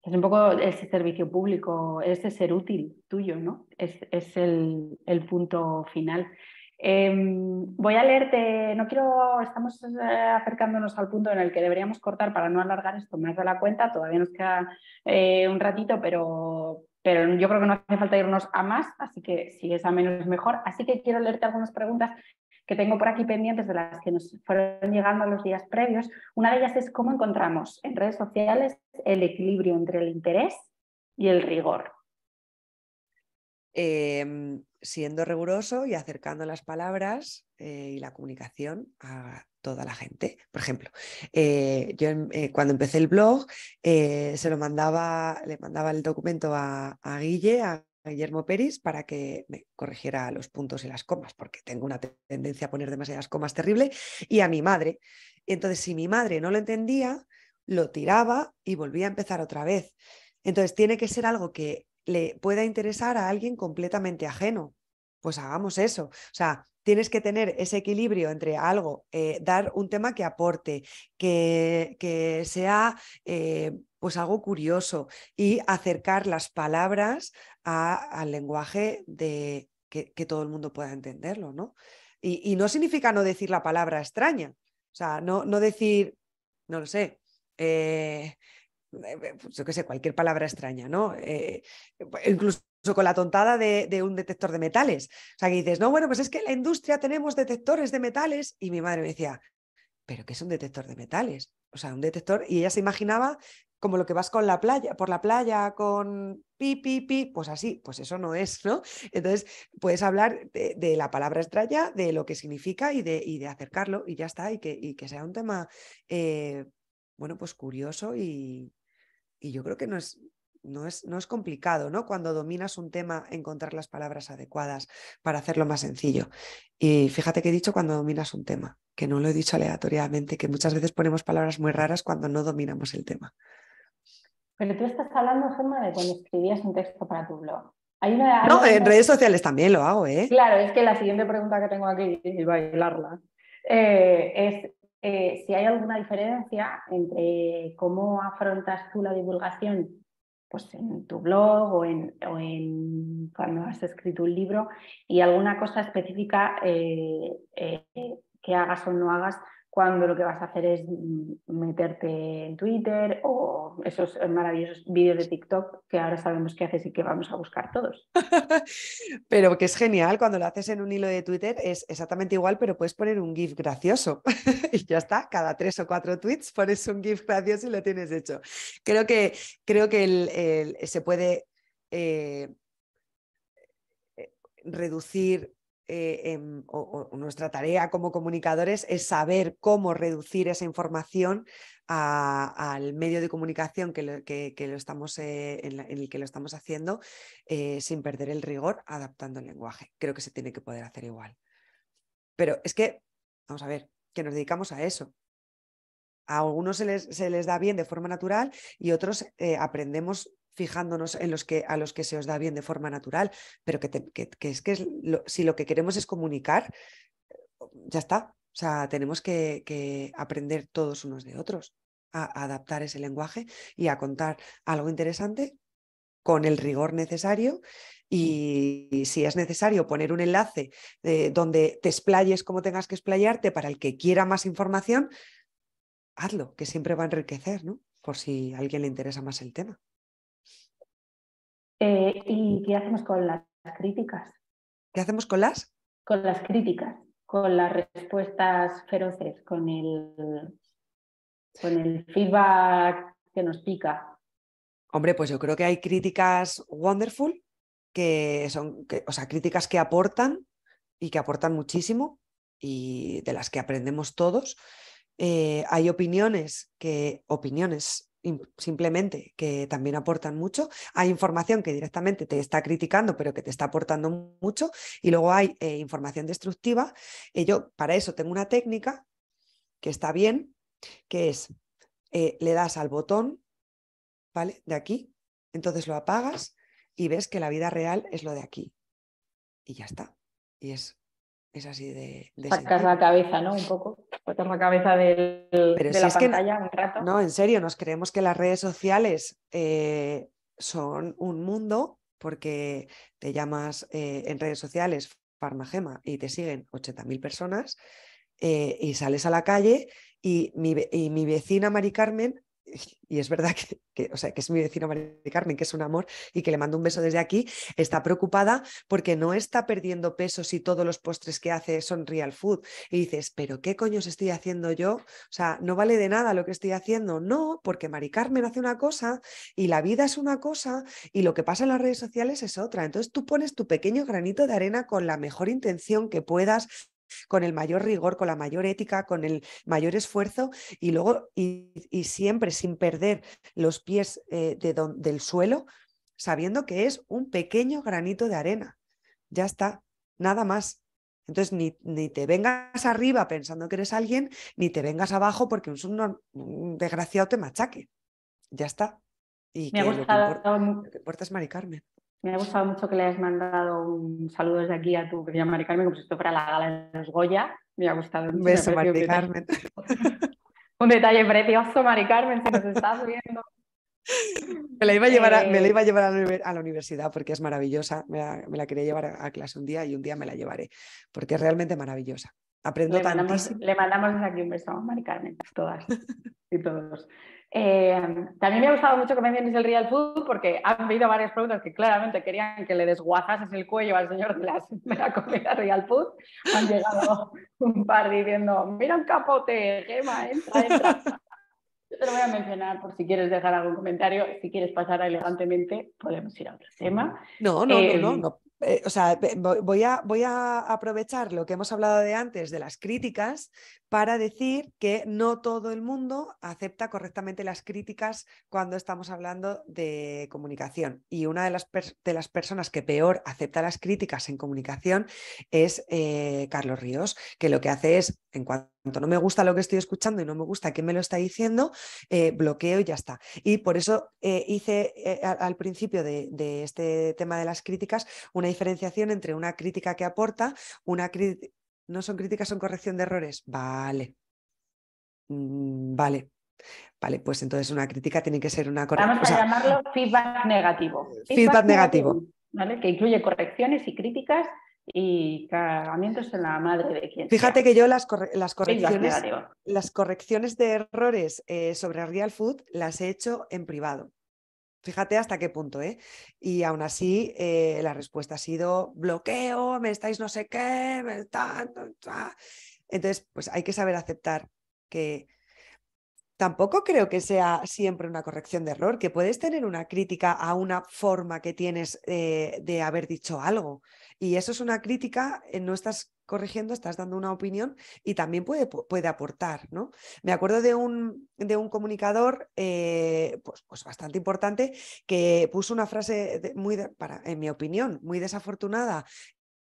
B: es un poco ese servicio público, ese ser útil tuyo, ¿no? Es, el punto final. Em, voy a leerte, no quiero, estamos eh, acercándonos al punto en el que deberíamos cortar para no alargar esto más de la cuenta, todavía nos queda eh, un ratito, pero, pero yo creo que no hace falta irnos a más, así que si es a menos mejor. Así que quiero leerte algunas preguntas que tengo por aquí pendientes de las que nos fueron llegando los días previos. Una de
C: ellas es cómo encontramos en redes sociales el equilibrio entre el interés y el rigor. Em, siendo riguroso y acercando las palabras eh, y la comunicación a toda la gente. Por ejemplo, eh, yo eh, cuando empecé el blog se lo mandaba, le mandaba el documento a, Guille, a Guillermo Peris para que me corrigiera los puntos y las comas, porque tengo una tendencia a poner demasiadas comas terrible, y a mi madre. Entonces, si mi madre no lo entendía, lo tiraba y volvía a empezar otra vez. Entonces, tiene que ser algo que le pueda interesar a alguien completamente ajeno. Pues hagamos eso. O sea, tienes que tener ese equilibrio entre algo, eh, dar un tema que aporte, que, que sea eh, pues algo curioso y acercar las palabras al lenguaje de que, todo el mundo pueda entenderlo, ¿no? Y, no significa no decir la palabra extraña, o sea, no, no decir, no lo sé, eh, eh, pues, yo qué sé, cualquier palabra extraña, ¿no? Eh, e incluso con la tontada de, un detector de metales. O sea, que dices, no, bueno, pues es que en la industria tenemos detectores de metales. Y mi madre me decía, ¿pero qué es un detector de metales? O sea, un detector, y ella se imaginaba como lo que vas con la playa, por la playa con pi, pi, pi, pues así, pues eso no es, ¿no? Entonces, puedes hablar de, la palabra extraña, de lo que significa y de, de acercarlo y ya está, y que, y que sea un tema, eh, bueno, pues curioso y, y yo creo que no es, no es, no es complicado, ¿no? Cuando dominas un tema, encontrar las palabras adecuadas para hacerlo más sencillo. Y fíjate que he dicho cuando dominas un tema, que no lo he dicho aleatoriamente, que muchas veces ponemos palabras muy raras cuando no dominamos el tema.
B: Pero tú estás hablando, Gemma, de cuando escribías un texto para tu blog. no, en redes
C: sociales también lo hago, ¿eh?
B: Claro, es que la siguiente pregunta que tengo aquí es bailarla. Eh, es eh, si hay alguna diferencia entre cómo afrontas tú la divulgación pues en tu blog o en, cuando has escrito un libro y alguna cosa específica eh, eh, que hagas o no hagas cuando lo que vas a hacer es mm, meterte en Twitter o esos maravillosos vídeos de TikTok que ahora sabemos que
C: haces y que vamos a buscar todos. pero que es genial, cuando lo haces en un hilo de Twitter es exactamente igual, pero puedes poner un GIF gracioso y ya está, cada tres o cuatro tweets pones un GIF gracioso y lo tienes hecho. Creo que, creo que se puede... Eh, eh, reducir eh, em, nuestra tarea como comunicadores es saber cómo reducir esa información al medio de comunicación que estamos, eh, en, el que lo estamos haciendo eh, sin perder el rigor, adaptando el lenguaje. Creo que se tiene que poder hacer igual. Pero es que, vamos a ver, que nos dedicamos a eso. A algunos se les, se les da bien de forma natural y otros aprendemos fijándonos en los que, a los que se os da bien de forma natural, pero que, es que si lo que queremos es comunicar, ya está. O sea, tenemos que, aprender todos unos de otros a adaptar ese lenguaje y a contar algo interesante con el rigor necesario mm. y, si es necesario poner un enlace eh, donde te explayes como tengas que explayarte para el que quiera más información, hazlo, que siempre va a enriquecer, ¿no? Por si a alguien le interesa más el tema.
B: Eh, ¿Y qué hacemos con las críticas?
C: ¿Qué hacemos con las?
B: Con las críticas, con las respuestas feroces, con el,
C: con el feedback que nos pica. Hombre, pues yo creo que hay críticas wonderful, que son, o sea, críticas que aportan y que aportan muchísimo y de las que aprendemos todos. Eh, hay opiniones que, opiniones simplemente que también aportan mucho. Hay información que directamente te está criticando, pero que te está aportando mucho. Y luego hay eh, información destructiva. Y eh, yo para eso tengo una técnica que está bien, que es eh, le das al botón, ¿vale? De aquí, entonces lo apagas y ves que la vida real es lo de aquí. Y ya está. Y es, es así de... Sacas la cabeza, ¿no? Un poco la pues, cabeza del, No, en serio, nos creemos que las redes sociales eh, son un mundo porque te llamas eh, en redes sociales Farmagema y te siguen 80.000 personas eh, y sales a la calle y mi, y mi, vecina Mari Carmen y es verdad que, o sea, que es mi vecino María Carmen, que es un amor y que le mando un beso desde aquí, está preocupada porque no está perdiendo peso si todos los postres que hace son real food. Y dices, pero ¿qué coño estoy haciendo yo? O sea, no vale de nada lo que estoy haciendo. No, porque Mari Carmen hace una cosa y la vida es una cosa y lo que pasa en las redes sociales es otra. Entonces tú pones tu pequeño granito de arena con la mejor intención que puedas, con el mayor rigor, con la mayor ética, con el mayor esfuerzo y luego, y, siempre sin perder los pies eh, de del suelo, sabiendo que es un pequeño granito de arena. Ya está, nada más. Entonces, ni, ni, te vengas arriba pensando que eres alguien, ni te vengas abajo porque un, desgraciado te machaque. Ya está. Y Me Lo que, es Mari Carmen. Me ha gustado
B: mucho que le hayas mandado un saludo desde aquí a tu querida Mari Carmen, como si esto fuera la
C: gala de los Goya. Me ha gustado mucho. Un beso, Mari Carmen.
B: un detalle precioso, Mari Carmen, si nos estás viendo.
C: Me la iba a llevar, a, me la, eh, iba a, llevar a la universidad porque es maravillosa. Me la, quería llevar a, clase un día y un día me la llevaré porque es realmente maravillosa. Aprendo le mandamos,
B: desde aquí un beso a Mari Carmen,
C: todas y
B: todos. Eh, también me ha gustado mucho que menciones el real food porque han habido varias preguntas que claramente querían que le desguazases el cuello al señor de la, comida real food. Han llegado un par diciendo, mira un capote, Gema, entra, entra.
C: Yo te lo voy a mencionar por si quieres dejar algún comentario.
B: Si quieres pasar elegantemente, podemos ir a otro
C: tema. No, no, no, no. Em, eh, o sea, voy a, voy a aprovechar lo que hemos hablado de antes de las críticas para decir que no todo el mundo acepta correctamente las críticas cuando estamos hablando de comunicación. Y una de las, de las personas que peor acepta las críticas en comunicación es eh, Carlos Ríos, que lo que hace es, en cuanto no me gusta lo que estoy escuchando y no me gusta que me lo está diciendo, eh, bloqueo y ya está. Y por eso eh, hice al, principio de, este tema de las críticas una diferenciación entre una crítica que aporta, una crítica... No son críticas, son corrección de errores. Vale. Mm, vale. Vale, pues entonces una crítica tiene que ser una corrección. Vamos a llamarlo feedback negativo. Eh, feedback, negativo.
B: ¿vale? Que incluye correcciones y críticas y cargamientos en la madre de quien.
C: Fíjate que yo las, las correcciones, de errores eh, sobre Real Food las he hecho en privado. Fíjate hasta qué punto, ¿eh? Y aún así, eh, la respuesta ha sido bloqueo, me estáis no sé qué, me Entonces, pues hay que saber aceptar que tampoco creo que sea siempre una corrección de error, que puedes tener una crítica a una forma que tienes eh, de haber dicho algo. Y eso es una crítica, eh, no estás corrigiendo, estás dando una opinión y también puede, puede aportar, ¿no? Me acuerdo de un, de un comunicador eh, pues, pues, bastante importante que puso una frase muy, en mi opinión, muy desafortunada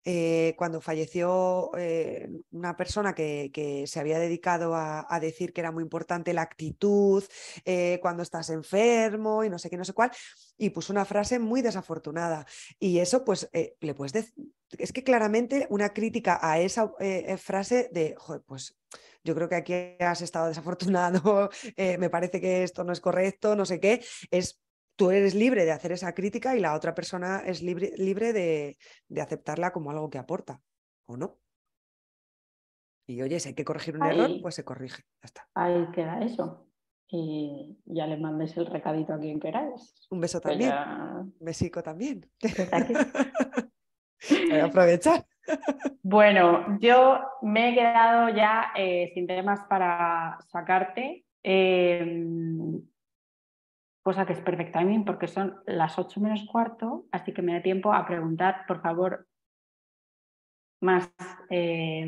C: eh, cuando falleció eh, una persona que, se había dedicado a, decir que era muy importante la actitud eh, cuando estás enfermo y no sé qué, no sé cuál, y puso una frase muy desafortunada. Y eso, pues, le puedes es que claramente una crítica a esa frase de, pues, yo creo que aquí has estado desafortunado, me parece que esto no es correcto, no sé qué, es tú eres libre de hacer esa crítica y la otra persona es libre, de, aceptarla como algo que aporta, ¿o no? Y oye, si hay que corregir un error, pues se corrige. Ya Ahí queda eso.
B: Y ya le mandes el recadito a quien queráis. Un beso también. Un besico también.
C: Voy a aprovechar.
B: Bueno, yo me he quedado ya eh, sin temas para sacarte. Eh, cosa que es perfect timing porque son las 8 menos cuarto, así que me da tiempo a preguntar, por favor, más. Eh,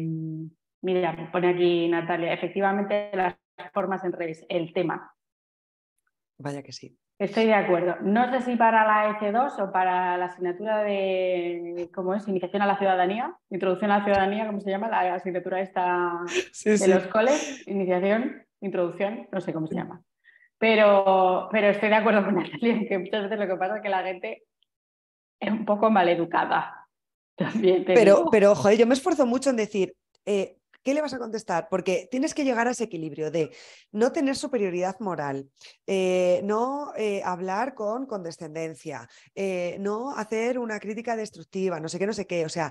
B: mira, pone aquí Natalia, efectivamente las formas en redes el tema. Vaya que sí. Estoy de acuerdo. No sé si para la EC2 o para la asignatura de, ¿cómo es? Iniciación a la ciudadanía, introducción a la ciudadanía, ¿cómo se llama? La asignatura esta de los coles, iniciación, introducción, no sé cómo se llama. Pero, pero estoy de acuerdo con Natalia, que muchas veces lo que pasa es que la gente es un poco maleducada. También
C: pero, pero, yo me esfuerzo mucho en decir, eh, ¿qué le vas a contestar? Porque tienes que llegar a ese equilibrio de no tener superioridad moral, eh, no eh, hablar con condescendencia, no hacer una crítica destructiva, no sé qué, no sé qué. O sea,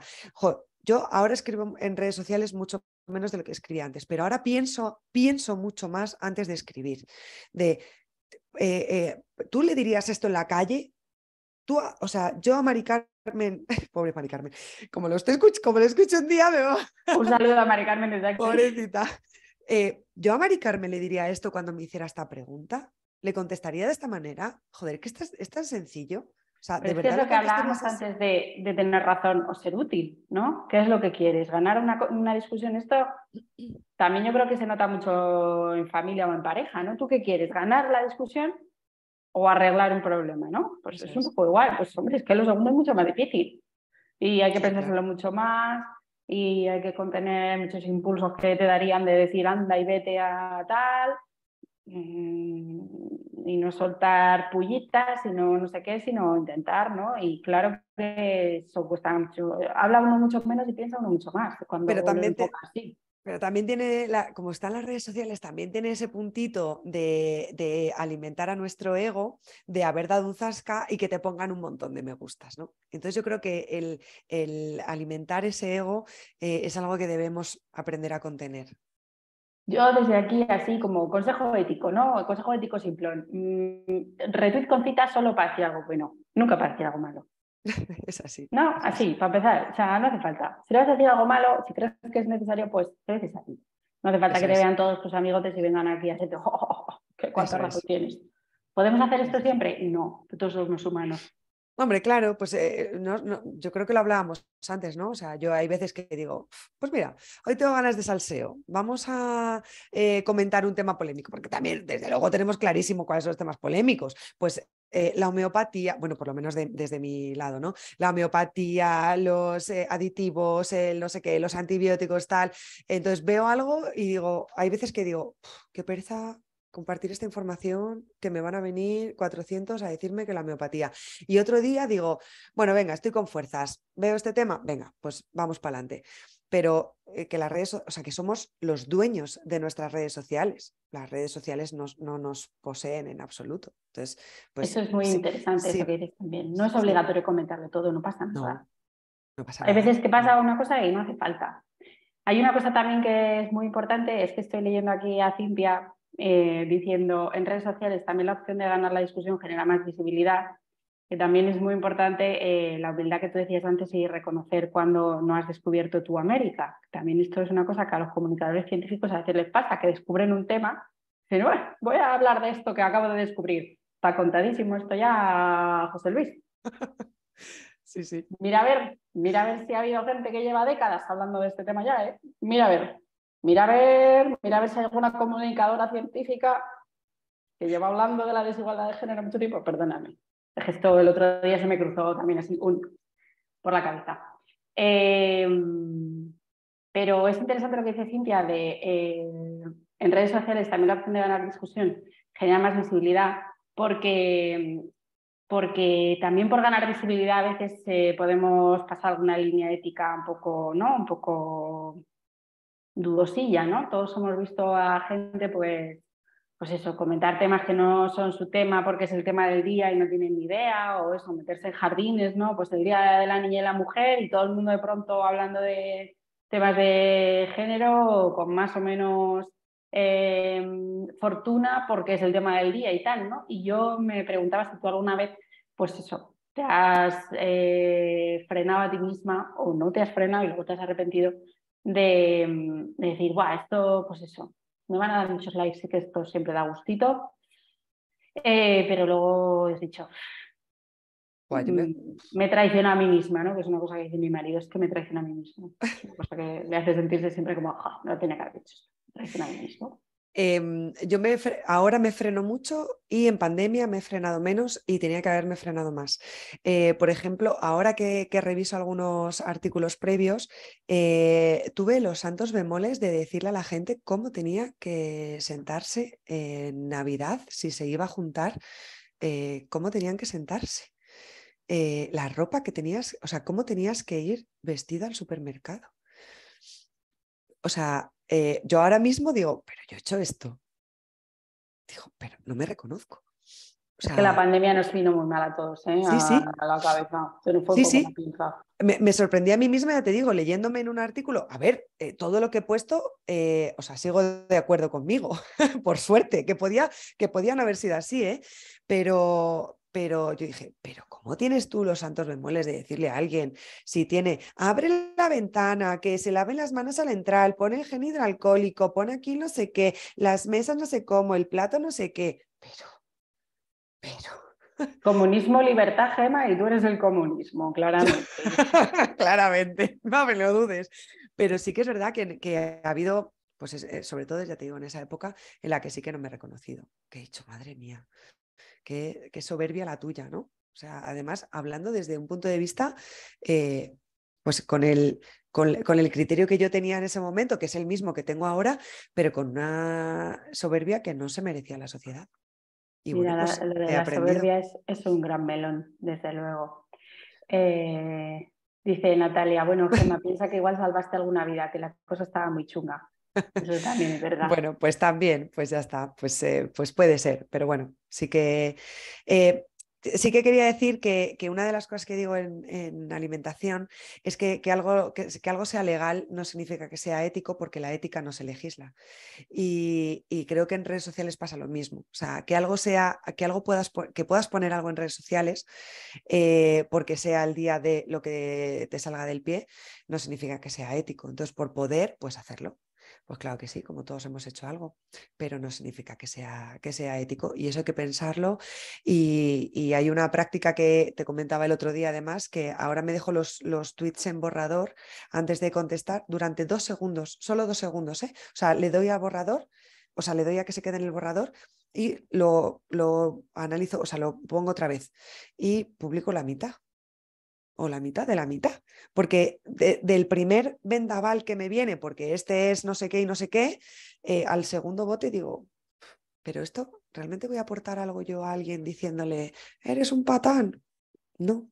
C: yo ahora escribo en redes sociales mucho menos de lo que escribía antes, pero ahora pienso, pienso mucho más antes de escribir. De, eh, eh, ¿Tú le dirías esto en la calle? Tú, ah, o sea, yo a Mari Carmen, pobre Mari Carmen, como lo, como escucho un día, me Un saludo a Mari Carmen
B: desde aquí. Pobrecita.
C: Eh, yo a Mari Carmen le diría esto cuando me hiciera esta pregunta. Le contestaría de esta manera. Joder, que estás? es tan sencillo. O es, que es lo que hablábamos antes de, tener razón o ser útil, ¿no? ¿Qué es lo que quieres? ¿Ganar
B: una, discusión? Esto también yo creo que se nota mucho en familia o en pareja, ¿no? ¿Tú qué quieres? ¿Ganar la discusión o arreglar un problema, ¿no? Pues es un poco igual. Pues hombre, es que lo segundo es mucho más difícil y hay que pensárselo mucho más y hay que contener muchos impulsos que te darían de decir anda y vete a tal. Mm, y no soltar pullitas, sino no sé qué, sino intentar, ¿no?
C: Y claro que mucho. Habla uno mucho menos y piensa uno mucho más. Cuando pero también Pero también tiene, como están las redes sociales, también tiene ese puntito de, alimentar a nuestro ego, de haber dado un zasca y que te pongan un montón de me gustas, ¿no? Entonces yo creo que el, alimentar ese ego eh, es algo que debemos aprender a contener. Yo desde aquí, así como consejo ético, ¿no?
B: Consejo ético simplón. Mm, retweet con citas solo para decir algo bueno, nunca para decir algo malo. es así. No, así, para empezar. O sea, no hace falta. Si le vas a decir algo malo, si crees que es necesario, pues te dices a No hace falta que te vean todos tus amigos y vengan aquí a hacerte, oh, oh, oh,
C: oh razón tienes? ¿Podemos hacer esto siempre? No, todos somos humanos. Hombre, claro, pues eh, eh, no, yo creo que lo hablábamos antes, ¿no? O sea, yo hay veces que digo, pues mira, hoy tengo ganas de salseo, vamos a eh, comentar un tema polémico, porque también, desde luego, tenemos clarísimo cuáles son los temas polémicos. Pues la homeopatía, bueno, por lo menos desde mi lado, ¿no? La homeopatía, los aditivos, el no sé qué, los antibióticos, tal. Entonces veo algo y digo, hay veces que digo, qué pereza compartir esta información que me van a venir 400 a decirme que la homeopatía. Y otro día digo, bueno, venga, estoy con fuerzas, veo este tema, venga, pues vamos para adelante. Pero eh, que las redes, o sea, que somos los dueños de nuestras redes sociales. Las redes sociales no nos poseen en absoluto. Entonces, pues eso es muy interesante que dices también. No es obligatorio comentar de todo, no pasa nada. pasa Hay veces
B: que pasa una cosa y no hace falta. Hay una cosa también que es muy importante, es que estoy leyendo aquí a Cintia eh, diciendo en redes sociales también la opción de ganar la discusión genera más visibilidad, que también es muy importante eh, la humildad que tú decías antes y reconocer cuando no has descubierto tu América. También esto es una cosa que a los comunicadores científicos a veces les pasa, que descubren un tema, pero voy a hablar de esto que acabo de descubrir. Está contadísimo esto ya, José Luis. Sí, sí. Mira a ver, mira a ver si ha habido gente que lleva décadas hablando de este tema ya, ¿eh? Mira a ver mira a ver, mira ver si hay alguna comunicadora científica que lleva hablando de la desigualdad de género mucho tiempo, perdóname. El gesto del otro día se me cruzó también así un, por la cabeza. Eh, pero es interesante lo que dice Cintia de eh, en redes sociales también la opción de ganar discusión genera más visibilidad porque, porque también por ganar visibilidad a veces eh, podemos pasar alguna línea ética un poco, ¿no? Un poco dudosilla, ¿no? Todos hemos visto a gente, pues, pues eso, comentar temas que no son su tema porque es el tema del día y no tienen ni idea, o eso, meterse en jardines, ¿no? Pues el día de la niña y la mujer y todo el mundo de pronto hablando de temas de género con más o menos eh, fortuna porque es el tema del día y tal, ¿no? Y yo me preguntaba si tú alguna vez, pues eso, te has eh, frenado a ti misma o no te has frenado y luego te has arrepentido Mm, de, decir, guau, esto, pues eso, me van a dar muchos likes y que esto siempre da gustito, eh, pero luego he dicho,
C: mm, me... traiciono
B: traiciona a mí misma, ¿no? Que es una cosa que dice mi marido, es que me traiciona a mí misma, cosa que le hace sentirse siempre como, ah, no tiene que haber esto, traiciona a mí mismo.
C: Em, yo me, ahora me freno mucho y en pandemia me he frenado menos y tenía que haberme frenado más. Eh, por ejemplo, ahora que, reviso algunos artículos previos, eh, tuve los santos bemoles de decirle a la gente cómo tenía que sentarse en Navidad, si se iba a juntar, eh, cómo tenían que sentarse. la ropa que tenías, o sea, cómo tenías que ir vestida al supermercado. O sea, eh, yo ahora mismo digo, pero yo he hecho esto. Digo, pero no me reconozco. O sea, que la pandemia
B: nos vino muy mal a todos, ¿eh? Sí, a, sí. la cabeza. Sí, sí.
C: Me, me, sorprendí a mí misma, ya te digo, leyéndome en un artículo, a ver, eh, todo lo que he puesto, eh, o sea, sigo de acuerdo conmigo, por suerte, que, podía, que podían haber sido así, ¿eh? Pero, pero yo dije, pero ¿cómo tienes tú los santos bemoles de decirle a alguien si tiene, abre la ventana, que se laven las manos al entrar, pone el gen hidroalcohólico, pone aquí no sé qué, las mesas no sé cómo, el plato no sé qué, pero, pero... Comunismo, libertad, Gema, y tú eres el comunismo, claramente. claramente, no me lo dudes. Pero sí que es verdad que, que ha habido pues eh, sobre todo, ya te digo, en esa época en la que sí que no me he reconocido, que he dicho, madre mía, qué, soberbia la tuya, ¿no? O sea, además, hablando desde un punto de vista, eh, pues con el, con, el criterio que yo tenía en ese momento, que es el mismo que tengo ahora, pero con una soberbia que no se merecía la sociedad. Y la, pues soberbia
B: es, un gran melón, desde luego. Eh, dice Natalia, bueno, me piensa que igual salvaste alguna vida, que la cosa estaba muy chunga también
C: verdad. bueno, pues también, pues ya está, pues, eh, pues puede ser, pero bueno, sí que... Eh, sí que quería decir que, una de las cosas que digo en, alimentación es que, que algo, que, algo sea legal no significa que sea ético porque la ética no se legisla. Y, creo que en redes sociales pasa lo mismo. O sea, que algo sea, que algo puedas, que puedas poner algo en redes sociales eh, porque sea el día de lo que te salga del pie, no significa que sea ético. Entonces, por poder, pues hacerlo. Pues claro que sí, como todos hemos hecho algo, pero no significa que sea, que sea ético y eso hay que pensarlo. Y, hay una práctica que te comentaba el otro día, además, que ahora me dejo los, tweets en borrador antes de contestar durante dos segundos, solo dos segundos. ¿eh? O sea, le doy a borrador, o sea, le doy a que se quede en el borrador y lo, lo analizo, o sea, lo pongo otra vez y publico la mitad o la mitad de la mitad, porque del primer vendaval que me viene, porque este es no sé qué y no sé qué, eh, al segundo bote digo, pero esto, ¿realmente voy a aportar algo yo a alguien diciéndole, eres un patán? No.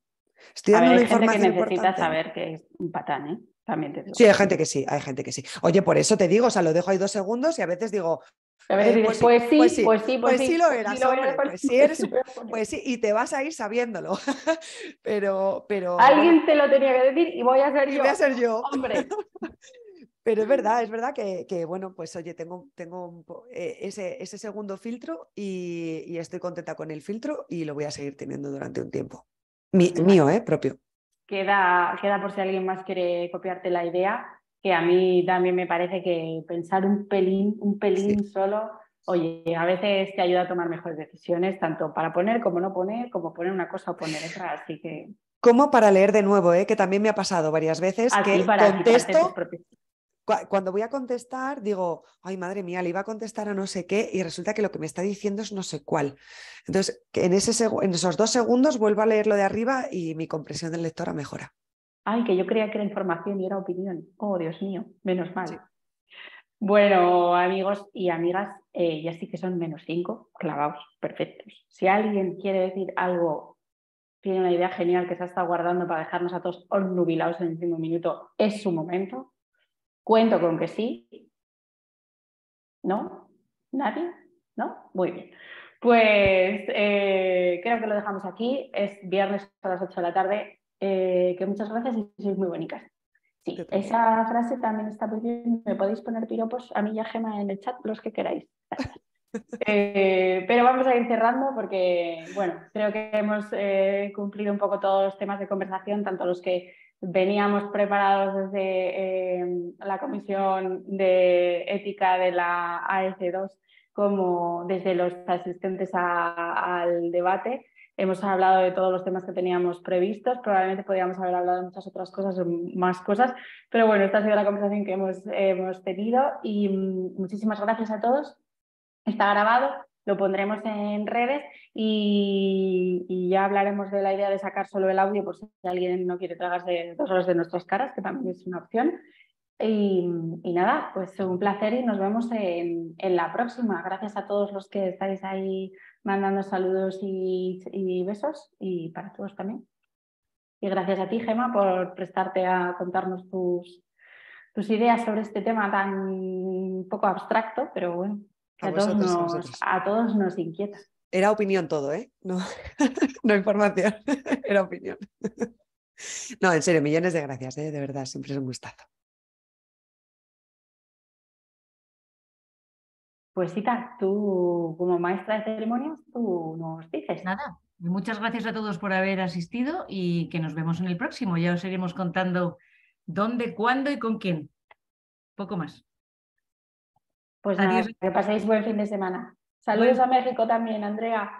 C: Estoy dando la información hay gente que necesita saber
B: que es un patán, ¿eh? También Sí, hay gente
C: que sí, hay gente que sí. Oye, por eso te digo, o sea, lo dejo ahí dos segundos y a veces digo, eh, pues, sí, pues sí, pues sí, pues, pues sí, lo pues eras, pues sí pues sí, y te vas a ir sabiéndolo. pero, pero. Alguien te lo tenía que decir y voy a ser yo. Voy a ser yo. Hombre. Pero es verdad, es verdad que, bueno, pues oye, tengo, tengo eh, ese, ese segundo filtro y, estoy contenta con el filtro y lo voy a seguir teniendo durante un tiempo. mío, ¿eh? Propio.
B: Queda, queda por si alguien más quiere copiarte la idea que a
C: mí también
B: me parece que pensar un pelín, un pelín solo, oye, a veces te ayuda a tomar mejores decisiones, tanto para poner como no poner, como poner una cosa o poner otra, así que...
C: Como para leer de nuevo, ¿eh? que también me ha pasado varias veces que contesto... Cuando voy a contestar, digo, ay madre mía, le iba a contestar a no sé qué y resulta que lo que me está diciendo es no sé cuál. Entonces, en, ese en esos dos segundos vuelvo a leer lo de arriba y mi comprensión del lectora mejora.
B: Ay, que yo creía que era información y era opinión. Oh, Dios mío, menos mal. Bueno, amigos y amigas, eh, ya sí que son menos cinco, clavados, perfectos. Si alguien quiere decir algo, tiene una idea genial que se ha estado guardando para dejarnos a todos nubilados en el último minuto, es su momento. Cuento con que sí. ¿No? ¿Nadie? ¿No? Muy bien. Pues eh, creo que lo dejamos aquí. Es viernes a las 8 de la tarde. Eh, que muchas gracias y sois muy bonitas. Sí, esa frase también está muy bien. Me podéis poner piropos a mí y a Gema en el chat, los que queráis. Eh, pero vamos a ir cerrando porque, bueno, creo que hemos eh, cumplido un poco todos los temas de conversación, tanto los que veníamos preparados desde la Comisión de Ética de la AEC2 como desde los asistentes al debate. Hemos hablado de todos los temas que teníamos previstos, probablemente podríamos haber hablado de muchas otras cosas o más cosas, pero bueno, esta ha sido la conversación que hemos, tenido y mm, muchísimas gracias a todos. Está grabado, lo pondremos en redes y, ya hablaremos de la idea de sacar solo el audio por si alguien no quiere tragarse dos horas de nuestras caras, que también es una opción. Y, nada, pues un placer y nos vemos en la próxima. Gracias a todos los que estáis ahí mandando saludos y, besos y para todos también. Y gracias a ti, Gema, por prestarte a contarnos tus, tus ideas sobre este tema tan poco abstracto, pero bueno,
C: a, todos, nos,
B: a, todos nos
C: inquieta. Era opinión todo, ¿eh? No, no información, era opinión. No, en serio, millones de gracias, ¿eh? de verdad, siempre es un gustazo. Pues sí, tú como maestra de
B: ceremonias, tú nos dices. Nada,
A: muchas gracias a todos por haber asistido y que nos vemos en el próximo. Ya os iremos contando dónde, cuándo y con quién. Poco
C: más. Pues nada, que paséis buen fin de semana.
A: Saludos a México también, Andrea.